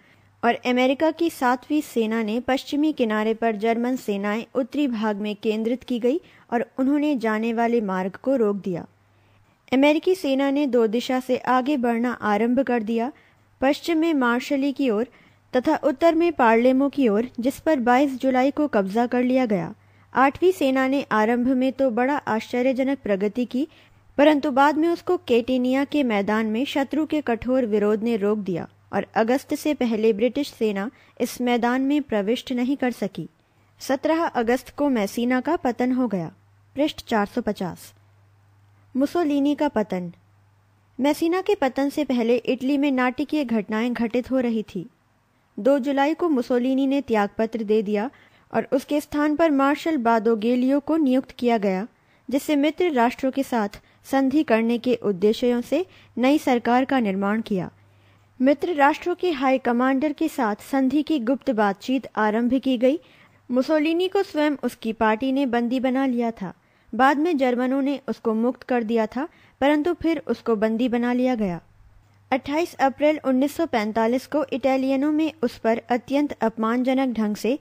और अमेरिका की सातवीं सेना ने पश्चिमी किनारे पर जर्मन सेनाएं उत्तरी भाग में केंद्रित की गई और उन्होंने जाने वाले मार्ग को रोक दिया अमेरिकी सेना ने दो दिशा से आगे बढ़ना आरंभ कर दिया पश्चिम में मार्शली की ओर तथा उत्तर में पार्लेमो की ओर जिस पर 22 जुलाई को कब्जा कर लिया गया आठवीं सेना ने आरंभ में तो बड़ा आश्चर्यजनक प्रगति की परंतु बाद में उसको केटिनिया के मैदान में शत्रु के कठोर विरोध ने रोक दिया और अगस्त से पहले ब्रिटिश सेना इस मैदान में प्रविष्ट नहीं कर सकी 17 अगस्त को मैसीना का पतन हो गया पृष्ठ 450 मुसोलिनी का पतन मैसीना के पतन से पहले इटली में नाटकीय घटनाएं घटित हो रही थी दो जुलाई को मुसोलिनी ने त्यागपत्र दे दिया और उसके स्थान पर मार्शल बादोगेलियो को नियुक्त किया गया जिससे मित्र राष्ट्रों के साथ संधि करने के उद्देश्यों से नई सरकार का निर्माण किया मित्र राष्ट्रों के हाई कमांडर के साथ संधि की गुप्त बातचीत आरंभ की गई मुसोलिनी को स्वयं उसकी पार्टी ने बंदी बना लिया था बाद में जर्मनों ने उसको मुक्त कर दिया था परंतु फिर उसको बंदी बना लिया गया 28 अप्रैल 1945 को इटालियनों में उस पर अत्यंत अपमानजनक ढंग से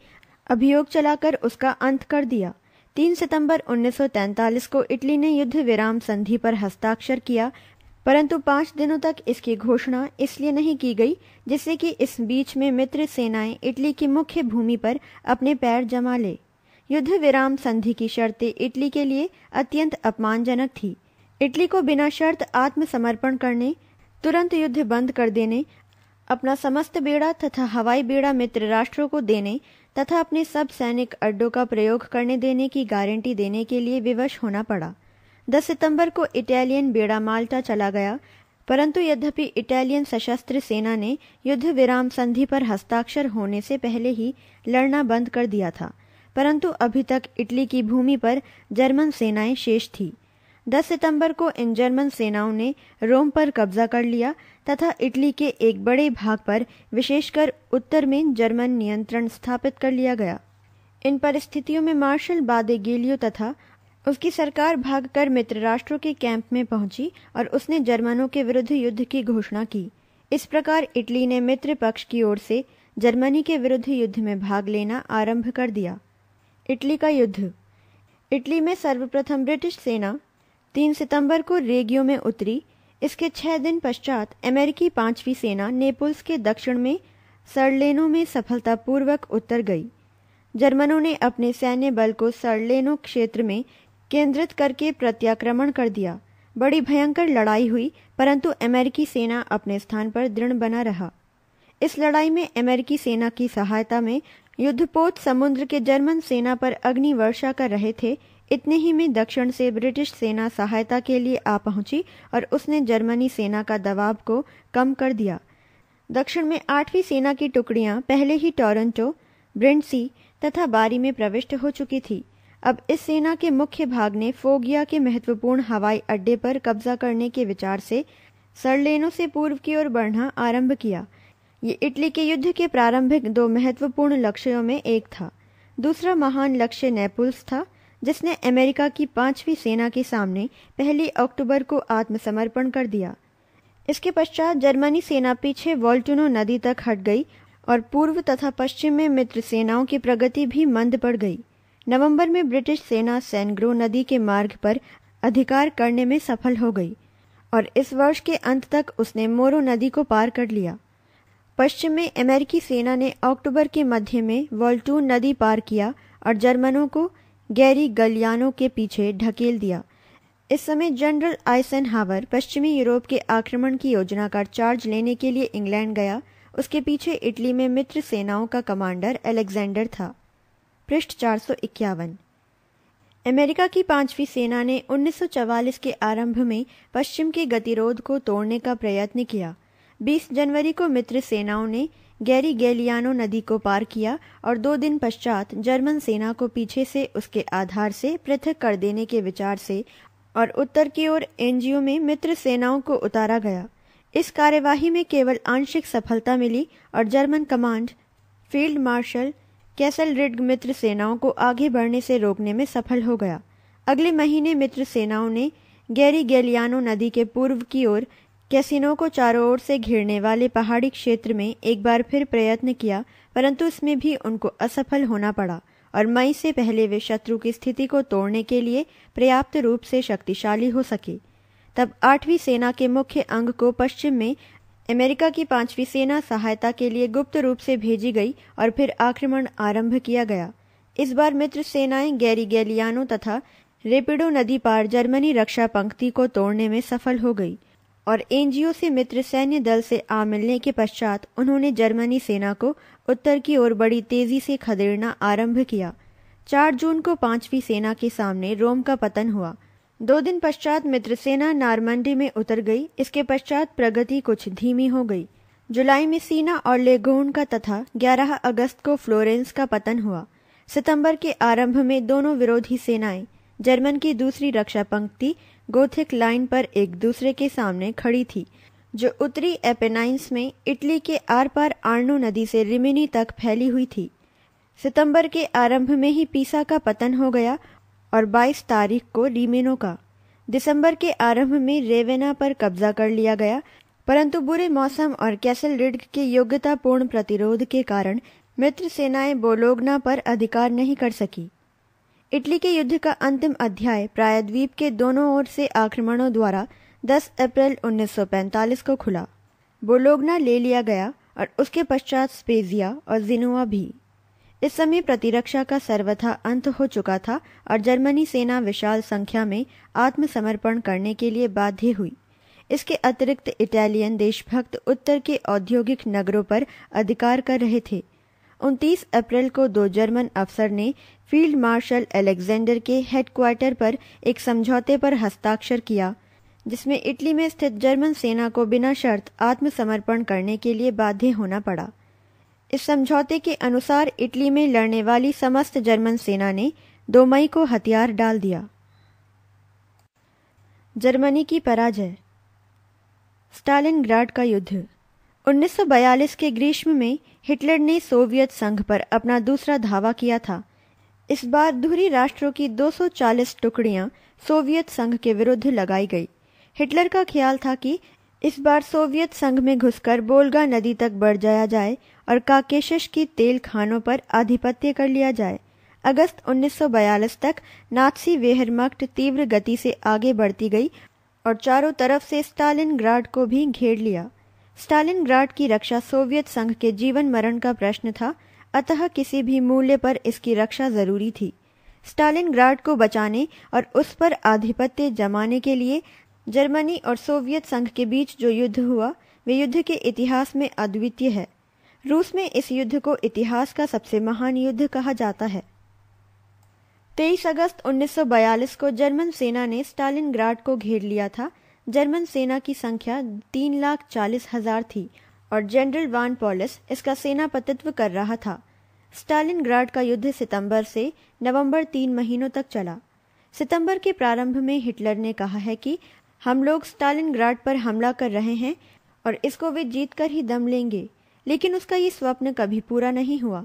अभियोग चलाकर उसका अंत कर दिया 3 सितंबर 1943 को इटली ने युद्ध विराम संधि पर हस्ताक्षर किया परंतु पांच दिनों तक इसकी घोषणा इसलिए नहीं की गई जिससे कि इस बीच में मित्र सेनाएं इटली की मुख्य भूमि पर अपने पैर जमा ले युद्ध विराम संधि की शर्तें इटली के लिए अत्यंत अपमानजनक थी इटली को बिना शर्त आत्मसमर्पण करने तुरंत युद्ध बंद कर देने अपना समस्त बेड़ा तथा हवाई बेड़ा मित्र राष्ट्रों को देने तथा अपने सब सैनिक अड्डों का प्रयोग करने देने की गारंटी देने के लिए विवश होना पड़ा दस सितंबर को इटालियन बेड़ा माल्टा चला गया परंतु यद्यपि इटालियन सशस्त्र सेना ने युद्ध विराम संधि पर हस्ताक्षर होने से पहले ही लड़ना बंद कर दिया था परंतु अभी तक इटली की भूमि पर जर्मन सेनाएं शेष थी 10 सितंबर को इन जर्मन सेनाओं ने रोम पर कब्जा कर लिया तथा इटली के एक बड़े भाग पर विशेषकर उत्तर में जर्मन नियंत्रण स्थापित कर लिया गया इन परिस्थितियों में मार्शल बादे गेलियो तथा उसकी सरकार भागकर मित्र राष्ट्रों के कैंप में पहुंची और उसने जर्मनों के विरुद्ध युद्ध की घोषणा की इस प्रकार इटली ने मित्र पक्ष की ओर से जर्मनी के विरुद्ध युद्ध में भाग लेना आरंभ कर दिया इटली का युद्ध इटली में सर्वप्रथम ब्रिटिश सेना तीन सितंबर को रेगियो में उतरी इसके छह दिन पश्चात अमेरिकी पांचवी सेना नेपुल्स के दक्षिण में सरलेनो में सफलतापूर्वक उतर गई जर्मनों ने अपने सैन्य बल को सरलेनो क्षेत्र में केंद्रित करके प्रत्याक्रमण कर दिया बड़ी भयंकर लड़ाई हुई परंतु अमेरिकी सेना अपने स्थान पर दृढ़ बना रहा इस लड़ाई में अमेरिकी सेना की सहायता में युद्धपोत समुद्र के जर्मन सेना पर अग्नि वर्षा कर रहे थे इतने ही में दक्षिण से ब्रिटिश सेना सहायता के लिए आ पहुंची और उसने जर्मनी सेना का दबाव को कम कर दिया दक्षिण में आठवीं सेना की टुकड़ियां पहले ही टोरंटो ब्रिंडसी तथा बारी में प्रविष्ट हो चुकी थी अब इस सेना के मुख्य भाग ने फोगिया के महत्वपूर्ण हवाई अड्डे पर कब्जा करने के विचार से सरलेनो से पूर्व की ओर बढ़ना आरंभ किया ये इटली के युद्ध के प्रारंभिक दो महत्वपूर्ण लक्ष्यों में एक था दूसरा महान लक्ष्य नेपुल्स था जिसने अमेरिका की पांचवी सेना के सामने पहली अक्टूबर को आत्मसमर्पण कर दिया इसके पश्चात जर्मनी सेना पीछे वॉल्टुनो नदी तक हट गई और पूर्व तथा पश्चिम में मित्र सेनाओं की प्रगति भी मंद पड़ गई नवंबर में ब्रिटिश सेना सैनग्रो नदी के मार्ग पर अधिकार करने में सफल हो गई और इस वर्ष के अंत तक उसने मोरो नदी को पार कर लिया पश्चिम में अमेरिकी सेना ने अक्टूबर के मध्य में वॉल्टून नदी पार किया और जर्मनों को गैरी गलियानों के पीछे ढकेल दिया इस समय जनरल आइसन हावर पश्चिमी यूरोप के आक्रमण की योजना का चार्ज लेने के लिए इंग्लैंड गया उसके पीछे इटली में मित्र सेनाओं का कमांडर एलेक्जेंडर था पृष्ठ चार अमेरिका की पांचवी सेना ने 1944 के आरंभ में पश्चिम के गतिरोध को तोड़ने का प्रयत्न किया 20 जनवरी को मित्र सेनाओं ने गैरी गैलियानो नदी को पार किया और दो दिन पश्चात जर्मन सेना को पीछे से उसके आधार से पृथक कर देने के विचार से और उत्तर की ओर एनजीओ में मित्र सेनाओं को उतारा गया इस कार्यवाही में केवल आंशिक सफलता मिली और German command field marshal Kesselring मित्र सेनाओं को आगे बढ़ने से रोकने में सफल हो गया अगले महीने मित्र सेनाओं ने गैरी गैलियानो नदी के पूर्व की ओर कैसीनो को चारों ओर से घिरने वाले पहाड़ी क्षेत्र में एक बार फिर प्रयत्न किया परंतु इसमें भी उनको असफल होना पड़ा और मई से पहले वे शत्रु की स्थिति को तोड़ने के लिए पर्याप्त रूप से शक्तिशाली हो सके तब आठवीं सेना के मुख्य अंग को पश्चिम में अमेरिका की पांचवी सेना सहायता के लिए गुप्त रूप से भेजी गई और फिर आक्रमण आरंभ किया गया इस बार मित्र सेनाएं गैरी गैलियानो तथा रेपिडो नदी पार जर्मनी रक्षा पंक्ति को तोड़ने में सफल हो गई और एनजीओ से मित्र सैन्य दल से आ मिलने के पश्चात उन्होंने जर्मनी सेना को उत्तर की ओर बड़ी तेजी से खदेड़ना आरंभ किया चार जून को पांचवी सेना के सामने रोम का पतन हुआ दो दिन पश्चात मित्र सेना नारमंडी में उतर गई इसके पश्चात प्रगति कुछ धीमी हो गई जुलाई में सीना और लेगोन का तथा 11 अगस्त को फ्लोरेंस का पतन हुआ सितंबर के आरंभ में दोनों विरोधी सेनाएं जर्मन की दूसरी रक्षा पंक्ति गोथिक लाइन पर एक दूसरे के सामने खड़ी थी जो उत्तरी एपेनाइंस में इटली के आर पार आर्नो नदी से रिमिनी तक फैली हुई थी सितंबर के आरंभ में ही पीसा का पतन हो गया और 22 तारीख को रिमिनो का दिसंबर के आरंभ में रेवेना पर कब्जा कर लिया गया परंतु बुरे मौसम और कैसल रिड के योग्यतापूर्ण प्रतिरोध के कारण मित्र सेनाएं बोलोगना पर अधिकार नहीं कर सकी इटली के युद्ध का अंतिम अध्याय प्रायद्वीप के दोनों ओर से आक्रमणों द्वारा 10 अप्रैल 1945 को खुला बोलोगना ले लिया गया और उसके पश्चात स्पेजिया और जिनुआ भी इस समय प्रतिरक्षा का सर्वथा अंत हो चुका था और जर्मनी सेना विशाल संख्या में आत्मसमर्पण करने के लिए बाध्य हुई इसके अतिरिक्त इटालियन देशभक्त उत्तर के औद्योगिक नगरों पर अधिकार कर रहे थे 29 अप्रैल को दो जर्मन अफसर ने फील्ड मार्शल अलेक्जेंडर के हेडक्वार्टर पर एक समझौते पर हस्ताक्षर किया जिसमें इटली में स्थित जर्मन सेना को बिना शर्त आत्मसमर्पण करने के लिए बाध्य होना पड़ा इस समझौते के अनुसार इटली में लड़ने वाली समस्त जर्मन सेना ने दो मई को हथियार डाल दिया जर्मनी की पराजय स्टालिनग्राड का युद्ध 1942 के ग्रीष्म में हिटलर ने सोवियत संघ पर अपना दूसरा धावा किया था इस बार दूहरी राष्ट्रों की 240 टुकड़ियां सोवियत संघ के विरुद्ध लगाई गई हिटलर का ख्याल था कि इस बार सोवियत संघ में घुसकर बोलगा नदी तक बढ़ जाया जाए और काकेशस की तेल खानों पर आधिपत्य कर लिया जाए अगस्त 1942 तक नाथसी वेहरमक्ट तीव्र गति से आगे बढ़ती गई और चारों तरफ से स्टालिनग्राड को भी घेर लिया स्टालिनग्राड की रक्षा सोवियत संघ के जीवन मरण का प्रश्न था अतः किसी भी मूल्य पर इसकी रक्षा जरूरी थी स्टालिनग्राड को बचाने और उस पर आधिपत्य जमाने के लिए जर्मनी और सोवियत संघ के बीच जो युद्ध हुआ वे युद्ध के इतिहास में अद्वितीय है रूस में इस युद्ध को इतिहास का सबसे महान युद्ध कहा जाता है 23 अगस्त 1942 को जर्मन सेना ने स्टालिनग्राड को घेर लिया था जर्मन सेना की संख्या तीन लाख चालीस हजार थी और जनरल वान पॉलिस इसका सेनापतित्व कर रहा था स्टालिनग्राड का युद्ध सितंबर से नवंबर तीन महीनों तक चला सितंबर के प्रारंभ में हिटलर ने कहा है कि हम लोग स्टालिनग्राड पर हमला कर रहे हैं और इसको वे जीत कर ही दम लेंगे लेकिन उसका ये स्वप्न कभी पूरा नहीं हुआ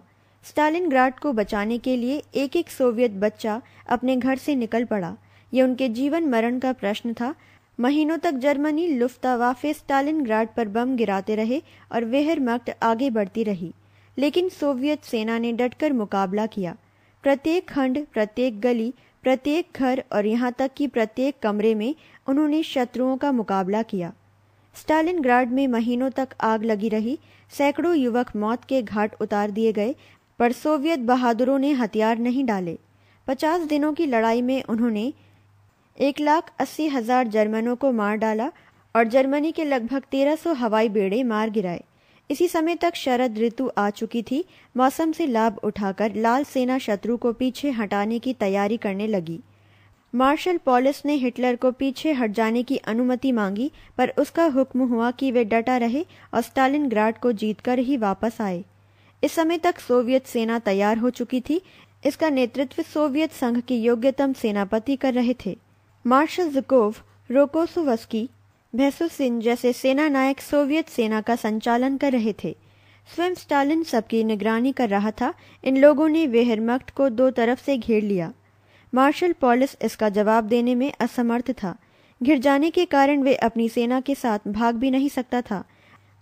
स्टालिनग्राड को बचाने के लिए एक एक सोवियत बच्चा अपने घर से निकल पड़ा यह उनके जीवन मरण का प्रश्न था महीनों तक जर्मनी लुफ्तावाफे ग्राड पर बम गिराते रहे और वेहरमक्ट आगे बढ़ती रही लेकिन सोवियत सेना ने डटकर मुकाबला किया प्रत्येक खंड प्रत्येक गली प्रत्येक घर और यहाँ तक कि प्रत्येक कमरे में उन्होंने शत्रुओं का मुकाबला किया स्टालिन ग्राड में महीनों तक आग लगी रही सैकड़ों युवक मौत के घाट उतार दिए गए पर सोवियत बहादुरों ने हथियार नहीं डाले पचास दिनों की लड़ाई में उन्होंने एक लाख अस्सी हजार जर्मनों को मार डाला और जर्मनी के लगभग तेरह सौ हवाई बेड़े मार गिराए इसी समय तक शरद ऋतु आ चुकी थी मौसम से लाभ उठाकर लाल सेना शत्रु को पीछे हटाने की तैयारी करने लगी मार्शल पॉलिस ने हिटलर को पीछे हट जाने की अनुमति मांगी पर उसका हुक्म हुआ कि वे डटा रहे और स्टालिनग्राड को जीतकर ही वापस आए इस समय तक सोवियत सेना तैयार हो चुकी थी इसका नेतृत्व सोवियत संघ के योग्यतम सेनापति कर रहे थे मार्शल जुकोव रोकोसोवस्की भैसोसिन जैसे सेना नायक सोवियत सेना का संचालन कर रहे थे स्वयं स्टालिन सबकी निगरानी कर रहा था इन लोगों ने वेहरमक्ट को दो तरफ से घेर लिया मार्शल पॉलिस इसका जवाब देने में असमर्थ था घिर जाने के कारण वे अपनी सेना के साथ भाग भी नहीं सकता था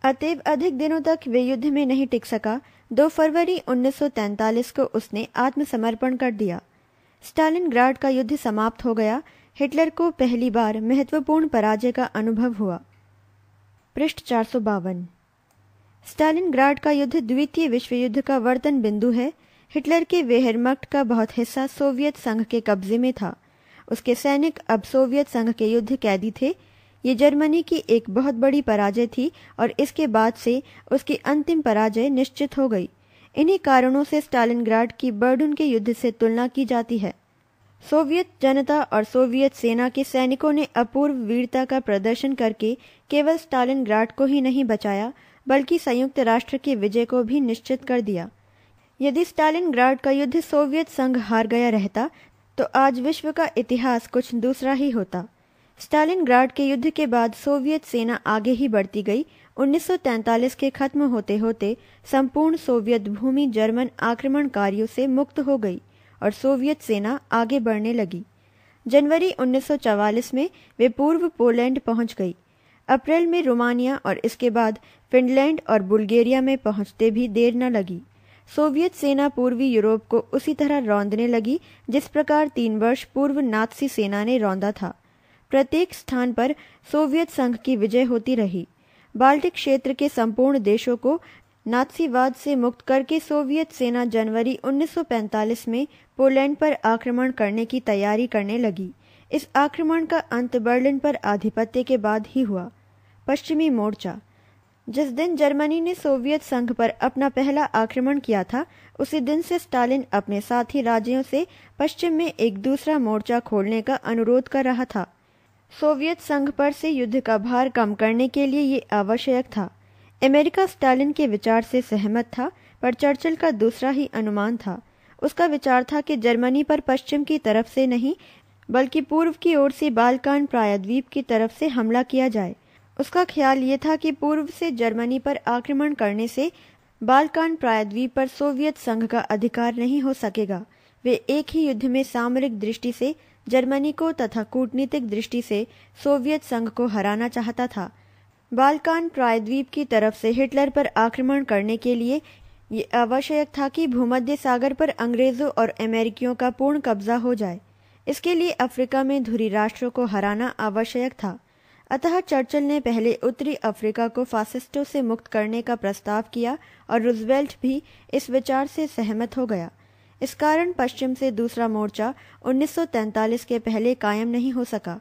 अतएव अधिक दिनों तक वे युद्ध में नहीं टिक सका 2 फरवरी 1943 को उसने आत्मसमर्पण कर दिया स्टालिनग्राड का युद्ध समाप्त हो गया हिटलर को पहली बार महत्वपूर्ण पराजय का अनुभव हुआ पृष्ठ चार सौ बावन स्टालिन ग्राड का युद्ध द्वितीय विश्व युद्ध का वर्तन बिंदु है हिटलर के वेहरमक्ट का बहुत हिस्सा सोवियत संघ के कब्जे में था उसके सैनिक अब सोवियत संघ के युद्ध कैदी थे ये जर्मनी की एक बहुत बड़ी पराजय थी और इसके बाद से उसकी अंतिम पराजय निश्चित हो गई इन्हीं कारणों से स्टालिनग्राड की बर्डुन के युद्ध से तुलना की जाती है सोवियत जनता और सोवियत सेना के सैनिकों ने अपूर्व वीरता का प्रदर्शन करके केवल स्टालिन ग्राट को ही नहीं बचाया बल्कि संयुक्त राष्ट्र के विजय को भी निश्चित कर दिया यदि स्टालिन ग्राड का युद्ध सोवियत संघ हार गया रहता तो आज विश्व का इतिहास कुछ दूसरा ही होता स्टालिन ग्राड के युद्ध के बाद सोवियत सेना आगे ही बढ़ती गई 1943 के खत्म होते होते संपूर्ण सोवियत भूमि जर्मन आक्रमणकारियों से मुक्त हो गई और सोवियत सेना आगे बढ़ने लगी जनवरी 1944 में वे पूर्व पोलैंड पहुंच गई अप्रैल में रोमानिया और इसके बाद फिनलैंड और बुल्गेरिया में पहुंचते भी देर न लगी सोवियत सेना पूर्वी यूरोप को उसी तरह रौंदने लगी जिस प्रकार तीन वर्ष पूर्व नाथसी सेना ने रौंदा था प्रत्येक स्थान पर सोवियत संघ की विजय होती रही बाल्टिक क्षेत्र के संपूर्ण देशों को नाथसीवाद से मुक्त करके सोवियत सेना जनवरी 1945 में पोलैंड पर आक्रमण करने की तैयारी करने लगी इस आक्रमण का अंत बर्लिन पर आधिपत्य के बाद ही हुआ पश्चिमी मोर्चा जिस दिन जर्मनी ने सोवियत संघ पर अपना पहला आक्रमण किया था उसी दिन से स्टालिन अपने साथी राज्यों से पश्चिम में एक दूसरा मोर्चा खोलने का अनुरोध कर रहा था सोवियत संघ पर से युद्ध का भार कम करने के लिए ये आवश्यक था अमेरिका स्टालिन के विचार से सहमत था पर चर्चिल का दूसरा ही अनुमान था उसका विचार था कि जर्मनी पर पश्चिम की तरफ से नहीं बल्कि पूर्व की ओर से बालकान प्रायद्वीप की तरफ से हमला किया जाए उसका ख्याल ये था कि पूर्व से जर्मनी पर आक्रमण करने से बालकान प्रायद्वीप पर सोवियत संघ का अधिकार नहीं हो सकेगा वे एक ही युद्ध में सामरिक दृष्टि से जर्मनी को तथा कूटनीतिक दृष्टि से सोवियत संघ को हराना चाहता था बालकान प्रायद्वीप की तरफ से हिटलर पर आक्रमण करने के लिए ये आवश्यक था कि भूमध्य सागर पर अंग्रेजों और अमेरिकियों का पूर्ण कब्जा हो जाए इसके लिए अफ्रीका में धुरी राष्ट्रों को हराना आवश्यक था अतः चर्चिल ने पहले उत्तरी अफ्रीका को फासिस्टों से मुक्त करने का प्रस्ताव किया और रूजवेल्ट भी इस विचार से सहमत हो गया इस कारण पश्चिम से दूसरा मोर्चा 1943 के पहले कायम नहीं हो सका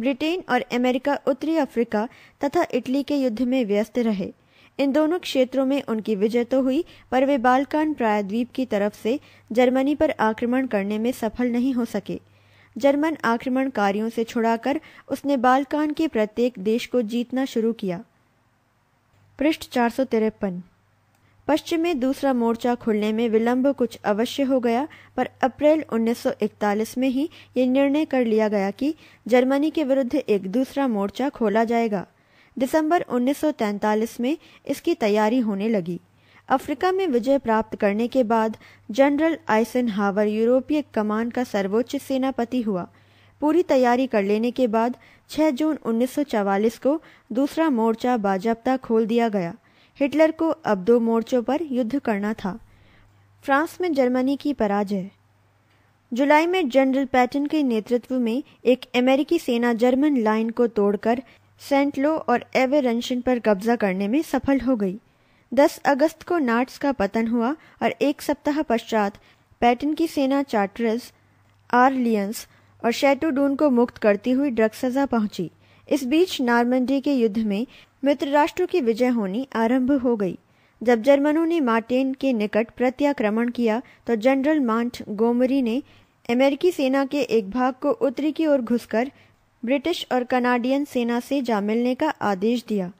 ब्रिटेन और अमेरिका उत्तरी अफ्रीका तथा इटली के युद्ध में व्यस्त रहे इन दोनों क्षेत्रों में उनकी विजय तो हुई पर वे बालकान प्रायद्वीप की तरफ से जर्मनी पर आक्रमण करने में सफल नहीं हो सके जर्मन आक्रमणकारियों से छुड़ाकर उसने बालकान के प्रत्येक देश को जीतना शुरू किया पृष्ठ चार सौ तिरपन पश्चिम में दूसरा मोर्चा खुलने में विलंब कुछ अवश्य हो गया पर अप्रैल 1941 में ही ये निर्णय कर लिया गया कि जर्मनी के विरुद्ध एक दूसरा मोर्चा खोला जाएगा दिसंबर 1943 में इसकी तैयारी होने लगी अफ्रीका में विजय प्राप्त करने के बाद जनरल आइसन हावर यूरोपीय कमान का सर्वोच्च सेनापति हुआ पूरी तैयारी कर लेने के बाद 6 जून 1944 को दूसरा मोर्चा बाजाबता खोल दिया गया हिटलर को अब दो मोर्चों पर युद्ध करना था फ्रांस में जर्मनी की पराजय जुलाई में जनरल पैटन के नेतृत्व में एक अमेरिकी सेना जर्मन लाइन को तोड़कर सेंटलो और एवेरेंशन पर कब्जा करने में सफल हो गई 10 अगस्त को नाट्स का पतन हुआ और एक सप्ताह पश्चात पैटन की सेना चार्टर्स आर्लियंस और शैटोडून को मुक्त करती हुई सजा पहुंची इस बीच नारमंडी के युद्ध में मित्र राष्ट्रों की विजय होनी आरंभ हो गई जब जर्मनों ने मार्टेन के निकट प्रत्याक्रमण किया तो जनरल मांट गोमरी ने अमेरिकी सेना के एक भाग को उत्तरी की ओर घुसकर ब्रिटिश और कनाडियन सेना से जा मिलने का आदेश दिया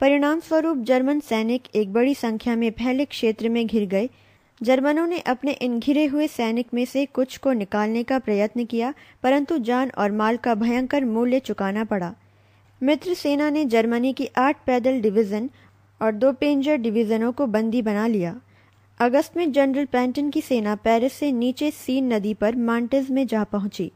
परिणाम स्वरूप जर्मन सैनिक एक बड़ी संख्या में फैले क्षेत्र में घिर गए जर्मनों ने अपने इन घिरे हुए सैनिक में से कुछ को निकालने का प्रयत्न किया परंतु जान और माल का भयंकर मूल्य चुकाना पड़ा मित्र सेना ने जर्मनी की आठ पैदल डिवीज़न और दो पेंजर डिवीज़नों को बंदी बना लिया अगस्त में जनरल पैंटन की सेना पेरिस से नीचे सीन नदी पर मांटेज में जा पहुंची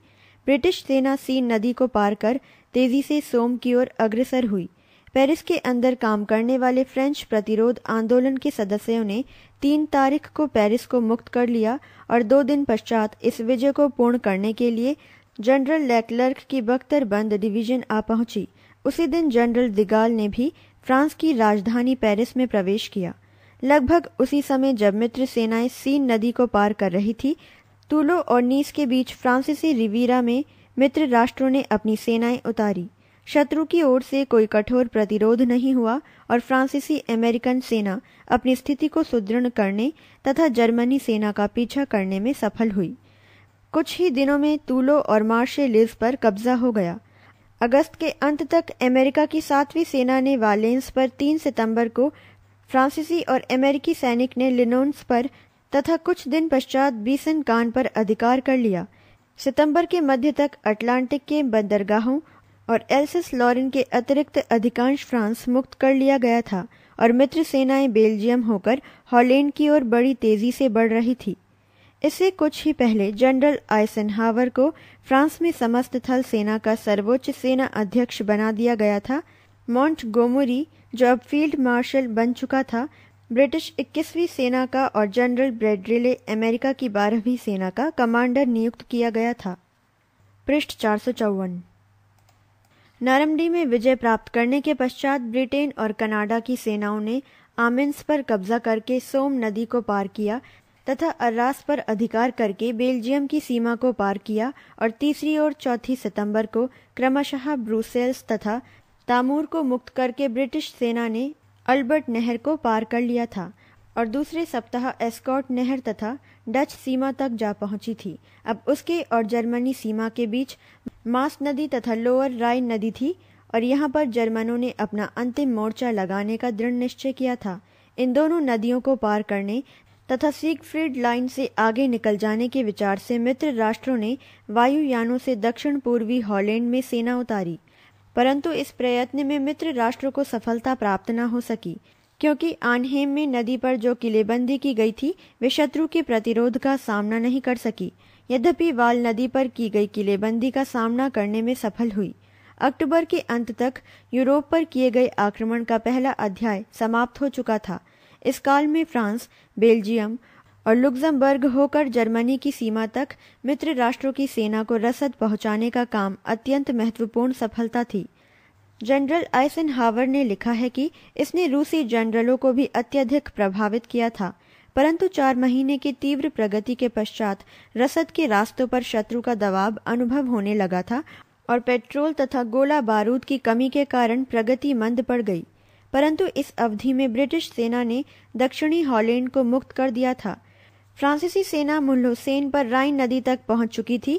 ब्रिटिश सेना सीन नदी को पार कर तेजी से सोम की ओर अग्रसर हुई पेरिस के अंदर काम करने वाले फ्रेंच प्रतिरोध आंदोलन के सदस्यों ने तीन तारीख को पेरिस को मुक्त कर लिया और दो दिन पश्चात इस विजय को पूर्ण करने के लिए जनरल लेकलर्क की बख्तरबंद डिवीजन आ पहुंची उसी दिन जनरल दिगाल ने भी फ्रांस की राजधानी पेरिस में प्रवेश किया लगभग उसी समय जब मित्र सेनाएं सीन नदी को पार कर रही थी तुलो और नीस के बीच फ्रांसीसी रिवीरा में मित्र राष्ट्रों ने अपनी सेनाएं उतारी शत्रु की ओर से कोई कठोर प्रतिरोध नहीं हुआ और फ्रांसीसी अमेरिकन सेना अपनी स्थिति को सुदृढ़ करने तथा जर्मनी सेना का पीछा करने में सफल हुई कुछ ही दिनों में तूलो और मार्शे लिज पर कब्जा हो गया अगस्त के अंत तक अमेरिका की सातवीं सेना ने वालेंस पर 3 सितंबर को फ्रांसीसी और अमेरिकी सैनिक ने लिनोन्स पर तथा कुछ दिन पश्चात बीसन कान पर अधिकार कर लिया सितंबर के मध्य तक अटलांटिक के बंदरगाहों और एल्सिस लॉरिन के अतिरिक्त अधिकांश फ्रांस मुक्त कर लिया गया था और मित्र सेनाएं बेल्जियम होकर हॉलैंड की ओर बड़ी तेजी से बढ़ रही थी इससे कुछ ही पहले जनरल आइसनहावर को फ्रांस में समस्त थल सेना का सर्वोच्च सेना अध्यक्ष बना दिया गया था मॉन्ट गोमोरी जो अब फील्ड मार्शल बन चुका था ब्रिटिश 21वीं सेना का और जनरल ब्रेडरिले अमेरिका की 12वीं सेना का कमांडर नियुक्त किया गया था पृष्ठ चार नारमडी में विजय प्राप्त करने के पश्चात ब्रिटेन और कनाडा की सेनाओं ने आमिन्स पर कब्जा करके सोम नदी को पार किया तथा अर्रास पर अधिकार करके बेल्जियम की सीमा को पार किया और तीसरी और चौथी सितंबर को क्रमशः ब्रुसेल्स तथा तामूर को मुक्त करके ब्रिटिश सेना ने अल्बर्ट नहर को पार कर लिया था और दूसरे सप्ताह एस्कॉट नहर तथा डच सीमा तक जा पहुंची थी अब उसके और जर्मनी सीमा के बीच मास नदी तथा लोअर राइन नदी थी और यहाँ पर जर्मनों ने अपना अंतिम मोर्चा लगाने का दृढ़ निश्चय किया था इन दोनों नदियों को पार करने तथा सीगफ्रीड लाइन से आगे निकल जाने के विचार से मित्र राष्ट्रों ने वायुयानों से दक्षिण पूर्वी हॉलैंड में सेना उतारी परंतु इस प्रयत्न में मित्र राष्ट्र को सफलता प्राप्त न हो सकी क्योंकि आनहेम में नदी पर जो किलेबंदी की गई थी वे शत्रु के प्रतिरोध का सामना नहीं कर सकी यद्यपि वाल नदी पर की गई किलेबंदी का सामना करने में सफल हुई अक्टूबर के अंत तक यूरोप पर किए गए आक्रमण का पहला अध्याय समाप्त हो चुका था इस काल में फ्रांस बेल्जियम और लुक्जमबर्ग होकर जर्मनी की सीमा तक मित्र राष्ट्रों की सेना को रसद पहुंचाने का काम अत्यंत महत्वपूर्ण सफलता थी जनरल आइसन हावर ने लिखा है कि इसने रूसी जनरलों को भी अत्यधिक प्रभावित किया था परंतु चार महीने की तीव्र प्रगति के पश्चात रसद के रास्तों पर शत्रु का दबाव अनुभव होने लगा था और पेट्रोल तथा गोला बारूद की कमी के कारण प्रगति मंद पड़ गई परंतु इस अवधि में ब्रिटिश सेना ने दक्षिणी हॉलैंड को मुक्त कर दिया था फ्रांसीसी सेना मुल्हुसैन पर राइन नदी तक पहुंच चुकी थी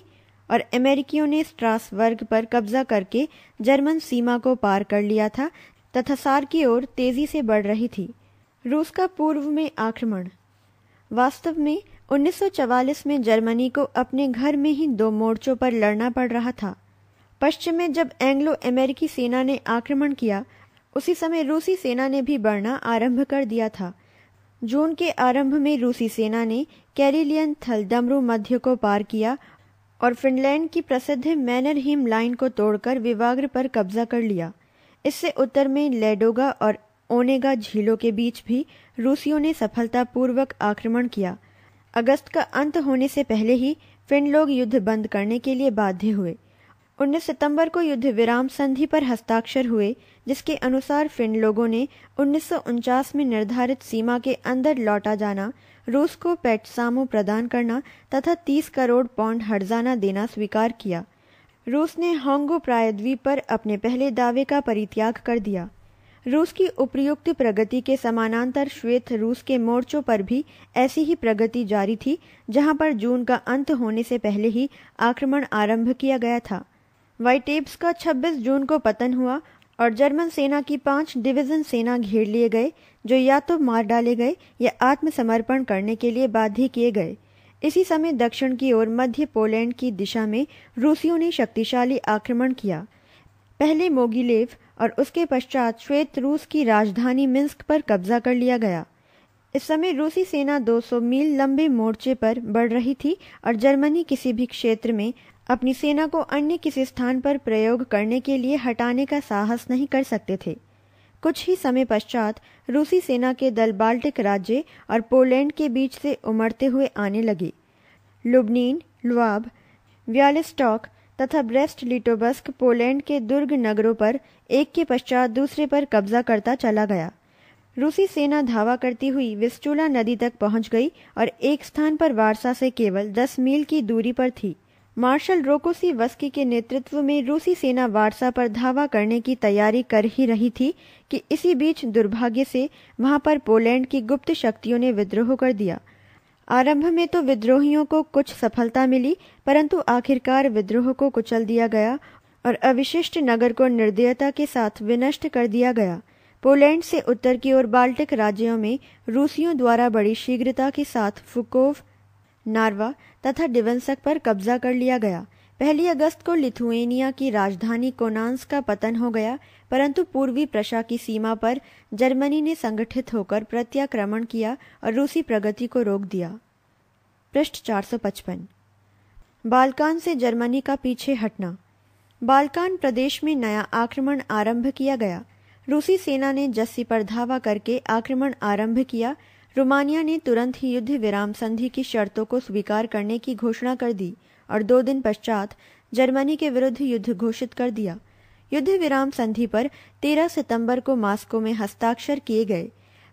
और अमेरिकियों ने स्ट्रासवर्ग पर कब्जा करके जर्मन सीमा को पार कर लिया था तथा सार की ओर तेजी से बढ़ रही थी रूस का पूर्व में आक्रमण वास्तव में 1944 में जर्मनी को अपने घर में ही दो मोर्चों पर लड़ना पड़ रहा था पश्चिम में जब एंग्लो अमेरिकी सेना ने आक्रमण किया उसी समय रूसी सेना ने भी बढ़ना आरंभ कर दिया था जून के आरंभ में रूसी सेना ने कैरिलियन थल डमरू मध्य को पार किया और फिनलैंड की प्रसिद्ध मैनरहिम लाइन को तोड़कर विवाग्र पर कब्जा कर लिया इससे उत्तर में लेडोगा और ओनेगा झीलों के बीच भी रूसियों ने सफलतापूर्वक आक्रमण किया अगस्त का अंत होने से पहले ही फिन लोग युद्ध बंद करने के लिए बाध्य हुए 19 सितंबर को युद्ध विराम संधि पर हस्ताक्षर हुए जिसके अनुसार फिन लोगों ने उन्नीस में निर्धारित सीमा के अंदर लौटा जाना रूस को पैटसामो प्रदान करना तथा 30 करोड़ पाउंड हर्जाना देना स्वीकार किया रूस ने हॉन्गो प्रायद्वीप पर अपने पहले दावे का परित्याग कर दिया रूस की उपयुक्त प्रगति के समानांतर श्वेत रूस के मोर्चों पर भी ऐसी ही प्रगति जारी थी जहां पर जून का अंत होने से पहले ही आक्रमण आरंभ किया गया था वाइटेब्स का 26 जून को पतन हुआ और जर्मन सेना की पांच डिवीजन सेना घेर लिए गए जो या तो मार डाले गए या आत्मसमर्पण करने के लिए बाध्य किए गए इसी समय दक्षिण की ओर मध्य पोलैंड की दिशा में रूसियों ने शक्तिशाली आक्रमण किया पहले मोगीलेव और उसके पश्चात श्वेत रूस की राजधानी मिन्स्क पर कब्जा कर लिया गया इस समय रूसी सेना 200 मील लंबे मोर्चे पर बढ़ रही थी और जर्मनी किसी भी क्षेत्र में अपनी सेना को अन्य किसी स्थान पर प्रयोग करने के लिए हटाने का साहस नहीं कर सकते थे कुछ ही समय पश्चात रूसी सेना के दल बाल्टिक राज्य और पोलैंड के बीच से उमड़ते हुए आने लगे लुबनीन लुआब व्यालिस्टॉक तथा ब्रेस्ट लिटोबस्क पोलैंड के दुर्ग नगरों पर एक के पश्चात दूसरे पर कब्जा करता चला गया रूसी सेना धावा करती हुई विस्टूला नदी तक पहुंच गई और एक स्थान पर वारसा से केवल दस मील की दूरी पर थी मार्शल रोकोसी वस्की के नेतृत्व में रूसी सेना वारसा पर धावा करने की तैयारी कर ही रही थी कि इसी बीच दुर्भाग्य से वहां पर पोलैंड की गुप्त शक्तियों ने विद्रोह कर दिया आरंभ में तो विद्रोहियों को कुछ सफलता मिली परंतु आखिरकार विद्रोह को कुचल दिया गया और अविशिष्ट नगर को निर्दयता के साथ विनष्ट कर दिया गया पोलैंड से उत्तर की ओर बाल्टिक राज्यों में रूसियों द्वारा बड़ी शीघ्रता के साथ फुकोव नारवा तथा डिवेंसक पर कब्जा कर लिया गया पहली अगस्त को लिथुएनिया की राजधानी कोनांस का पतन हो गया परंतु पूर्वी प्रशा की सीमा पर जर्मनी ने संगठित होकर प्रत्याक्रमण किया और रूसी प्रगति को रोक दिया पृष्ठ पचपन बालकान से जर्मनी का पीछे हटना बालकान प्रदेश में नया आक्रमण आरंभ किया गया रूसी सेना ने जस्सी पर धावा करके आक्रमण आरंभ किया रोमानिया ने तुरंत ही युद्ध विराम संधि की शर्तों को स्वीकार करने की घोषणा कर दी और दो दिन पश्चात जर्मनी के विरुद्ध युद्ध घोषित कर दिया युद्ध विराम संधि पर 13 सितंबर को मास्को में हस्ताक्षर किए गए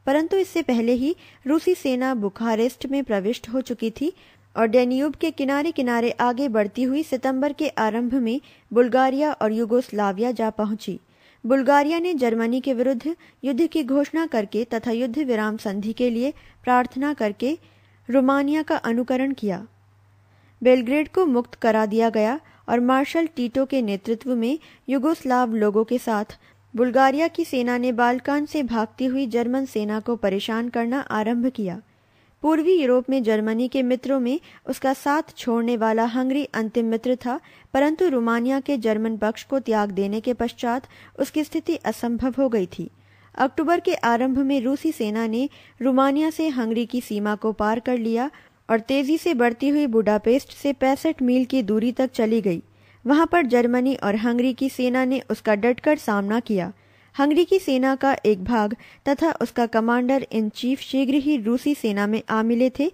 परंतु इससे पहले ही रूसी सेना बुखारेस्ट में प्रविष्ट हो चुकी थी और डेन्यूब के किनारे किनारे आगे बढ़ती हुई सितंबर के आरंभ में बुल्गारिया और युगोस्लाविया जा पहुंची बुल्गारिया ने जर्मनी के विरुद्ध युद्ध की घोषणा करके तथा युद्ध विराम संधि के लिए प्रार्थना करके रोमानिया का अनुकरण किया बेलग्रेड को मुक्त करा दिया गया और मार्शल टीटो के नेतृत्व में युगोस्लाव लोगों के साथ बुल्गारिया की सेना ने बालकान से भागती हुई जर्मन सेना को परेशान करना आरंभ किया पूर्वी यूरोप में जर्मनी के मित्रों में उसका साथ छोड़ने वाला हंगरी अंतिम मित्र था परंतु रोमानिया के जर्मन पक्ष को त्याग देने के पश्चात उसकी स्थिति असंभव हो गई थी अक्टूबर के आरंभ में रूसी सेना ने रोमानिया से हंगरी की सीमा को पार कर लिया और तेजी से बढ़ती हुई बुडापेस्ट से पैंसठ मील की दूरी तक चली गई वहां पर जर्मनी और हंगरी की सेना ने उसका डटकर सामना किया हंगरी की सेना का एक भाग तथा उसका कमांडर इन चीफ शीघ्र ही रूसी सेना में आ मिले थे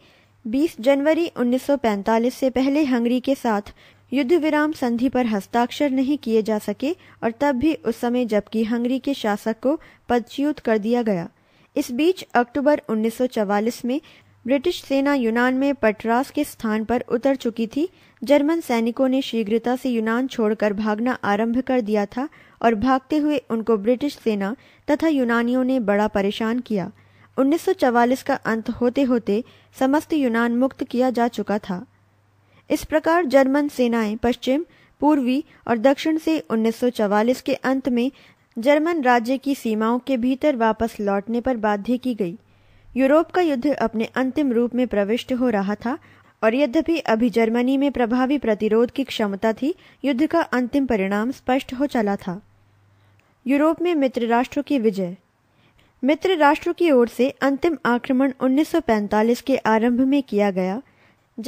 20 जनवरी 1945 से पहले हंगरी के साथ युद्ध विराम संधि पर हस्ताक्षर नहीं किए जा सके और तब भी उस समय जबकि हंगरी के शासक को पदच्युत कर दिया गया इस बीच अक्टूबर 1944 में ब्रिटिश सेना यूनान में पटरास के स्थान पर उतर चुकी थी जर्मन सैनिकों ने शीघ्रता से यूनान छोड़कर भागना आरंभ कर दिया था और भागते हुए उनको ब्रिटिश सेना तथा यूनानियों ने बड़ा परेशान किया 1944 का अंत होते होते समस्त यूनान मुक्त किया जा चुका था इस प्रकार जर्मन सेनाएं पश्चिम पूर्वी और दक्षिण से 1944 के अंत में जर्मन राज्य की सीमाओं के भीतर वापस लौटने पर बाध्य की गई यूरोप का युद्ध अपने अंतिम रूप में प्रविष्ट हो रहा था और यद्यपि अभी जर्मनी में प्रभावी प्रतिरोध की क्षमता थी युद्ध का अंतिम परिणाम स्पष्ट हो चला था यूरोप में मित्र राष्ट्रों की विजय मित्र राष्ट्र की ओर से अंतिम आक्रमण 1945 के आरंभ में किया गया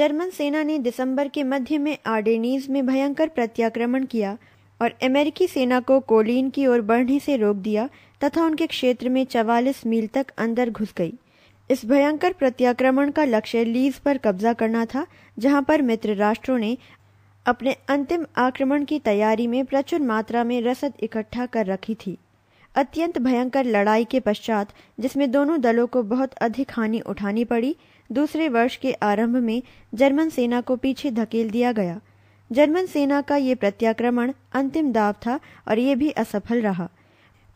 जर्मन सेना ने दिसंबर के मध्य में आर्डेनीज में भयंकर प्रत्याक्रमण किया और अमेरिकी सेना को कोलीन की ओर बढ़ने से रोक दिया तथा उनके क्षेत्र में 44 मील तक अंदर घुस गई इस भयंकर प्रत्याक्रमण का लक्ष्य लीज पर कब्जा करना था जहां पर मित्र राष्ट्रों ने अपने अंतिम आक्रमण की तैयारी में प्रचुर मात्रा में रसद इकट्ठा कर रखी थी अत्यंत भयंकर लड़ाई के पश्चात जिसमें दोनों दलों को बहुत अधिक हानि उठानी पड़ी दूसरे वर्ष के आरंभ में जर्मन सेना को पीछे धकेल दिया गया जर्मन सेना का ये प्रत्याक्रमण अंतिम दाव था और ये भी असफल रहा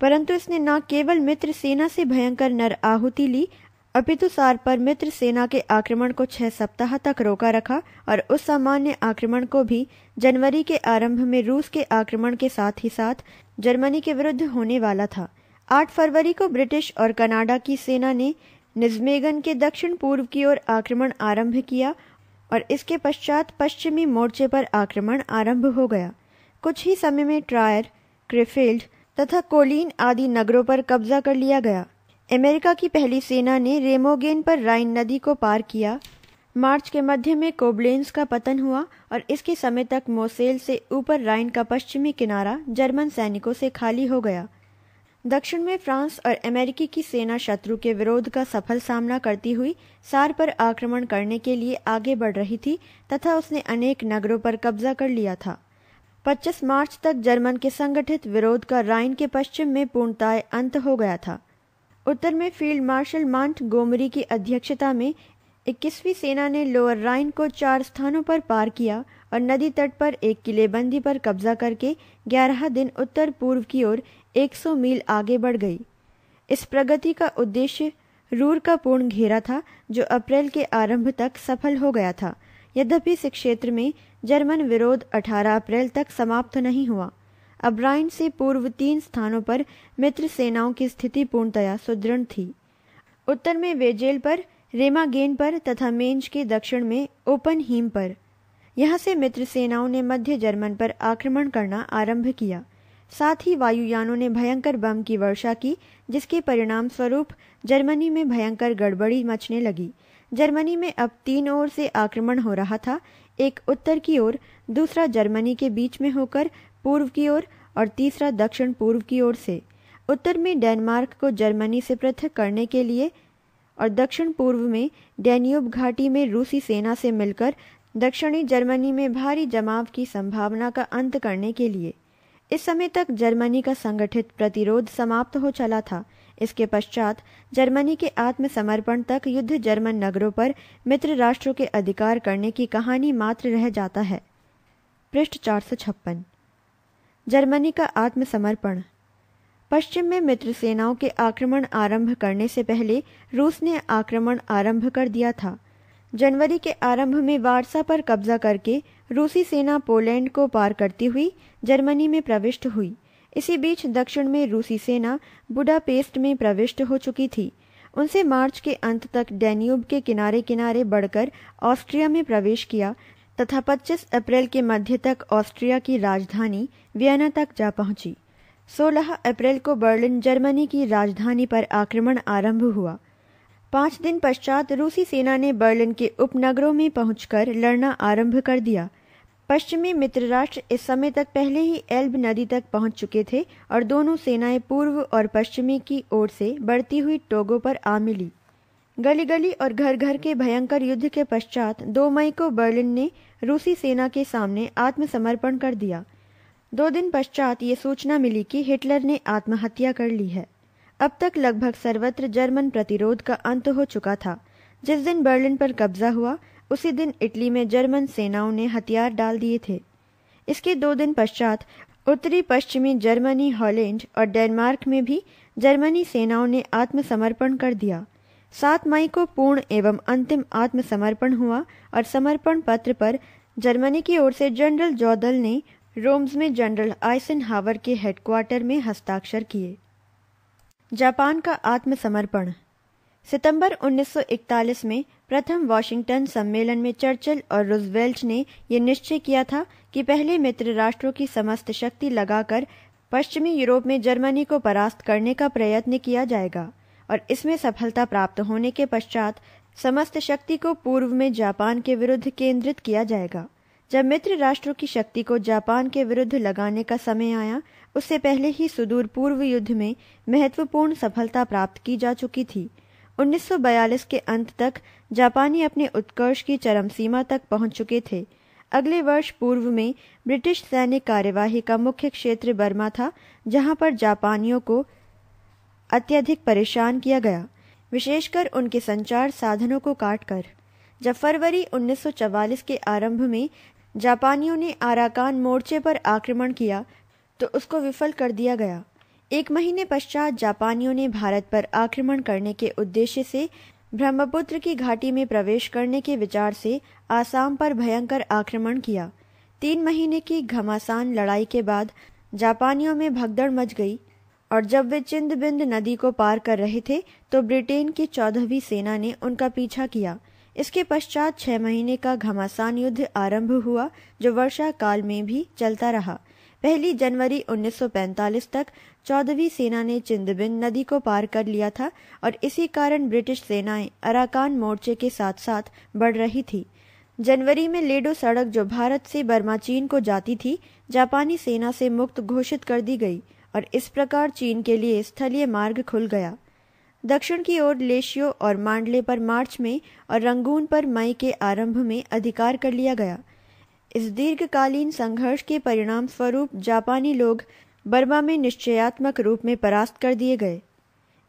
परंतु इसने न केवल मित्र सेना से भयंकर नर आहुति ली अपितुसार तो पर मित्र सेना के आक्रमण को छह सप्ताह तक रोका रखा और उस सामान्य आक्रमण को भी जनवरी के आरंभ में रूस के आक्रमण के साथ ही साथ जर्मनी के विरुद्ध होने वाला था 8 फरवरी को ब्रिटिश और कनाडा की सेना ने निजमेगन के दक्षिण पूर्व की ओर आक्रमण आरंभ किया और इसके पश्चात पश्चिमी मोर्चे पर आक्रमण आरंभ हो गया कुछ ही समय में ट्रायर क्रिफील्ड तथा कोलीन आदि नगरों पर कब्जा कर लिया गया अमेरिका की पहली सेना ने रेमोगेन पर राइन नदी को पार किया मार्च के मध्य में कोबलेंस का पतन हुआ और इसके समय तक मोसेल से ऊपर राइन का पश्चिमी किनारा जर्मन सैनिकों से खाली हो गया दक्षिण में फ्रांस और अमेरिकी की सेना शत्रु के विरोध का सफल सामना करती हुई सार पर आक्रमण करने के लिए आगे बढ़ रही थी तथा उसने अनेक नगरों पर कब्जा कर लिया था 25 मार्च तक जर्मन के संगठित विरोध का राइन के पश्चिम में पूर्णतः अंत हो गया था उत्तर में फील्ड मार्शल मांट गोमरी की अध्यक्षता में 21वीं सेना ने लोअर राइन को चार स्थानों पर पार किया और नदी तट पर एक किलेबंदी पर कब्जा करके 11 दिन उत्तर पूर्व की ओर 100 मील आगे बढ़ गई इस प्रगति का उद्देश्य रूर का पूर्ण घेरा था जो अप्रैल के आरंभ तक सफल हो गया था यद्यपि इस क्षेत्र में जर्मन विरोध 18 अप्रैल तक समाप्त नहीं हुआ अब्राइन से पूर्व तीन स्थानों पर मित्र सेनाओं की स्थिति पूर्णतया सुदृढ़ थी उत्तर में वेजेल पर रेमागेन पर तथा मेंज के दक्षिण में ओपन हीम पर यहाँ से मित्र सेनाओं ने मध्य जर्मन पर आक्रमण करना आरंभ किया साथ ही वायुयानों ने भयंकर बम की वर्षा की जिसके परिणाम स्वरूप जर्मनी में भयंकर गड़बड़ी मचने लगी जर्मनी में अब तीन ओर से आक्रमण हो रहा था एक उत्तर की ओर दूसरा जर्मनी के बीच में होकर पूर्व की ओर और, और तीसरा दक्षिण पूर्व की ओर से उत्तर में डेनमार्क को जर्मनी से पृथक करने के लिए और दक्षिण पूर्व में डेन्यूब घाटी में रूसी सेना से मिलकर दक्षिणी जर्मनी में भारी जमाव की संभावना का अंत करने के लिए इस समय तक जर्मनी का संगठित प्रतिरोध समाप्त हो चला था इसके पश्चात जर्मनी के आत्मसमर्पण तक युद्ध जर्मन नगरों पर मित्र राष्ट्रों के अधिकार करने की कहानी मात्र रह जाता है पृष्ठ चार सौ छप्पन जर्मनी का आत्मसमर्पण पश्चिम में मित्र सेनाओं के आक्रमण आरंभ करने से पहले रूस ने आक्रमण आरंभ कर दिया था जनवरी के आरंभ में वारसा पर कब्जा करके रूसी सेना पोलैंड को पार करती हुई जर्मनी में प्रविष्ट हुई इसी बीच दक्षिण में रूसी सेना बुडापेस्ट में प्रविष्ट हो चुकी थी उनसे मार्च के अंत तक डेन्यूब के किनारे किनारे बढ़कर ऑस्ट्रिया में प्रवेश किया तथा 25 अप्रैल के मध्य तक ऑस्ट्रिया की राजधानी वियना तक जा पहुंची 16 अप्रैल को बर्लिन जर्मनी की राजधानी पर आक्रमण आरंभ हुआ पाँच दिन पश्चात रूसी सेना ने बर्लिन के उपनगरों में पहुंचकर लड़ना आरंभ कर दिया पश्चिमी मित्र राष्ट्र इस समय तक पहले ही एल्ब नदी तक पहुंच चुके थे और दोनों सेनाएं पूर्व और पश्चिमी की ओर से बढ़ती हुई टोगों पर आ मिली गली गली और घर घर के भयंकर युद्ध के पश्चात 2 मई को बर्लिन ने रूसी सेना के सामने आत्मसमर्पण कर दिया दो दिन पश्चात ये सूचना मिली कि हिटलर ने आत्महत्या कर ली है अब तक लगभग सर्वत्र जर्मन प्रतिरोध का अंत हो चुका था जिस दिन बर्लिन पर कब्जा हुआ उसी दिन इटली में जर्मन सेनाओं ने हथियार डाल दिए थे इसके दो दिन पश्चात उत्तरी पश्चिमी जर्मनी हॉलैंड और डेनमार्क में भी जर्मनी सेनाओं ने आत्मसमर्पण कर दिया सात मई को पूर्ण एवं अंतिम आत्मसमर्पण हुआ और समर्पण पत्र पर जर्मनी की ओर से जनरल जौदल ने रोम्स में जनरल आइसन हावर के हेडक्वार्टर में हस्ताक्षर किए जापान का आत्मसमर्पण सितंबर 1941 में प्रथम वाशिंगटन सम्मेलन में चर्चिल और रुजवेल्ट ने यह निश्चय किया था कि पहले मित्र राष्ट्रों की समस्त शक्ति लगाकर पश्चिमी यूरोप में जर्मनी को परास्त करने का प्रयत्न किया जाएगा और इसमें सफलता प्राप्त होने के पश्चात समस्त शक्ति को पूर्व में जापान के विरुद्ध केंद्रित किया जाएगा जब मित्र राष्ट्रों की शक्ति को जापान के विरुद्ध लगाने का समय आया उससे पहले ही सुदूर पूर्व युद्ध में महत्वपूर्ण सफलता प्राप्त की जा चुकी थी 1942 के अंत तक जापानी अपने उत्कर्ष की चरम सीमा तक पहुंच चुके थे अगले वर्ष पूर्व में ब्रिटिश सैनिक कार्यवाही का मुख्य क्षेत्र बर्मा था जहां पर जापानियों को अत्यधिक परेशान किया गया विशेषकर उनके संचार साधनों को काटकर जब फरवरी 1944 के आरंभ में जापानियों ने आराकान मोर्चे पर आक्रमण किया तो उसको विफल कर दिया गया एक महीने पश्चात जापानियों ने भारत पर आक्रमण करने के उद्देश्य से ब्रह्मपुत्र की घाटी में प्रवेश करने के विचार से आसाम पर भयंकर आक्रमण किया तीन महीने की घमासान लड़ाई के बाद जापानियों में भगदड़ मच गई और जब वे चिंदबिंद नदी को पार कर रहे थे तो ब्रिटेन की चौदहवीं सेना ने उनका पीछा किया इसके पश्चात छह महीने का घमासान युद्ध आरंभ हुआ जो वर्षा काल में भी चलता रहा पहली जनवरी 1945 तक चौदहवीं सेना ने चिंदबिंद नदी को पार कर लिया था और इसी कारण ब्रिटिश सेनाएं अराकान मोर्चे के साथ साथ बढ़ रही थी जनवरी में लेडो सड़क जो भारत से बर्मा चीन को जाती थी जापानी सेना से मुक्त घोषित कर दी गई और इस प्रकार चीन के लिए स्थलीय मार्ग खुल गया दक्षिण की ओर लेशियो और मांडले पर मार्च में और रंगून पर मई के आरंभ में अधिकार कर लिया गया इस दीर्घकालीन संघर्ष के परिणाम स्वरूप जापानी लोग बर्मा में निश्चयात्मक रूप में परास्त कर दिए गए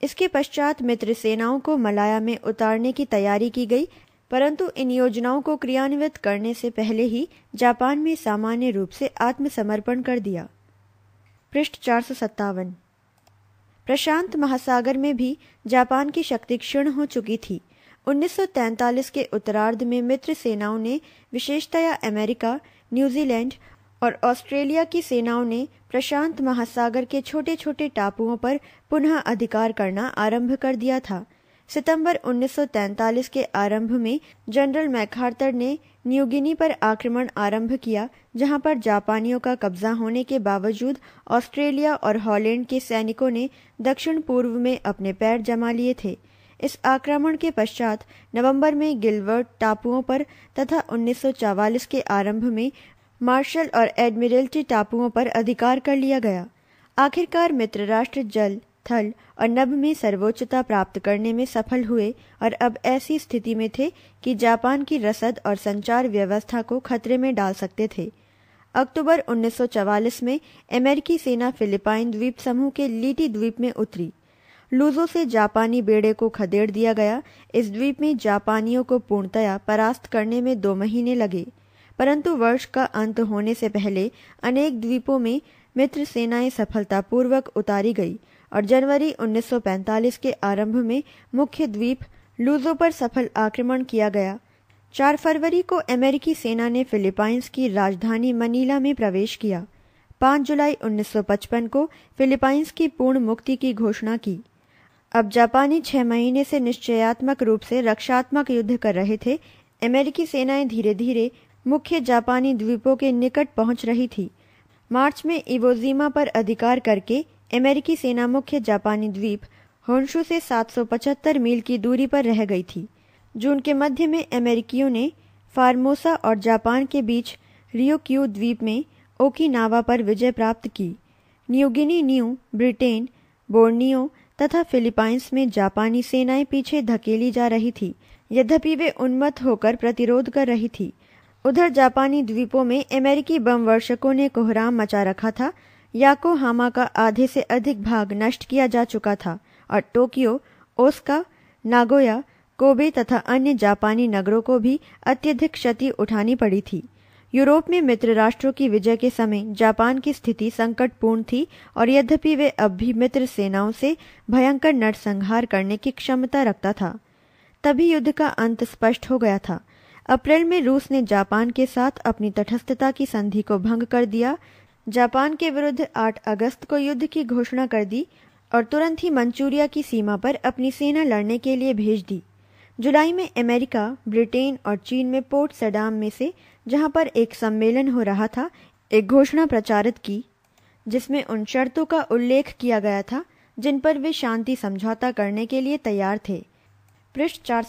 इसके पश्चात मित्र सेनाओं को मलाया में उतारने की तैयारी की गई परंतु इन योजनाओं को क्रियान्वित करने से पहले ही जापान में सामान्य रूप से आत्मसमर्पण कर दिया पृष्ठ चार सौ सत्तावन प्रशांत महासागर में भी जापान की शक्ति क्षीण हो चुकी थी 1943 के उत्तरार्ध में मित्र सेनाओं ने विशेषतया अमेरिका न्यूजीलैंड और ऑस्ट्रेलिया की सेनाओं ने प्रशांत महासागर के छोटे छोटे टापुओं पर पुनः अधिकार करना आरंभ कर दिया था सितंबर 1943 के आरंभ में जनरल मैखार्तर ने न्यूगिनी पर आक्रमण आरंभ किया जहां पर जापानियों का कब्जा होने के बावजूद ऑस्ट्रेलिया और हॉलैंड के सैनिकों ने दक्षिण पूर्व में अपने पैर जमा लिए थे इस आक्रमण के पश्चात नवंबर में गिलवर्ट टापुओं पर तथा 1944 के आरंभ में मार्शल और एडमिरल्टी टापुओं पर अधिकार कर लिया गया आखिरकार मित्र राष्ट्र जल थल और नभ में सर्वोच्चता प्राप्त करने में सफल हुए और अब ऐसी स्थिति में थे कि जापान की रसद और संचार व्यवस्था को खतरे में डाल सकते थे अक्टूबर 1944 में अमेरिकी सेना फिलिपाइन द्वीप समूह के लीटी द्वीप में उतरी लूजो से जापानी बेड़े को खदेड़ दिया गया इस द्वीप में जापानियों को पूर्णतया परास्त करने में दो महीने लगे परंतु वर्ष का अंत होने से पहले अनेक द्वीपों में मित्र सेनाएं सफलतापूर्वक उतारी गई और जनवरी 1945 के आरंभ में मुख्य द्वीप लूजो पर सफल आक्रमण किया गया चार फरवरी को अमेरिकी सेना ने फिलीपाइंस की राजधानी मनीला में प्रवेश किया 5 जुलाई 1955 को फिलीपाइंस की पूर्ण मुक्ति की घोषणा की अब जापानी छह महीने से निश्चयात्मक रूप से रक्षात्मक युद्ध कर रहे थे अमेरिकी सेनाएं धीरे धीरे मुख्य जापानी द्वीपों के निकट पहुंच रही थी मार्च में इवोजिमा पर अधिकार करके अमेरिकी सेना मुख्य जापानी द्वीप होन्शु से 775 मील की दूरी पर रह गई थी जून के मध्य में अमेरिकियों ने फार्मोसा और जापान के बीच रियोक्यू द्वीप में ओकिनावा पर विजय प्राप्त की न्यूगिनी न्यू ब्रिटेन बोर्नियो तथा फिलीपाइंस में जापानी सेनाएं पीछे धकेली जा रही थी यद्यपि वे उन्मत्त होकर प्रतिरोध कर रही थी उधर जापानी द्वीपों में अमेरिकी बम वर्षकों ने कोहराम मचा रखा था याकोहामा का आधे से अधिक भाग नष्ट किया जा चुका था और टोक्यो ओस्का नागोया कोबे तथा अन्य जापानी नगरों को भी अत्यधिक क्षति उठानी पड़ी थी यूरोप में मित्र राष्ट्रों की विजय के समय जापान की स्थिति संकटपूर्ण थी और यद्यपि वे अब भी मित्र सेनाओं से भयंकर नरसंहार करने की क्षमता रखता था तभी युद्ध का अंत स्पष्ट हो गया था अप्रैल में रूस ने जापान के साथ अपनी तटस्थता की संधि को भंग कर दिया जापान के विरुद्ध 8 अगस्त को युद्ध की घोषणा कर दी और तुरंत ही मंचूरिया की सीमा पर अपनी सेना लड़ने के लिए भेज दी जुलाई में अमेरिका ब्रिटेन और चीन में पोर्ट सडाम में से जहां पर एक सम्मेलन हो रहा था एक घोषणा प्रचारित की जिसमें उन शर्तों का उल्लेख किया गया था जिन पर वे शांति समझौता करने के लिए तैयार थे पृष्ठ चार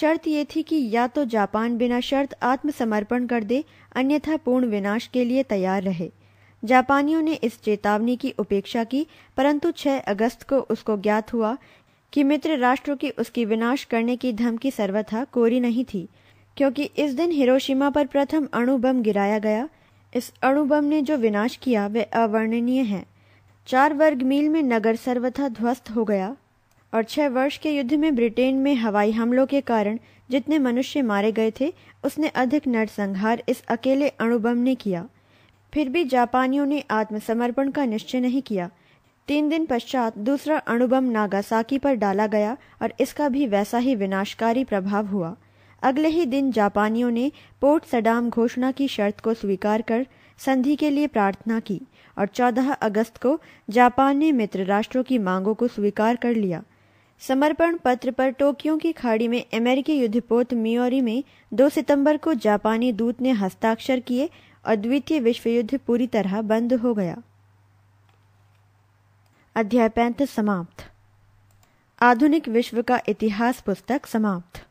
शर्त ये थी कि या तो जापान बिना शर्त आत्मसमर्पण कर दे अन्यथा पूर्ण विनाश के लिए तैयार रहे जापानियों ने इस चेतावनी की उपेक्षा की परंतु 6 अगस्त को उसको ज्ञात हुआ कि मित्र राष्ट्रों की उसकी विनाश करने की धमकी सर्वथा कोरी नहीं थी क्योंकि इस दिन हिरोशिमा पर प्रथम अणु बम गिराया गया इस अणु बम ने जो विनाश किया वह अवर्णनीय है चार वर्ग मील में नगर सर्वथा ध्वस्त हो गया और छह वर्ष के युद्ध में ब्रिटेन में हवाई हमलों के कारण जितने मनुष्य मारे गए थे उसने अधिक नरसंहार इस अकेले अणुबम ने किया फिर भी जापानियों ने आत्मसमर्पण का निश्चय नहीं किया तीन दिन पश्चात दूसरा अणुबम नागासाकी पर डाला गया और इसका भी वैसा ही विनाशकारी प्रभाव हुआ अगले ही दिन जापानियों ने पोर्ट सडाम घोषणा की शर्त को स्वीकार कर संधि के लिए प्रार्थना की और 14 अगस्त को जापान ने मित्र राष्ट्रों की मांगों को स्वीकार कर लिया समर्पण पत्र पर टोक्यो की खाड़ी में अमेरिकी युद्धपोत मियोरी में 2 सितंबर को जापानी दूत ने हस्ताक्षर किए और द्वितीय विश्व युद्ध पूरी तरह बंद हो गया अध्याय समाप्त आधुनिक विश्व का इतिहास पुस्तक समाप्त